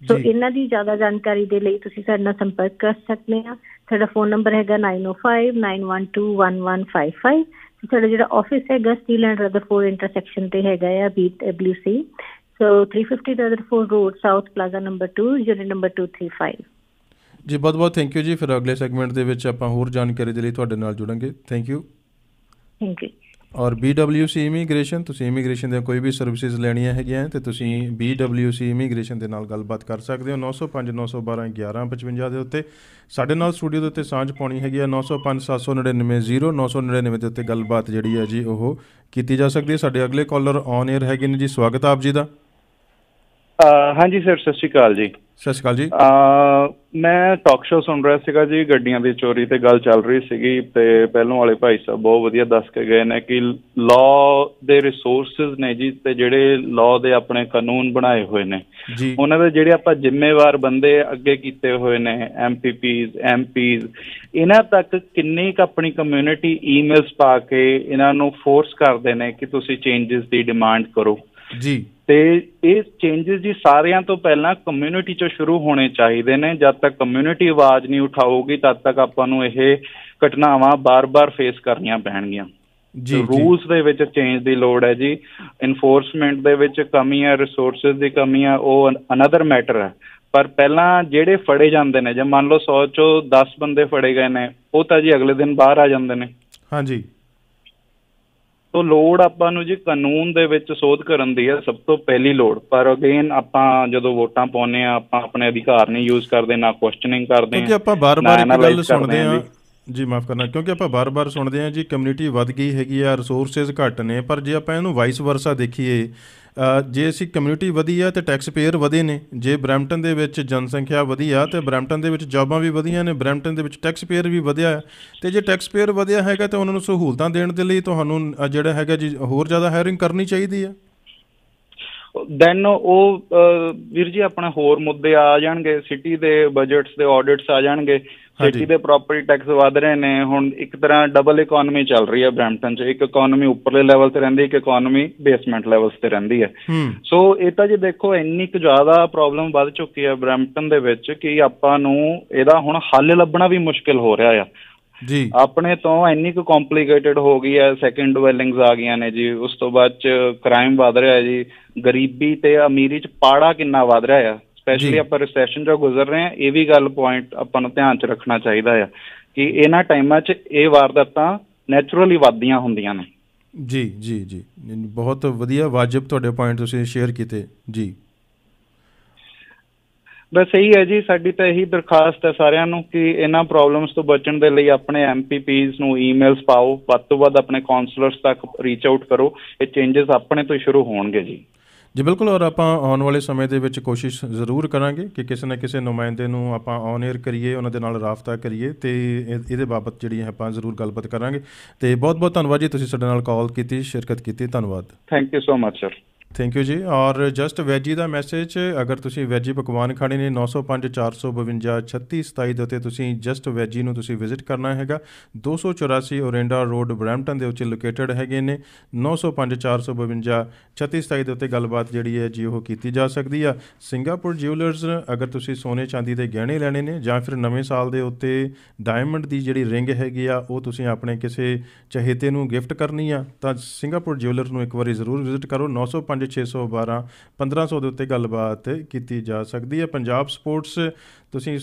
ਸੋ ਇਹਨਾਂ ਦੀ ਜ਼ਿਆਦਾ ਜਾਣਕਾਰੀ ਦੇ ਲਈ ਤੁਸੀਂ ਸਾਡੇ ਨਾਲ ਸੰਪਰਕ ਕਰ ਸਕਦੇ ਆ ਸਾਡਾ ਫੋਨ ਨੰਬਰ ਹੈਗਾ 9059121155 ਸਾਡਾ ਜਿਹੜਾ ਆਫਿਸ ਹੈਗਾ ਸਟੀਲ ਐਂਡ ਰਦਰਫੋਰ ਇੰਟਰਸੈਕਸ਼ਨ ਤੇ ਹੈਗਾ ਆ ਬੀਟ ਸੀ ਸੋ 350 Rutherford Road South plaza number 2 unit number 235 ਜੀ ਬਹੁਤ ਬਹੁਤ ਥੈਂਕ ਯੂ ਜੀ ਫਿਰ ਅਗਲੇ ਸੈਗਮੈਂਟ ਦੇ ਵਿੱਚ ਆਪਾਂ ਹੋਰ ਜਾਣਕਾਰੀ ਦੇ ਲਈ ਤੁਹਾਡੇ ਨਾਲ ਜੁੜਾਂਗੇ ਥੈਂਕ ਯੂ ਥੈਂਕ ਯੂ ਔਰ BWC ਇਮੀਗ੍ਰੇਸ਼ਨ ਤੁਸੀਂ ਇਮੀਗ੍ਰੇਸ਼ਨ ਦੇ ਕੋਈ ਵੀ ਸਰਵਿਸਿਜ਼ ਲੈਣੀਆਂ ਹੈਗੀਆਂ ਤੇ ਤੁਸੀਂ BWC ਇਮੀਗ੍ਰੇਸ਼ਨ ਦੇ ਨਾਲ ਗੱਲਬਾਤ ਕਰ ਸਕਦੇ ਹੋ 905 912 1155 ਦੇ ਉੱਤੇ ਸਾਡੇ ਨਾਲ ਸਟੂਡੀਓ ਦੇ ਉੱਤੇ ਸਾਂਝ ਪਾਉਣੀ ਹੈਗੀ ਹੈ 905 799 0999 ਦੇ ਉੱਤੇ ਗੱਲਬਾਤ ਜਿਹੜੀ ਹੈ ਜੀ ਉਹ ਕੀਤੀ ਜਾ ਸਕਦੀ ਹੈ ਸਾਡੇ ਅਗਲੇ ਕਾਲਰ ਔਨ 에ਅਰ ਹੈਗੇ ਨੇ ਜੀ ਸਵਾਗਤ ਆਪ ਜੀ ਦਾ ਹਾਂਜੀ ਸਰ ਸਤਿ ਸ਼੍ਰੀ ਅਕਾਲ ਜੀ ਸਤਿ ਸ਼੍ਰੀ ਅਕਾਲ ਜੀ ਮੈਂ ਟਾਕ ਸ਼ੋਅ ਸੁਣ ਰਿਹਾ ਸੀਗਾ ਜੀ ਗੱਡੀਆਂ ਦੀ ਚੋਰੀ ਤੇ ਗੱਲ ਚੱਲ ਰਹੀ ਸੀਗੀ ਤੇ ਪਹਿਲੋਂ ਵਾਲੇ ਭਾਈ ਸਾਹਿਬ ਬਹੁਤ ਵਧੀਆ ਦੱਸ ਕੇ ਗਏ ਨੇ ਕਿ ਲਾਅ ਦੇ ਰਿਸੋਰਸਸ ਨੇ ਜੀ ਤੇ ਜਿਹੜੇ ਲਾਅ ਦੇ ਆਪਣੇ ਕਾਨੂੰਨ ਬਣਾਏ ਹੋਏ ਨੇ ਉਹਨਾਂ ਦੇ ਜਿਹੜੇ ਆਪਾਂ ਜ਼ਿੰਮੇਵਾਰ ਬੰਦੇ ਅੱਗੇ ਕੀਤੇ ਹੋਏ ਨੇ ਐਮਪੀਪੀਜ਼ ਐਮਪੀਜ਼ ਇਹਨਾਂ ਤੱਕ ਕਿੰਨੀ ਕ ਆਪਣੀ ਕਮਿਊਨਿਟੀ ਈਮੇਲਸ ਪਾ ਕੇ ਇਹਨਾਂ ਨੂੰ ਫੋਰਸ ਕਰਦੇ ਨੇ ਕਿ ਤੁਸੀਂ ਚੇਂਜਸ ਦੀ ਡਿਮਾਂਡ ਕਰੋ ਜੀ ਤੇ ਇਹ ਚੇਂजेस ਜੀ ਸਾਰਿਆਂ ਤੋਂ ਪਹਿਲਾਂ ਕਮਿਊਨਿਟੀ ਚੋਂ ਸ਼ੁਰੂ ਹੋਣੇ ਚਾਹੀਦੇ ਨੇ ਜਦ ਤੱਕ ਕਮਿਊਨਿਟੀ ਆਵਾਜ਼ ਨਹੀਂ ਉਠਾਉਗੀ ਤਦ ਤੱਕ ਆਪਾਂ ਨੂੰ ਇਹ ਘਟਨਾਵਾਂ ਬਾਰ-ਬਾਰ ਫੇਸ ਕਰਨੀਆਂ ਪੈਣਗੀਆਂ ਜੀ ਰੂਲਸ ਦੇ ਵਿੱਚ ਚੇਂਜ ਦੀ ਲੋੜ ਹੈ ਜੀ ਇਨਫੋਰਸਮੈਂਟ ਦੇ ਵਿੱਚ ਕਮੀ ਹੈ ਰਿਸੋਰਸਸ ਦੀ ਕਮੀ ਹੈ ਉਹ ਅਨਦਰ ਮੈਟਰ ਹੈ ਪਰ ਪਹਿਲਾਂ ਜਿਹੜੇ ਫੜੇ ਜਾਂਦੇ ਨੇ ਜੇ ਮੰਨ ਲਓ 100 ਚੋਂ 10 ਬੰਦੇ ਫੜੇ ਗਏ ਨੇ ਉਹ ਤਾਂ ਜੀ ਅਗਲੇ ਦਿਨ ਬਾਹਰ ਆ ਜਾਂਦੇ ਨੇ ਹਾਂਜੀ ਤੋਂ ਲੋੜ ਆਪਾਂ ਨੂੰ ਜੀ ਕਾਨੂੰਨ ਦੇ ਵਿੱਚ ਸੋਧ ਕਰਨ ਦੀ ਹੈ ਸਭ ਤੋਂ ਪਹਿਲੀ ਲੋੜ ਪਰ ਅਗੇਨ ਆਪਾਂ ਜਦੋਂ ਵੋਟਾਂ ਪਾਉਨੇ ਆ ਆਪਾਂ ਆਪਣੇ ਅਧਿਕਾਰ ਨਹੀਂ ਯੂਜ਼ ਕਰਦੇ ਨਾ ਕੁਐਸਚਨਿੰਗ ਕਰਦੇ ਆ ਕਿਉਂਕਿ ਆਪਾਂ ਬਾਰ-ਬਾਰ ਇੱਕ ਗੱਲ ਸੁਣਦੇ ਆ ਜੀ ਮਾਫ ਕਰਨਾ ਕਿਉਂਕਿ ਆਪਾਂ ਬਾਰ-ਬਾਰ ਸੁਣਦੇ ਆ ਜੀ ਕਮਿਊਨਿਟੀ ਵੱਧ ਗਈ ਹੈਗੀ ਆ ਰਿਸੋਰਸਸ ਘਟ ਨੇ ਪਰ ਜੇ ਆਪਾਂ ਇਹਨੂੰ ਵਾਈਸ ਵਰਸਾ ਦੇਖੀਏ ਜੇ ਅਸੀਂ ਕਮਿਊਨਿਟੀ ਵਧੀ ਆ ਤੇ ਟੈਕਸ ਪੇਅਰ ਵਧੇ ਨੇ ਜੇ ਬ੍ਰੈਂਪਟਨ ਦੇ ਵਿੱਚ ਜਨਸੰਖਿਆ ਵਧੀ ਆ ਤੇ ਬ੍ਰੈਂਪਟਨ ਦੇ ਵਿੱਚ ਜੌਬਾਂ ਵੀ ਵਧੀਆਂ ਨੇ ਬ੍ਰੈਂਪਟਨ ਦੇ ਵਿੱਚ ਟੈਕਸ ਪੇਅਰ ਵੀ ਵਧਿਆ ਤੇ ਜੇ ਟੈਕਸ ਪੇਅਰ ਵਧਿਆ ਹੈਗਾ ਤੇ ਉਹਨਾਂ ਨੂੰ ਸਹੂਲਤਾਂ ਦੇਣ ਦੇ ਲਈ ਤੁਹਾਨੂੰ ਜਿਹੜਾ ਹੈਗਾ ਜੀ ਹੋਰ ਜ਼ਿਆਦਾ ਹਾਇਰਿੰਗ ਕਰਨੀ ਚਾਹੀਦੀ ਆ ਦੈਨ ਉਹ ਵੀਰ ਜੀ ਆਪਣਾ ਹੋਰ ਮੁੱਦੇ ਆ ਜਾਣਗੇ ਸਿਟੀ ਦੇ ਬਜਟਸ ਦੇ ਆਡਿਟਸ ਆ ਜਾਣਗੇ ਸਿਟੀ ਦੇ ਪ੍ਰਾਪਰਟੀ ਟੈਕਸ ਵਧ ਰਹੇ ਨੇ ਹੁਣ ਇੱਕ ਤਰ੍ਹਾਂ ਡਬਲ ਇਕਨੋਮੀ ਚੱਲ ਰਹੀ ਹੈ ਬ੍ਰੈਂਟਨ 'ਚ ਇੱਕ ਇਕਨੋਮੀ ਉੱਪਰਲੇ ਲੈਵਲ ਤੇ ਰਹਿੰਦੀ ਇੱਕ ਇਕਨੋਮੀ ਬੇਸਮੈਂਟ ਲੈਵਲਸ ਤੇ ਰਹਿੰਦੀ ਹੈ ਸੋ ਇਹ ਤਾਂ ਜੇ ਦੇਖੋ ਇੰਨੀ ਕੁ ਜ਼ਿਆਦਾ ਪ੍ਰੋਬਲਮ ਵੱਧ ਚੁੱਕੀ ਹੈ ਬ੍ਰੈਂਟਨ ਦੇ ਵਿੱਚ ਕਿ ਆਪਾਂ ਨੂੰ ਇਹਦਾ ਹੁਣ ਹੱਲ ਲੱਭਣਾ ਵੀ ਮੁਸ਼ਕਿਲ ਹੋ ਰਿਹਾ ਆ ਜੀ ਆਪਣੇ ਤੋਂ ਇੰਨੀ ਕੁ ਕੰਪਲਿਕੇਟਡ ਹੋ ਗਈ ਹੈ ਸੈਕੰਡ ਡਵੈਲਿੰਗਸ ਆ ਗਈਆਂ ਨੇ ਜੀ ਉਸ ਤੋਂ ਬਾਅਦ ਚ ਕ੍ਰਾਈਮ ਵਧ ਰਿਹਾ ਹੈ ਜੀ ਗਰੀਬੀ ਤੇ ਅਮੀਰੀ ਚ ਪਾੜਾ ਕਿੰਨਾ ਵਧ ਰਿਹਾ ਹੈ ਸਪੈਸ਼ਲੀ ਆਪਾਂ ਰੈਸੈਸ਼ਨ ਜੋ ਗੁਜ਼ਰ ਰਹੇ ਆ ਇਹ ਵੀ ਗੱਲ ਪੁਆਇੰਟ ਆਪਾਂ ਨੂੰ ਧਿਆਨ 'ਚ ਰੱਖਣਾ ਚਾਹੀਦਾ ਆ ਕਿ ਇਹਨਾਂ ਟਾਈਮਾਂ 'ਚ ਇਹ ਵਾਰਦਾਤਾਂ ਨੇਚਰਲੀ ਵੱਧਦੀਆਂ ਹੁੰਦੀਆਂ ਨੇ ਜੀ ਜੀ ਜੀ ਬਹੁਤ ਵਧੀਆ ਵਾਜਬ ਤੁਹਾਡੇ ਪੁਆਇੰਟ ਤੁਸੀਂ ਸ਼ੇਅਰ ਕੀਤੇ ਜੀ ਬਸ ਇਹੀ ਹੈ ਜੀ ਸਾਡੀ ਤਾਂ ਇਹੀ ਦਰਖਾਸਤ ਹੈ ਸਾਰਿਆਂ ਨੂੰ ਕਿ ਇਹਨਾਂ ਪ੍ਰੋਬਲਮਸ ਤੋਂ ਬਚਣ ਦੇ ਲਈ ਆਪਣੇ ਐਮਪੀਪੀਜ਼ ਨੂੰ ਈਮੇਲਸ ਪਾਓ ਵੱਧ ਤੋਂ ਵੱਧ ਆਪਣੇ ਕਾਉਂਸਲਰਸ ਤੱਕ ਰੀਚ ਆਊਟ ਕਰੋ ਇਹ ਚੇਂਜਸ ਆਪਣੇ ਤੋਂ ਸ਼ੁਰੂ ਹੋਣਗੇ ਜੀ ਜੀ ਬਿਲਕੁਲ ਔਰ ਆਪਾਂ ਆਉਣ ਵਾਲੇ ਸਮੇਂ ਦੇ ਵਿੱਚ ਕੋਸ਼ਿਸ਼ ਜ਼ਰੂਰ ਕਰਾਂਗੇ ਕਿ ਕਿਸੇ ਨਾ ਕਿਸੇ ਨੁਮਾਇੰਦੇ ਨੂੰ ਆਪਾਂ ਔਨ 에ਅਰ ਕਰੀਏ ਉਹਨਾਂ ਦੇ ਨਾਲ ਰਾਫਤਾ ਕਰੀਏ ਤੇ ਇਹਦੇ ਬਾਬਤ ਜਿਹੜੀ ਹੈ ਆਪਾਂ ਜ਼ਰੂਰ ਗੱਲਬਾਤ ਕਰਾਂਗੇ ਤੇ ਬਹੁਤ ਬਹੁਤ ਧੰਨਵਾਦ ਜੀ ਤੁਸੀਂ ਸਾਡੇ ਨਾਲ ਕਾਲ ਕੀਤੀ ਸ਼ਿਰਕਤ ਕੀਤੀ ਧੰਨਵਾਦ thank you so much sir thank you ਜੀ ਔਰ ਜਸਟ ਵੈਜੀ ਦਾ ਮੈਸੇਜ ਅਗਰ ਤੁਸੀਂ ਵੈਜੀ ਪਕਵਾਨ ਖਾਣੇ ਨੇ 905 452 3627 ਦੇ ਉਤੇ ਤੁਸੀਂ ਜਸਟ ਵੈਜੀ ਨੂੰ ਤੁਸੀਂ ਵਿਜ਼ਿਟ ਕਰਨਾ ਹੈਗਾ 284 ਓਰੇਂਡਾ ਰੋਡ ਬ੍ਰੈਂਪਟਨ ਦੇ ਉੱਤੇ ਲੋਕੇਟਡ ਹੈਗੇ ਨੇ 905 452 3627 ਦੇ ਉਤੇ ਗੱਲਬਾਤ ਜਿਹੜੀ ਹੈ ਜੀ ਉਹ ਕੀਤੀ ਜਾ ਸਕਦੀ ਆ ਸਿੰਗਾਪੁਰ ਜਿਊਲਰਸ ਅਗਰ ਤੁਸੀਂ ਸੋਨੇ ਚਾਂਦੀ ਦੇ ਗਹਿਣੇ ਲੈਣੇ ਨੇ ਜਾਂ ਫਿਰ ਨਵੇਂ ਸਾਲ ਦੇ ਉੱਤੇ ਡਾਇਮੰਡ ਦੀ ਜਿਹੜੀ ਰਿੰਗ ਹੈਗੀ ਆ ਉਹ ਤੁਸੀਂ ਆਪਣੇ ਕਿਸੇ ਚਾਹੇਤੇ ਨੂੰ ਗਿਫਟ ਕਰਨੀ ਆ ਤਾਂ ਸਿੰਗਾਪੁਰ ਜਿਊਲਰ ਨੂੰ ਇੱਕ ਵਾਰੀ ਜ਼ਰੂਰ ਵਿਜ਼ਿਟ ਕਰੋ 905 9612 1500 ਦੇ ਉੱਤੇ ਗੱਲਬਾਤ ਕੀਤੀ ਜਾ ਸਕਦੀ ਹੈ ਪੰਜਾਬ ਸਪੋਰਟਸ ਤੁਸੀਂ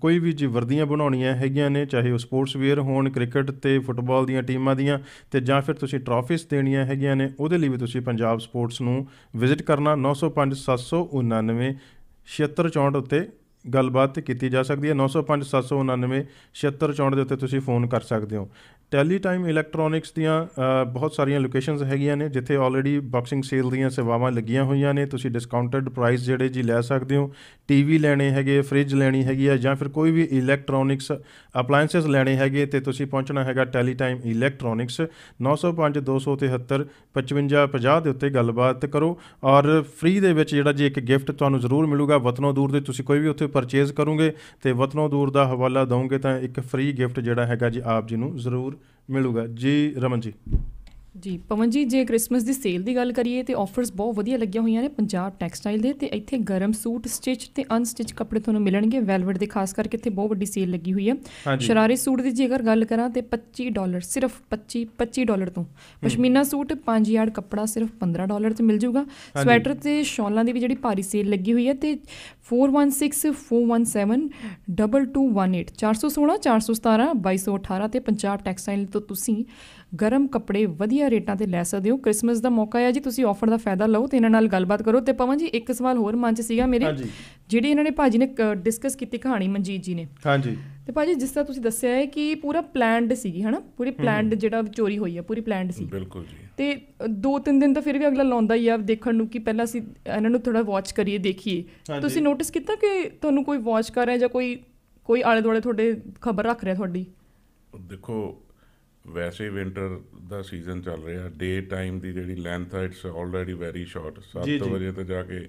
ਕੋਈ ਵੀ ਜੀ ਵਰਦੀਆਂ ਬਣਾਉਣੀਆਂ ਹੈਗੀਆਂ ਨੇ ਚਾਹੇ ਉਹ ਸਪੋਰਟਸ ਵੇਅਰ ਹੋਣ ਕ੍ਰਿਕਟ ਤੇ ਫੁੱਟਬਾਲ ਦੀਆਂ ਟੀਮਾਂ ਦੀਆਂ ਤੇ ਜਾਂ ਫਿਰ ਤੁਸੀਂ ਟਰੋਫੀਸ ਦੇਣੀਆਂ ਹੈਗੀਆਂ ਨੇ ਉਹਦੇ ਲਈ ਵੀ ਤੁਸੀਂ ਪੰਜਾਬ ਸਪੋਰਟਸ ਨੂੰ ਵਿਜ਼ਿਟ ਕਰਨਾ 905799 7664 ਉੱਤੇ ਗੱਲਬਾਤ ਕੀਤੀ ਜਾ ਸਕਦੀ ਹੈ 9057996764 ਦੇ ਉੱਤੇ ਤੁਸੀਂ ਫੋਨ ਕਰ ਸਕਦੇ ਹੋ ਟੈਲੀ ਟਾਈਮ ਇਲੈਕਟ੍ਰੋਨਿਕਸ ਦੀਆਂ ਬਹੁਤ ਸਾਰੀਆਂ ਲੋਕੇਸ਼ਨਸ ਹੈਗੀਆਂ ਨੇ ਜਿੱਥੇ ਆਲਰੇਡੀ ਬਾਕਸਿੰਗ ਸੇਲ ਦੀਆਂ ਸੇਵਾਵਾਂ ਲੱਗੀਆਂ ਹੋਈਆਂ ਨੇ ਤੁਸੀਂ ਡਿਸਕਾਊਂਟਡ ਪ੍ਰਾਈਸ ਜਿਹੜੇ ਜੀ ਲੈ ਸਕਦੇ ਹੋ ਟੀਵੀ ਲੈਣੇ ਹੈਗੇ ਫ੍ਰਿਜ ਲੈਣੀ ਹੈਗੀ ਆ ਜਾਂ ਫਿਰ ਕੋਈ ਵੀ ਇਲੈਕਟ੍ਰੋਨਿਕਸ ਅਪਲਾਈਐਂਸਸ ਲੈਣੇ ਹੈਗੇ ਤੇ ਤੁਸੀਂ ਪਹੁੰਚਣਾ ਹੈਗਾ ਟੈਲੀ ਟਾਈਮ ਇਲੈਕਟ੍ਰੋਨਿਕਸ 9052735550 ਦੇ ਉੱਤੇ ਗੱਲਬਾਤ ਕਰੋ ਔਰ ਫ੍ਰੀ ਦੇ ਵਿੱਚ ਜਿਹੜਾ ਜੀ ਇੱਕ ਗਿਫਟ ਤੁਹਾਨੂੰ ਜ਼ਰੂਰ ਮਿਲੂਗਾ ਵਤਨੋਂ ਦੂਰ ਦੇ ਤੁਸੀਂ ਕੋਈ ਵੀ ਉੱਥੇ ਪਰਚੇਜ਼ ਕਰੋਗੇ ਤੇ ਵਤਨੋਂ ਦੂਰ ਦਾ ਹਵਾਲਾ ਦਵੋਗੇ ਤਾਂ ਇੱਕ ਫ੍ਰੀ ਗਿਫਟ ਜਿਹੜਾ ਹੈਗਾ ਜੀ ਆਪ ਜੀ ਨੂੰ ਜ਼ਰੂਰ ਮਿਲੂਗਾ ਜੀ ਰਮਨ ਜੀ ਜੀ ਪਵਨ ਜੀ ਜੇ 크리스마ਸ ਦੀ ਸੇਲ ਦੀ ਗੱਲ ਕਰੀਏ ਤੇ ਆਫਰਸ ਬਹੁਤ ਵਧੀਆ ਲੱਗੀਆਂ ਹੋਈਆਂ ਨੇ ਪੰਜਾਬ ਟੈਕਸਟਾਈਲ ਦੇ ਤੇ ਇੱਥੇ ਗਰਮ ਸੂਟ ਸਟਿਚ ਤੇ ਅਨਸਟਿਚ ਕੱਪੜੇ ਤੁਹਾਨੂੰ ਮਿਲਣਗੇ ਵੈਲਵਟ ਦੇ ਖਾਸ ਕਰਕੇ ਇੱਥੇ ਬਹੁਤ ਵੱਡੀ ਸੇਲ ਲੱਗੀ ਹੋਈ ਹੈ ਸ਼ਰਾਰੇ ਸੂਟ ਦੀ ਜੇ ਅਗਰ ਗੱਲ ਕਰਾਂ ਤੇ 25 ਡਾਲਰ ਸਿਰਫ 25 25 ਡਾਲਰ ਤੋਂ ਪਸ਼ਮੀਨਾ ਸੂਟ 5 ਯਾਰਡ ਕੱਪੜਾ ਸਿਰਫ 15 ਡਾਲਰ ਤੇ ਮਿਲ ਜਾਊਗਾ ਸਵੈਟਰ ਤੇ ਸ਼ਾਲਾਂ ਦੀ ਵੀ ਜਿਹੜੀ ਭਾਰੀ ਸੇਲ ਲੱਗੀ ਹੋਈ ਹੈ ਤੇ 416 417 2218 416 417 2218 ਤੇ ਪੰਜਾਬ ਟੈਕਸਟਾਈਲ ਤੋਂ ਤੁਸੀਂ ਗਰਮ ਕੱਪੜੇ ਵਧੀਆ ਰੇਟਾਂ ਤੇ ਲੈ ਸਕਦੇ ਹੋ 크리스마ਸ ਦਾ ਮੌਕਾ ਹੈ ਜੀ ਤੁਸੀਂ ਆਫਰ ਦਾ ਫਾਇਦਾ ਲਓ ਤੇ ਇਹਨਾਂ ਨਾਲ ਗੱਲਬਾਤ ਕਰੋ ਤੇ ਪਵਨ ਜੀ ਇੱਕ ਸਵਾਲ ਹੋਰ ਮਨ 'ਚ ਸੀਗਾ ਮੇਰੇ ਜਿਹੜੀ ਇਹਨਾਂ ਨੇ ਭਾਜੀ ਨੇ ਡਿਸਕਸ ਕੀਤੀ ਕਹਾਣੀ ਮਨਜੀਤ ਜੀ ਨੇ ਹਾਂਜੀ ਤੇ ਭਾਜੀ ਜਿਸ ਤਰ੍ਹਾਂ ਤੁਸੀਂ ਦੱਸਿਆ ਹੈ ਕਿ ਪੂਰਾ ਪਲਾਨਡ ਸੀਗੀ ਹਨਾ ਪੂਰੀ ਪਲਾਨਡ ਜਿਹੜਾ ਚੋਰੀ ਹੋਈ ਹੈ ਪੂਰੀ ਪਲਾਨਡ ਸੀ ਬਿਲਕੁਲ ਜੀ ਤੇ ਦੋ ਤਿੰਨ ਦਿਨ ਤਾਂ ਫਿਰ ਵੀ ਅਗਲਾ ਲਾਉਂਦਾ ਹੀ ਆ ਦੇਖਣ ਨੂੰ ਕਿ ਪਹਿਲਾਂ ਅਸੀਂ ਇਹਨਾਂ ਨੂੰ ਥੋੜਾ ਵਾਚ ਕਰੀਏ ਦੇਖੀਏ ਤੁਸੀਂ ਨੋਟਿਸ ਕੀਤਾ ਕਿ ਤੁਹਾਨੂੰ ਕੋਈ ਵਾਚ ਕਰ ਰਿਹਾ ਜਾਂ ਕੋਈ ਕੋਈ ਆਲੇ ਦੁਆਲੇ ਤੁਹਾਡੇ ਖਬਰ ਰੱਖ ਰਿਹਾ ਤੁਹਾਡੀ ਦੇਖੋ ਵੈਸੇ ਵਿంటర్ ਦਾ ਸੀਜ਼ਨ ਚੱਲ ਰਿਹਾ ਡੇ ਟਾਈਮ ਦੀ ਜਿਹੜੀ ਲੈਂਥ ਆ ਇਟਸ ਆਲਰੇਡੀ ਵੈਰੀ ਸ਼ਾਰਟ 7 ਵਜੇ ਤੋਂ ਜਾ ਕੇ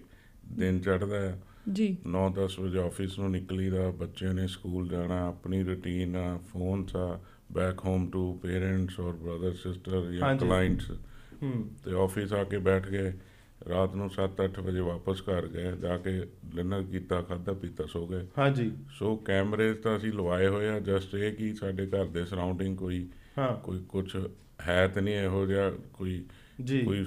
ਦਿਨ ਚੜਦਾ ਹੈ ਜੀ 9-10 ਵਜੇ ਆਫਿਸ ਨੂੰ ਨਿਕਲੀਦਾ ਬੱਚਿਆਂ ਨੇ ਸਕੂਲ ਜਾਣਾ ਆਪਣੀ ਰੁਟੀਨ ਆ ਫੋਨ ਆ ਬੈਕ ਹੋਮ ਟੂ ਪੇਰੈਂਟਸ ਔਰ ਬ੍ਰਦਰ ਸਿਸਟਰ ਜਾਂ ਕਲਾਇੰਟਸ ਹਮ ਤੇ ਆਫਿਸ ਆ ਕੇ ਬੈਠ ਗਏ ਰਾਤ ਨੂੰ 7-8 ਵਜੇ ਵਾਪਸ ਘਰ ਗਏ ਜਾ ਕੇ ਡਿਨਰ ਕੀਤਾ ਖਾਦਾ ਪੀਤਾ ਸੋ ਗਏ ਹਾਂਜੀ ਸੋ ਕੈਮਰੇ ਤਾਂ ਅਸੀਂ ਲਵਾਏ ਹੋਏ ਆ ਜਸਟ ਇਹ ਕਿ ਸਾਡੇ ਘਰ ਦੇ ਸਰਾਊਂਡਿੰਗ ਕੋਈ ਹਾਂ ਕੋਈ ਕੁਝ ਹੈ ਤੇ ਨਹੀਂ ਇਹੋ ਜਿਹਾ ਕੋਈ ਜੀ ਕੋਈ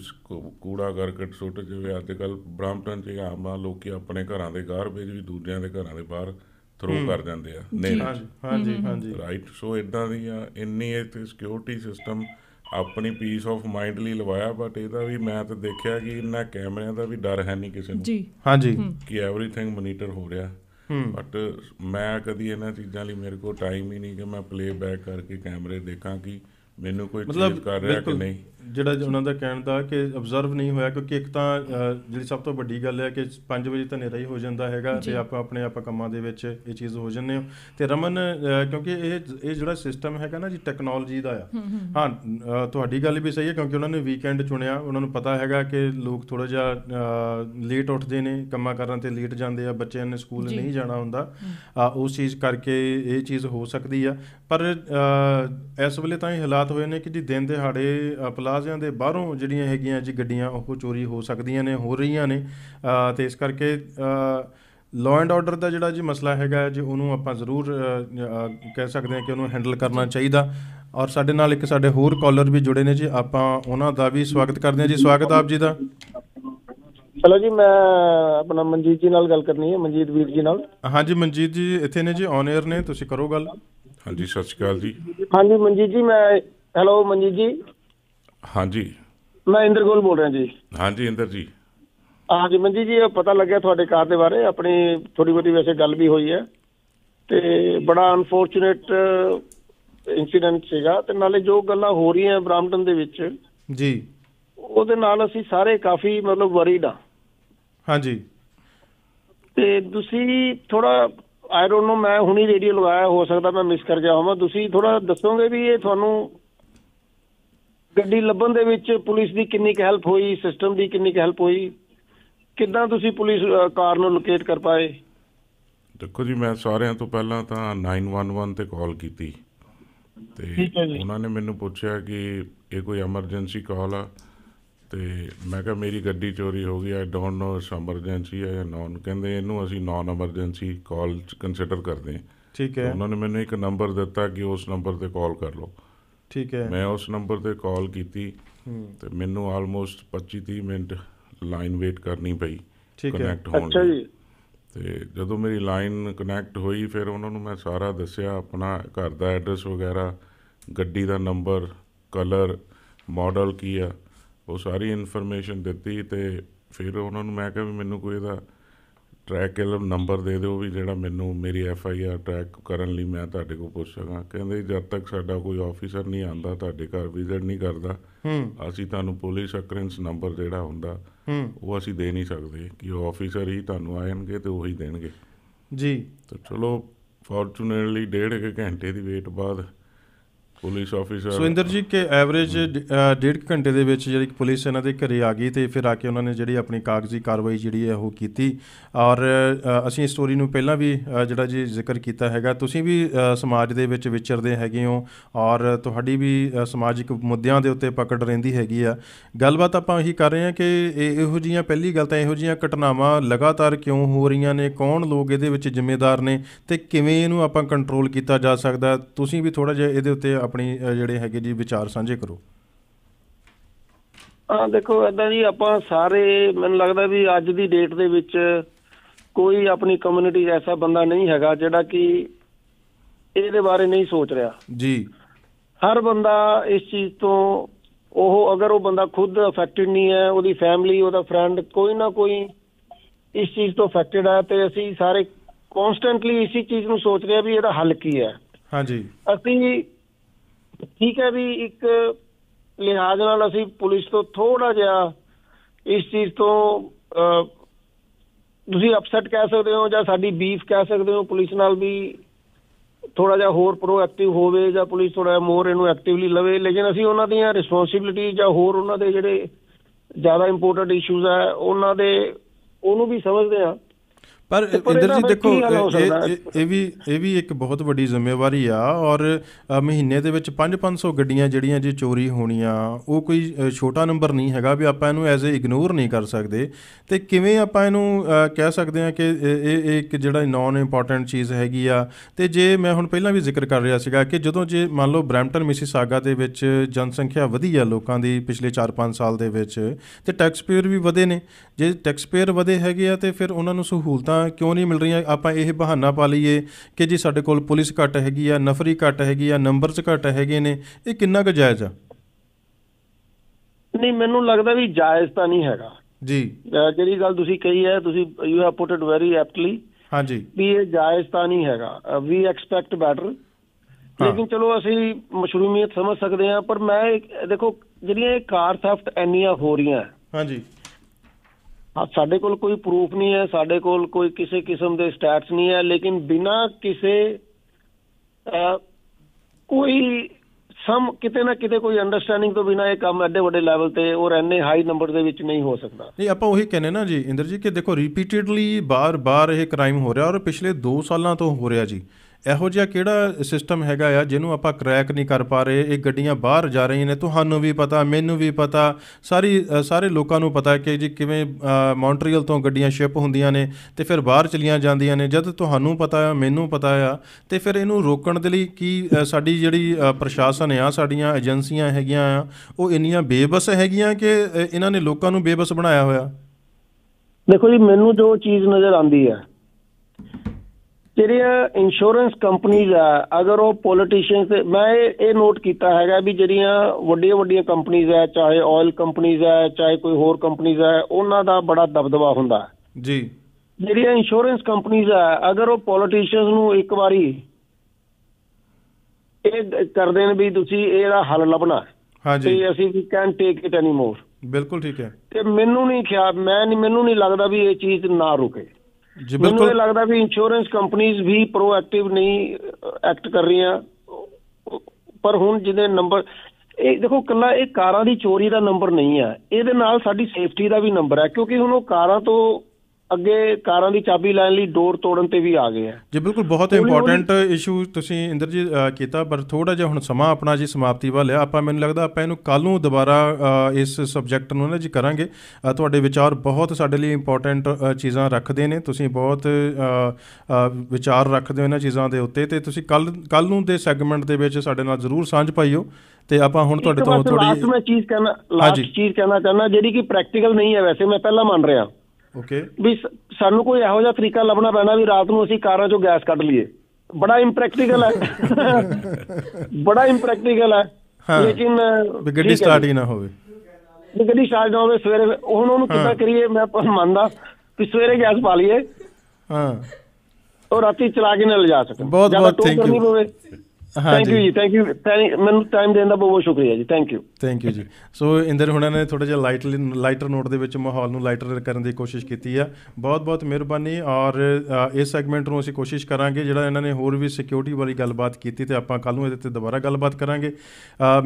ਕੂੜਾ ਕਰਕਟ ਸੁੱਟ ਜਿਵੇਂ ਅੱਜ ਕੱਲ ਬ੍ਰਾਮਟਨ ਚ ਆਮ ਆ ਲੋਕੀ ਆਪਣੇ ਘਰਾਂ ਦੇ ਗਾਰਬੇਜ ਵੀ ਦੂਜਿਆਂ ਦੇ ਘਰਾਂ ਦੇ ਬਾਹਰ ਥਰੋ ਕਰ ਜਾਂਦੇ ਆ ਨਹੀਂ ਹਾਂਜੀ ਹਾਂਜੀ ਰਾਈਟ ਸੋ ਇਦਾਂ ਦੀਆਂ ਇੰਨੀ ਇਹ ਸਿਕਿਉਰਿਟੀ ਸਿਸਟਮ ਆਪਣੀ ਪੀਸ ਆਫ ਮਾਈਂਡ ਲਈ ਲਵਾਇਆ ਬਟ ਇਹਦਾ ਵੀ ਮੈਂ ਤਾਂ ਦੇਖਿਆ ਕਿ ਇੰਨਾ ਕੈਮਰਿਆਂ ਦਾ ਵੀ ਡਰ ਹੈ ਨਹੀਂ ਕਿਸੇ ਨੂੰ ਜੀ ਹਾਂਜੀ ਕਿ ਐਵਰੀਥਿੰਗ ਮੋਨੀਟਰ ਹੋ ਰਿਹਾ ਬਟ ਮੈਂ ਕਦੀ ਇਹਨਾਂ ਚੀਜ਼ਾਂ ਲਈ ਮੇਰੇ ਕੋਲ ਟਾਈਮ ਹੀ ਨਹੀਂ ਕਿ ਮੈਂ ਪਲੇਬੈਕ ਕਰਕੇ ਕੈਮਰੇ ਦੇਖਾਂ ਕਿ ਮੈਨੂੰ ਕੋਈ ਚੀਜ਼ ਕਰ ਰਿਹਾ ਕਿ ਨਹੀਂ ਜਿਹੜਾ ਉਹਨਾਂ ਦਾ ਕਹਿਣ ਦਾ ਕਿ ਅਬਜ਼ਰਵ ਨਹੀਂ ਹੋਇਆ ਕਿਉਂਕਿ ਇੱਕ ਤਾਂ ਜਿਹੜੀ ਸਭ ਤੋਂ ਵੱਡੀ ਗੱਲ ਹੈ ਕਿ 5 ਵਜੇ ਤਾਂ ਹਨੇਰਾ ਹੀ ਹੋ ਜਾਂਦਾ ਹੈਗਾ ਤੇ ਆਪਾਂ ਆਪਣੇ ਆਪਾਂ ਕੰਮਾਂ ਦੇ ਵਿੱਚ ਇਹ ਚੀਜ਼ ਹੋ ਜੰਨੇ ਹੋ ਤੇ ਰਮਨ ਕਿਉਂਕਿ ਇਹ ਇਹ ਜਿਹੜਾ ਸਿਸਟਮ ਹੈਗਾ ਨਾ ਜੀ ਟੈਕਨੋਲੋਜੀ ਦਾ ਆ ਹਾਂ ਤੁਹਾਡੀ ਗੱਲ ਵੀ ਸਹੀ ਹੈ ਕਿਉਂਕਿ ਉਹਨਾਂ ਨੇ ਵੀਕਐਂਡ ਚੁਣਿਆ ਉਹਨਾਂ ਨੂੰ ਪਤਾ ਹੈਗਾ ਕਿ ਲੋਕ ਥੋੜਾ ਜਿਹਾ ਲੇਟ ਉੱਠਦੇ ਨੇ ਕੰਮਾਂ ਕਰਨ ਤੇ ਲੇਟ ਜਾਂਦੇ ਆ ਬੱਚਿਆਂ ਨੇ ਸਕੂਲ ਨਹੀਂ ਜਾਣਾ ਹੁੰਦਾ ਉਸ ਚੀਜ਼ ਕਰਕੇ ਇਹ ਚੀਜ਼ ਹੋ ਸਕਦੀ ਆ ਪਰ ਇਸ ਵੇਲੇ ਤਾਂ ਇਹ ਹਾਲਾਤ ਹੋਏ ਨੇ ਕਿ ਜੀ ਦਿਨ ਦਿਹਾੜੇ ਪਲਾ ਪਲਾਜ਼ਿਆਂ ਦੇ ਬਾਹਰੋਂ ਜਿਹੜੀਆਂ ਹੈਗੀਆਂ ਜੀ ਗੱਡੀਆਂ ਉਹ ਚੋਰੀ ਹੋ ਸਕਦੀਆਂ ਨੇ ਹੋ ਰਹੀਆਂ ਨੇ ਤੇ ਇਸ ਕਰਕੇ ਲਾਅ ਐਂਡ ਆਰਡਰ ਦਾ ਜਿਹੜਾ ਜੀ ਮਸਲਾ ਹੈਗਾ ਜੀ ਉਹਨੂੰ ਆਪਾਂ ਜ਼ਰੂਰ ਕਹਿ ਸਕਦੇ ਹਾਂ ਕਿ ਉਹਨੂੰ ਹੈਂਡਲ ਕਰਨਾ ਚਾਹੀਦਾ ਔਰ ਸਾਡੇ ਨਾਲ ਇੱਕ ਸਾਡੇ ਹੋਰ ਕਾਲਰ ਵੀ ਜੁੜੇ ਨੇ ਜੀ ਆਪਾਂ ਉਹਨਾਂ ਦਾ ਵੀ ਸਵਾਗਤ ਕਰਦੇ ਹਾਂ ਜੀ ਸਵਾਗਤ ਆਪ ਜੀ ਦਾ ਚਲੋ ਜੀ ਮੈਂ ਆਪਣਾ ਮਨਜੀਤ ਜੀ ਨਾਲ ਗੱਲ ਕਰਨੀ ਹੈ ਮਨਜੀਤ ਵੀਰ ਜੀ ਨਾਲ ਹਾਂਜੀ ਮਨਜੀਤ ਜੀ ਇੱਥੇ ਨੇ ਜੀ ਔਨ 에ਅਰ ਨੇ ਤੁਸੀਂ ਕਰੋ ਗੱਲ ਹਾਂਜੀ ਸਤਿ ਸ਼੍ਰੀ ਅਕਾਲ ਜੀ ਹਾਂਜੀ ਮਨਜੀਤ ਜੀ ਮੈਂ ਹੈਲੋ ਮਨਜੀਤ ਜੀ ਹਾਂਜੀ ਮੈਂ ਇੰਦਰ ਗੋਲ ਬੋਲ ਰਿਹਾ ਜੀ ਹਾਂਜੀ ਇੰਦਰ ਜੀ ਹਾਂਜੀ ਮੰਜੀ ਜੀ ਪਤਾ ਲੱਗਿਆ ਤੁਹਾਡੇ ਕਾਰ ਦੇ ਬਾਰੇ ਆਪਣੀ ਥੋੜੀ ਬੋਤੀ ਵੈਸੇ ਗੱਲ ਵੀ ਹੋਈ ਹੈ ਤੇ ਬੜਾ ਅਨਫੋਰਚੂਨੇਟ ਇਨਸੀਡੈਂਟ ਸੀਗਾ ਤੇ ਨਾਲੇ ਜੋ ਗੱਲਾਂ ਹੋ ਰਹੀਆਂ ਬ੍ਰਾਮਟਨ ਦੇ ਵਿੱਚ ਜੀ ਉਹਦੇ ਨਾਲ ਅਸੀਂ ਸਾਰੇ ਕਾਫੀ ਮਤਲਬ ਵਰੀਡ ਆ ਹਾਂਜੀ ਤੇ ਤੁਸੀਂ ਥੋੜਾ ਆਈ ਡੋਨਟ ਨੋ ਮੈਂ ਹੁਣੀ ਰੇਡੀਓ ਲਗਾਇਆ ਹੋ ਸਕਦਾ ਮੈਂ ਮਿਸ ਕਰ ਗਿਆ ਹੋਵਾਂ ਤੁਸੀਂ ਥੋੜਾ ਦੱਸੋਗੇ ਵੀ ਇਹ ਤੁਹਾਨੂੰ ਗੱਡੀ ਲੱਭਣ ਦੇ ਵਿੱਚ ਪੁਲਿਸ ਦੀ ਕਿੰਨੀ ਕੁ ਹੈਲਪ ਹੋਈ ਸਿਸਟਮ ਦੀ ਕਿੰਨੀ ਕੁ ਹੈਲਪ ਹੋਈ ਕਿੱਦਾਂ ਤੁਸੀਂ ਪੁਲਿਸ ਕਾਰ ਨੂੰ ਲੋਕੇਟ ਕਰ ਪਾਏ ਦੇਖੋ ਜੀ ਮੈਂ ਸਾਰਿਆਂ ਤੋਂ ਪਹਿਲਾਂ ਤਾਂ 911 ਤੇ ਕਾਲ ਕੀਤੀ ਤੇ ਉਹਨਾਂ ਨੇ ਮੈਨੂੰ ਪੁੱਛਿਆ ਕਿ ਇਹ ਕੋਈ ਐਮਰਜੈਂਸੀ ਕਾਲ ਆ ਤੇ ਮੈਂ ਕਿਹਾ ਮੇਰੀ ਗੱਡੀ ਚੋਰੀ ਹੋ ਗਈ ਆਈ ਡੋਨਟ ਨੋ ਇਸ ਐਮਰਜੈਂਸੀ ਹੈ ਜਾਂ ਨੌਨ ਕਹਿੰਦੇ ਇਹਨੂੰ ਅਸੀਂ ਨੌਨ ਐਮਰਜੈਂਸੀ ਕਾਲ ਕੰਸੀਡਰ ਕਰਦੇ ਹਾਂ ਠੀਕ ਹੈ ਉਹਨਾਂ ਨੇ ਮੈਨੂੰ ਇੱਕ ਨੰਬਰ ਦਿੱਤਾ ਕਿ ਉਸ ਨੰਬਰ ਤੇ ਕਾਲ ਕਰ ਲਓ ਠੀਕ ਹੈ ਮੈਂ ਉਸ ਨੰਬਰ ਤੇ ਕਾਲ ਕੀਤੀ ਤੇ ਮੈਨੂੰ ਆਲਮੋਸਟ 25 30 ਮਿੰਟ ਲਾਈਨ ਵੇਟ ਕਰਨੀ ਪਈ ਠੀਕ ਹੈ ਅੱਛਾ ਜੀ ਤੇ ਜਦੋਂ ਮੇਰੀ ਲਾਈਨ ਕਨੈਕਟ ਹੋਈ ਫਿਰ ਉਹਨਾਂ ਨੂੰ ਮੈਂ ਸਾਰਾ ਦੱਸਿਆ ਆਪਣਾ ਘਰ ਦਾ ਐਡਰੈਸ ਵਗੈਰਾ ਗੱਡੀ ਦਾ ਨੰਬਰ ਕਲਰ ਮਾਡਲ ਕੀ ਆ ਉਹ ਸਾਰੀ ਇਨਫੋਰਮੇਸ਼ਨ ਦਿੱਤੀ ਤੇ ਫਿਰ ਉਹਨਾਂ ਨੂੰ ਮੈਂ ਕਿਹਾ ਵੀ ਮੈਨੂੰ ਕੋਈ ਇਹਦਾ ਟਰੈਕ ਨੰਬਰ ਦੇ ਦਿਓ ਵੀ ਜਿਹੜਾ ਮੈਨੂੰ ਮੇਰੀ ਐਫ ਆਈ ਆਰ ਟਰੈਕ ਕਰਨ ਲਈ ਮੈਂ ਤੁਹਾਡੇ ਕੋਲ ਪੁੱਛ ਕਹਿੰਦੇ ਜਦ ਤੱਕ ਸਾਡਾ ਕੋਈ ਆਫੀਸਰ ਨਹੀਂ ਆਂਦਾ ਤੁਹਾਡੇ ਘਰ ਵਿਜ਼ਿਟ ਨਹੀਂ ਕਰਦਾ ਅਸੀਂ ਤੁਹਾਨੂੰ ਪੁਲਿਸ ਅਕਰੈਂਸ ਨੰਬਰ ਜਿਹੜਾ ਹੁੰਦਾ ਉਹ ਅਸੀਂ ਦੇ ਨਹੀਂ ਸਕਦੇ ਕਿ ਉਹ ਆਫੀਸਰ ਹੀ ਤੁਹਾਨੂੰ ਆਣਗੇ ਤੇ ਉਹੀ ਦੇਣਗੇ ਜੀ ਤਾਂ ਚਲੋ ਫੋਰਚੂਨੇਟਲੀ ਡੇਢ ਘੰਟੇ ਦੀ ਵੇਟ ਬਾਅਦ ਪੁਲਿਸ ਆਫੀਸਰ ਸੁਇੰਦਰ ਜੀ ਕਿ ਐਵਰੇਜ 1.5 ਘੰਟੇ ਦੇ ਵਿੱਚ ਜਿਹੜੀ ਪੁਲਿਸ ਇਹਨਾਂ ਦੇ ਘਰੇ ਆ ਗਈ ਤੇ ਫਿਰ ਆ ਕੇ ਉਹਨਾਂ ਨੇ ਜਿਹੜੀ ਆਪਣੀ ਕਾਗਜ਼ੀ ਕਾਰਵਾਈ ਜਿਹੜੀ ਹੈ ਉਹ ਕੀਤੀ ਔਰ ਅਸੀਂ ਇਸ ਸਟੋਰੀ ਨੂੰ ਪਹਿਲਾਂ ਵੀ ਜਿਹੜਾ ਜੀ ਜ਼ਿਕਰ ਕੀਤਾ ਹੈਗਾ ਤੁਸੀਂ ਵੀ ਸਮਾਜ ਦੇ ਵਿੱਚ ਵਿਚਰਦੇ ਹੈਗੇ ਹੋ ਔਰ ਤੁਹਾਡੀ ਵੀ ਸਮਾਜਿਕ ਮੁੱਦਿਆਂ ਦੇ ਉੱਤੇ ਪਕੜ ਰਹਿੰਦੀ ਹੈਗੀ ਆ ਗੱਲਬਾਤ ਆਪਾਂ ਇਹੀ ਕਰ ਰਹੇ ਹਾਂ ਕਿ ਇਹੋ ਜੀਆਂ ਪਹਿਲੀ ਗੱਲ ਤਾਂ ਇਹੋ ਜੀਆਂ ਘਟਨਾਵਾਂ ਲਗਾਤਾਰ ਕਿਉਂ ਹੋ ਰਹੀਆਂ ਨੇ ਕੌਣ ਲੋਕ ਇਹਦੇ ਵਿੱਚ ਜ਼ਿੰਮੇਵਾਰ ਨੇ ਤੇ ਕਿਵੇਂ ਇਹਨੂੰ ਆਪਾਂ ਕੰਟਰੋਲ ਕੀਤਾ ਜਾ ਸਕਦਾ ਤੁਸੀਂ ਵੀ ਥੋੜਾ ਜਿਹਾ ਇਹਦੇ ਉੱਤੇ ਆਪਣੀ ਜਿਹੜੇ ਹੈਗੇ ਜੀ ਵਿਚਾਰ ਸਾਂਝੇ ਕਰੋ ਆ ਦੇਖੋ ਇਦਾਂ ਜੀ ਆਪਾਂ ਸਾਰੇ ਮੈਨੂੰ ਲੱਗਦਾ ਵੀ ਅੱਜ ਦੀ ਡੇਟ ਦੇ ਵਿੱਚ ਕੋਈ ਆਪਣੀ ਕਮਿਊਨਿਟੀ ਐਸਾ ਬੰਦਾ ਨਹੀਂ ਹੈਗਾ ਜਿਹੜਾ ਕਿ ਇਹਦੇ ਬਾਰੇ ਨਹੀਂ ਸੋਚ ਰਿਹਾ ਜੀ ਹਰ ਬੰਦਾ ਇਸ ਚੀਜ਼ ਤੋਂ ਉਹ ਅਗਰ ਉਹ ਬੰਦਾ ਖੁਦ ਅਫੈਕਟਡ ਨਹੀਂ ਹੈ ਉਹਦੀ ਫੈਮਿਲੀ ਉਹਦਾ ਫਰੈਂਡ ਕੋਈ ਨਾ ਕੋਈ ਇਸ ਚੀਜ਼ ਤੋਂ ਅਫੈਕਟਡ ਹੈ ਤੇ ਅਸੀਂ ਸਾਰੇ ਕਨਸਟੈਂਟਲੀ ਇਸੇ ਚੀਜ਼ ਨੂੰ ਸੋਚ ਰਿਹਾ ਵੀ ਇਹਦਾ ਹੱਲ ਕੀ ਹੈ ਹਾਂਜੀ ਅਸੀਂ ਠੀਕ ਹੈ ਵੀ ਇੱਕ ਲਿਹਾਜ਼ ਨਾਲ ਅਸੀਂ ਪੁਲਿਸ ਤੋਂ ਥੋੜਾ ਜਿਹਾ ਇਸ ਚੀਜ਼ ਤੋਂ ਤੁਸੀਂ ਅਪਸੈਟ ਕਹਿ ਸਕਦੇ ਹੋ ਜਾਂ ਸਾਡੀ ਬੀਫ ਕਹਿ ਸਕਦੇ ਹੋ ਪੁਲਿਸ ਨਾਲ ਵੀ ਥੋੜਾ ਜਿਹਾ ਹੋਰ ਪ੍ਰੋਐਕਟਿਵ ਹੋਵੇ ਜਾਂ ਪੁਲਿਸ ਥੋੜਾ ਮੋਰ ਇਹਨੂੰ ਐਕਟਿਵਲੀ ਲਵੇ ਲੇਕਿਨ ਅਸੀਂ ਉਹਨਾਂ ਦੀਆਂ ਰਿਸਪੌਂਸਿਬਿਲਟੀ ਜਾਂ ਹੋਰ ਉਹਨਾਂ ਦੇ ਜਿਹੜੇ ਜ਼ਿਆਦਾ ਇੰਪੋਰਟੈਂਟ ਇਸ਼ੂਜ਼ ਆ ਉਹਨਾਂ ਦੇ ਉਹਨੂੰ ਵੀ ਸਮਝਦੇ ਆ ਪਰ ਇੰਦਰ ਜੀ ਦੇਖੋ ਇਹ ਵੀ ਇਹ ਵੀ ਇੱਕ ਬਹੁਤ ਵੱਡੀ ਜ਼ਿੰਮੇਵਾਰੀ ਆ ਔਰ ਮਹੀਨੇ ਦੇ ਵਿੱਚ 5-500 ਗੱਡੀਆਂ ਜਿਹੜੀਆਂ ਜੇ ਚੋਰੀ ਹੋਣੀਆਂ ਉਹ ਕੋਈ ਛੋਟਾ ਨੰਬਰ ਨਹੀਂ ਹੈਗਾ ਵੀ ਆਪਾਂ ਇਹਨੂੰ ਐਜ਼ ਅ ਇਗਨੋਰ ਨਹੀਂ ਕਰ ਸਕਦੇ ਤੇ ਕਿਵੇਂ ਆਪਾਂ ਇਹਨੂੰ ਕਹਿ ਸਕਦੇ ਆ ਕਿ ਇਹ ਇੱਕ ਜਿਹੜਾ ਨਾਨ ਇੰਪੋਰਟੈਂਟ ਚੀਜ਼ ਹੈਗੀ ਆ ਤੇ ਜੇ ਮੈਂ ਹੁਣ ਪਹਿਲਾਂ ਵੀ ਜ਼ਿਕਰ ਕਰ ਰਿਹਾ ਸੀਗਾ ਕਿ ਜਦੋਂ ਜੇ ਮੰਨ ਲਓ ਬ੍ਰੈਂਟਨ ਮਿਸੀਸਾਗਾ ਦੇ ਵਿੱਚ ਜਨਸੰਖਿਆ ਵਧੀ ਆ ਲੋਕਾਂ ਦੀ ਪਿਛਲੇ 4-5 ਸਾਲ ਦੇ ਵਿੱਚ ਤੇ ਟੈਕਸ ਪੇਅਰ ਵੀ ਵਧੇ ਨੇ ਜੇ ਟੈਕਸ ਪੇਅਰ ਵਧੇ ਹੈਗੇ ਆ ਤੇ ਫਿਰ ਉਹਨਾਂ ਨੂੰ ਸਹੂਲਤਾਂ ਕਿਉਂ ਨਹੀਂ ਮਿਲ ਰਹੀਆਂ ਆਪਾਂ ਇਹ ਬਹਾਨਾ ਪਾ ਲਈਏ ਕਿ ਜੀ ਸਾਡੇ ਕੋਲ ਪੁਲਿਸ ਘੱਟ ਹੈਗੀ ਆ ਨਫਰੀ ਘੱਟ ਹੈਗੀ ਆ ਨੰਬਰਸ ਘੱਟ ਹੈਗੇ ਨੇ ਇਹ ਕਿੰਨਾ ਕੁ ਜਾਇਜ਼ ਆ ਨਹੀਂ ਮੈਨੂੰ ਲੱਗਦਾ ਵੀ ਜਾਇਜ਼ ਤਾਂ ਨਹੀਂ ਹੈਗਾ ਜੀ ਜਿਹੜੀ ਗੱਲ ਤੁਸੀਂ ਕਹੀ ਹੈ ਤੁਸੀਂ you have put it very aptly ਹਾਂਜੀ ਵੀ ਇਹ ਜਾਇਜ਼ ਤਾਂ ਨਹੀਂ ਹੈਗਾ ਵੀ ਐਕਸਪੈਕਟ ਬੈਟਰ ਲੇਕਿਨ ਚਲੋ ਅਸੀਂ ਮਸ਼ਰੂਮੀਅਤ ਸਮਝ ਸਕਦੇ ਹਾਂ ਪਰ ਮੈਂ ਦੇਖੋ ਜਿਹੜੀਆਂ ਇਹ ਕਾਰ ਥੈਫਟ ਐਨੀਆਂ ਹੋ ਰਹੀਆਂ ਹਾਂਜੀ ਸਾਡੇ ਕੋਲ ਕੋਈ ਪ੍ਰੂਫ ਨਹੀਂ ਹੈ ਸਾਡੇ ਕੋਲ ਕੋਈ ਕਿਸੇ ਕਿਸਮ ਦੇ ਸਟੈਟਸ ਨਹੀਂ ਹੈ ਲੇਕਿਨ ਬਿਨਾ ਕਿਸੇ ਕੋਈ ਸਮ ਕਿਤੇ ਨਾ ਕਿਤੇ ਕੋਈ ਅੰਡਰਸਟੈਂਡਿੰਗ ਤੋਂ ਬਿਨਾ ਇਹ ਕੰਮ ਐਡੇ ਵੱਡੇ ਲੈਵਲ ਤੇ ਔਰ ਐਨੇ ਹਾਈ ਨੰਬਰ ਦੇ ਵਿੱਚ ਨਹੀਂ ਹੋ ਸਕਦਾ ਨਹੀਂ ਆਪਾਂ ਉਹੀ ਕਹਿੰਨੇ ਨਾ ਜੀ ਇੰਦਰ ਜੀ ਕਿ ਦੇਖੋ ਰਿਪੀਟਿਡਲੀ ਬਾਰ-ਬਾਰ ਇਹ ਕ੍ਰਾਈਮ ਹੋ ਰਿਹਾ ਔਰ ਪਿਛਲੇ 2 ਸਾਲਾਂ ਤੋਂ ਹੋ ਰਿਹਾ ਜੀ ਇਹੋ ਜਿਹਾ ਕਿਹੜਾ ਸਿਸਟਮ ਹੈਗਾ ਆ ਜਿਹਨੂੰ ਆਪਾਂ ਕ੍ਰੈਕ ਨਹੀਂ ਕਰ ਪਾ ਰਹੇ ਇਹ ਗੱਡੀਆਂ ਬਾਹਰ ਜਾ ਰਹੀਆਂ ਨੇ ਤੁਹਾਨੂੰ ਵੀ ਪਤਾ ਮੈਨੂੰ ਵੀ ਪਤਾ ਸਾਰੀ ਸਾਰੇ ਲੋਕਾਂ ਨੂੰ ਪਤਾ ਕਿ ਜੀ ਕਿਵੇਂ ਮੌਂਟਰੀਅਲ ਤੋਂ ਗੱਡੀਆਂ ਸ਼ਿਪ ਹੁੰਦੀਆਂ ਨੇ ਤੇ ਫਿਰ ਬਾਹਰ ਚਲੀਆਂ ਜਾਂਦੀਆਂ ਨੇ ਜਦ ਤੁਹਾਨੂੰ ਪਤਾ ਆ ਮੈਨੂੰ ਪਤਾ ਆ ਤੇ ਫਿਰ ਇਹਨੂੰ ਰੋਕਣ ਦੇ ਲਈ ਕੀ ਸਾਡੀ ਜਿਹੜੀ ਪ੍ਰਸ਼ਾਸਨ ਆ ਸਾਡੀਆਂ ਏਜੰਸੀਆਂ ਹੈਗੀਆਂ ਆ ਉਹ ਇੰਨੀਆਂ ਬੇਬਸ ਹੈਗੀਆਂ ਕਿ ਇਹਨਾਂ ਨੇ ਲੋਕਾਂ ਨੂੰ ਬੇਬਸ ਬਣਾਇਆ ਹੋਇਆ ਦੇਖੋ ਜੀ ਮੈਨੂੰ ਜੋ ਚੀਜ਼ ਨਜ਼ਰ ਆਉਂਦੀ ਹੈ ਜਿਹੜੀਆਂ ਇੰਸ਼ੋਰੈਂਸ ਕੰਪਨੀਆਂ ਆ ਅਗਰ ਉਹ ਪੋਲੀਟੀਸ਼ੀਅਨਸ ਮੈਂ ਇਹ ਨੋਟ ਕੀਤਾ ਹੈਗਾ ਵੀ ਜਿਹੜੀਆਂ ਵੱਡੀਆਂ ਵੱਡੀਆਂ ਕੰਪਨੀਆਂ ਆ ਚਾਹੇ ਆਇਲ ਕੰਪਨੀਆਂ ਆ ਚਾਹੇ ਕੋਈ ਹੋਰ ਕੰਪਨੀਆਂ ਆ ਉਹਨਾਂ ਦਾ ਬੜਾ ਦਬਦਬਾ ਹੁੰਦਾ ਜੀ ਜਿਹੜੀਆਂ ਇੰਸ਼ੋਰੈਂਸ ਕੰਪਨੀਆਂ ਆ ਅਗਰ ਉਹ ਪੋਲੀਟੀਸ਼ੀਅਨਸ ਨੂੰ ਇੱਕ ਵਾਰੀ ਇਹ ਕਰਦੇ ਨੇ ਵੀ ਤੁਸੀਂ ਇਹਦਾ ਹੱਲ ਲੱਭਣਾ ਹਾਂਜੀ ਤੇ ਅਸੀਂ we can take it anymore ਬਿਲਕੁਲ ਠੀਕ ਹੈ ਤੇ ਮੈਨੂੰ ਨਹੀਂ ਖਿਆਲ ਮੈਂ ਨਹੀਂ ਮੈਨੂੰ ਨਹੀਂ ਲੱਗਦਾ ਵੀ ਇਹ ਚੀਜ਼ ਨਾ ਰੁਕੇ ਜੀ ਬਿਲਕੁਲ ਮੈਨੂੰ ਇਹ ਲੱਗਦਾ ਵੀ ਇੰਸ਼ੋਰੈਂਸ ਕੰਪਨੀਆਂ ਵੀ ਪ੍ਰੋਐਕਟਿਵ ਨਹੀਂ ਐਕਟ ਕਰ ਰਹੀਆਂ ਪਰ ਹੁਣ ਜਿਹਦੇ ਨੰਬਰ ਇਹ ਦੇਖੋ ਕੱਲਾ ਇਹ ਕਾਰਾਂ ਦੀ ਚੋਰੀ ਦਾ ਨੰਬਰ ਨਹੀਂ ਆ ਇਹਦੇ ਨਾਲ ਸਾਡੀ ਸੇਫਟੀ ਦਾ ਵੀ ਨੰਬਰ ਆ ਕਿਉਂਕਿ ਹੁਣ ਉਹ ਕਾਰਾਂ ਤੋਂ ਅੱਗੇ ਕਾਰਾਂ ਦੀ ਚਾਬੀ ਲੈਣ ਲਈ ਡੋਰ ਤੋੜਨ ਤੇ ਵੀ ਆ ਗਏ ਆ ਜੀ ਬਿਲਕੁਲ ਬਹੁਤ ਇੰਪੋਰਟੈਂਟ ਇਸ਼ੂ ਤੁਸੀਂ ਇੰਦਰ ਜੀ ਕੀਤਾ ਪਰ ਥੋੜਾ ਜਿਹਾ ਹੁਣ ਸਮਾਂ ਆਪਣਾ ਜੀ ਸਮਾਪਤੀ ਵੱਲ ਆ ਆਪਾਂ ਮੈਨੂੰ ਲੱਗਦਾ ਆਪਾਂ ਇਹਨੂੰ ਕੱਲ ਨੂੰ ਦੁਬਾਰਾ ਇਸ ਸਬਜੈਕਟ ਨੂੰ ਨਾ ਜੀ ਕਰਾਂਗੇ ਤੁਹਾਡੇ ਵਿਚਾਰ ਬਹੁਤ ਸਾਡੇ ਲਈ ਇੰਪੋਰਟੈਂਟ ਚੀਜ਼ਾਂ ਰੱਖਦੇ ਨੇ ਤੁਸੀਂ ਬਹੁਤ ਵਿਚਾਰ ਰੱਖਦੇ ਹੋ ਇਹਨਾਂ ਚੀਜ਼ਾਂ ਦੇ ਉੱਤੇ ਤੇ ਤੁਸੀਂ ਕੱਲ ਕੱਲ ਨੂੰ ਦੇ ਸੈਗਮੈਂਟ ਦੇ ਵਿੱਚ ਸਾਡੇ ਨਾਲ ਜ਼ਰੂਰ ਸਾਂਝ ਪਾਈਓ ਤੇ ਆਪਾਂ ਹੁਣ ਤੁਹਾਡੇ ਤੋਂ ਥੋੜੀ ਲਾਸਟ ਮੈਂ ਚੀਜ਼ ਕਹਿਣਾ ਲਾਸਟ ਚੀਜ਼ ਕਹਿਣਾ ਚਾਹੁੰਦਾ ਜਿਹੜੀ ਕਿ ਪ੍ਰੈਕਟੀਕਲ ਨਹੀਂ ਹੈ ਵੈਸੇ ਮੈਂ ਪਹਿਲਾਂ ਮੰਨ ਰਿਹਾ ਓਕੇ ਵੀ ਸਾਨੂੰ ਕੋਈ ਇਹੋ ਜਿਹਾ ਤਰੀਕਾ ਲੱਭਣਾ ਪੈਣਾ ਵੀ ਰਾਤ ਨੂੰ ਅਸੀਂ ਕਾਰਾਂ ਚੋਂ ਗੈਸ ਕੱਢ ਲਈਏ ਬੜਾ ਇੰਪ੍ਰੈਕਟੀਕਲ ਹੈ ਬੜਾ ਇੰਪ੍ਰੈਕਟੀਕਲ ਹੈ ਲੇਕਿਨ ਗੱਡੀ ਸਟਾਰਟ ਹੀ ਨਾ ਹੋਵੇ ਵੀ ਗੱਡੀ ਸਟਾਰਟ ਨਾ ਹੋਵੇ ਸਵੇਰੇ ਉਹਨਾਂ ਨੂੰ ਕਿੱਦਾਂ ਕਰੀਏ ਮੈਂ ਮੰਨਦਾ ਕਿ ਸਵੇਰੇ ਗੈਸ ਪਾ ਲਈਏ ਹਾਂ ਉਹ ਰਾਤੀ ਚਲਾ ਕੇ ਨਾ ਲਿਜਾ ਸਕਣ ਬਹੁਤ ਬਹੁਤ ਥੈਂਕ ਯੂ ਥੈਂਕ ਯੂ ਜੀ ਥੈਂਕ ਯੂ ਮੈਨੂੰ ਟਾਈਮ ਦੇਣ ਦਾ ਬਹੁਤ ਬਹੁਤ ਸ਼ੁਕਰੀਆ ਜੀ ਥੈਂਕ ਯੂ ਥੈਂਕ ਯੂ ਜੀ ਸੋ ਇੰਦਰ ਹੁਣਾਂ ਨੇ ਥੋੜਾ ਜਿਹਾ ਲਾਈਟ ਲਾਈਟਰ ਨੋਟ ਦੇ ਵਿੱਚ ਮਾਹੌਲ ਨੂੰ ਲਾਈਟਰ ਕਰਨ ਦੀ ਕੋਸ਼ਿਸ਼ ਕੀਤੀ ਆ ਬਹੁਤ ਬਹੁਤ ਮਿਹਰਬਾਨੀ ਔਰ ਇਸ ਸੈਗਮੈਂਟ ਨੂੰ ਅਸੀਂ ਕੋਸ਼ਿਸ਼ ਕਰਾਂਗੇ ਜਿਹੜਾ ਇਹਨਾਂ ਨੇ ਹੋਰ ਵੀ ਸਿਕਿਉਰਿਟੀ ਵਾਲੀ ਗੱਲਬਾਤ ਕੀਤੀ ਤੇ ਆਪਾਂ ਕੱਲ ਨੂੰ ਇਹਦੇ ਤੇ ਦੁਬਾਰਾ ਗੱਲਬਾਤ ਕਰਾਂਗੇ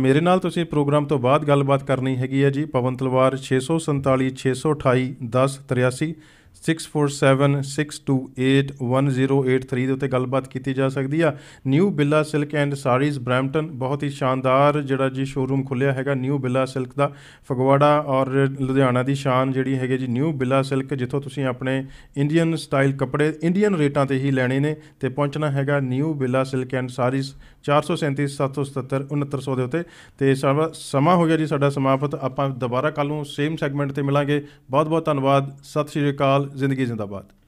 ਮੇਰੇ ਨਾਲ ਤੁਸੀਂ ਪ੍ਰੋਗਰਾਮ ਤੋਂ ਬਾਅਦ ਗੱਲਬਾਤ ਕਰਨੀ ਹੈਗੀ ਆ ਜੀ ਪਵਨ ਤਲਵਾਰ 647 628 1083 6476281083 ਦੇ ਉੱਤੇ ਗੱਲਬਾਤ ਕੀਤੀ ਜਾ ਸਕਦੀ ਆ new Billa silk and sarees Brampton ਬਹੁਤ ਹੀ ਸ਼ਾਨਦਾਰ ਜਿਹੜਾ ਜੀ ਸ਼ੋਰੂਮ ਖੁੱਲਿਆ ਹੈਗਾ ਨਿਊ ਬਿੱਲਾ ਸਿਲਕ ਦਾ ਫਗਵਾੜਾ ਔਰ ਲੁਧਿਆਣਾ ਦੀ ਸ਼ਾਨ ਜਿਹੜੀ ਹੈਗੀ ਜੀ ਨਿਊ ਬਿੱਲਾ ਸਿਲਕ ਜਿੱਥੋਂ ਤੁਸੀਂ ਆਪਣੇ ਇੰਡੀਅਨ ਸਟਾਈਲ ਕੱਪੜੇ ਇੰਡੀਅਨ ਰੇਟਾਂ ਤੇ ਹੀ ਲੈਣੇ ਨੇ ਤੇ ਪਹੁੰਚਣਾ ਹੈਗਾ new Billa silk and sarees 4737779700 ਦੇ ਉੱਤੇ ਤੇ ਸਮਾਂ ਹੋ ਗਿਆ ਜੀ ਸਾਡਾ ਸਮਾਪਤ ਆਪਾਂ ਦੁਬਾਰਾ ਕੱਲ ਨੂੰ ਸੇਮ ਸੈਗਮੈਂਟ ਤੇ ਮਿਲਾਂਗੇ ਬਹੁਤ ਬਹੁਤ ਧੰਨਵਾਦ ਸਤਿ ਸ਼੍ਰੀ ਅਕਾਲ ਜ਼ਿੰਦਗੀ ਜ਼ਿੰਦਾਬਾਦ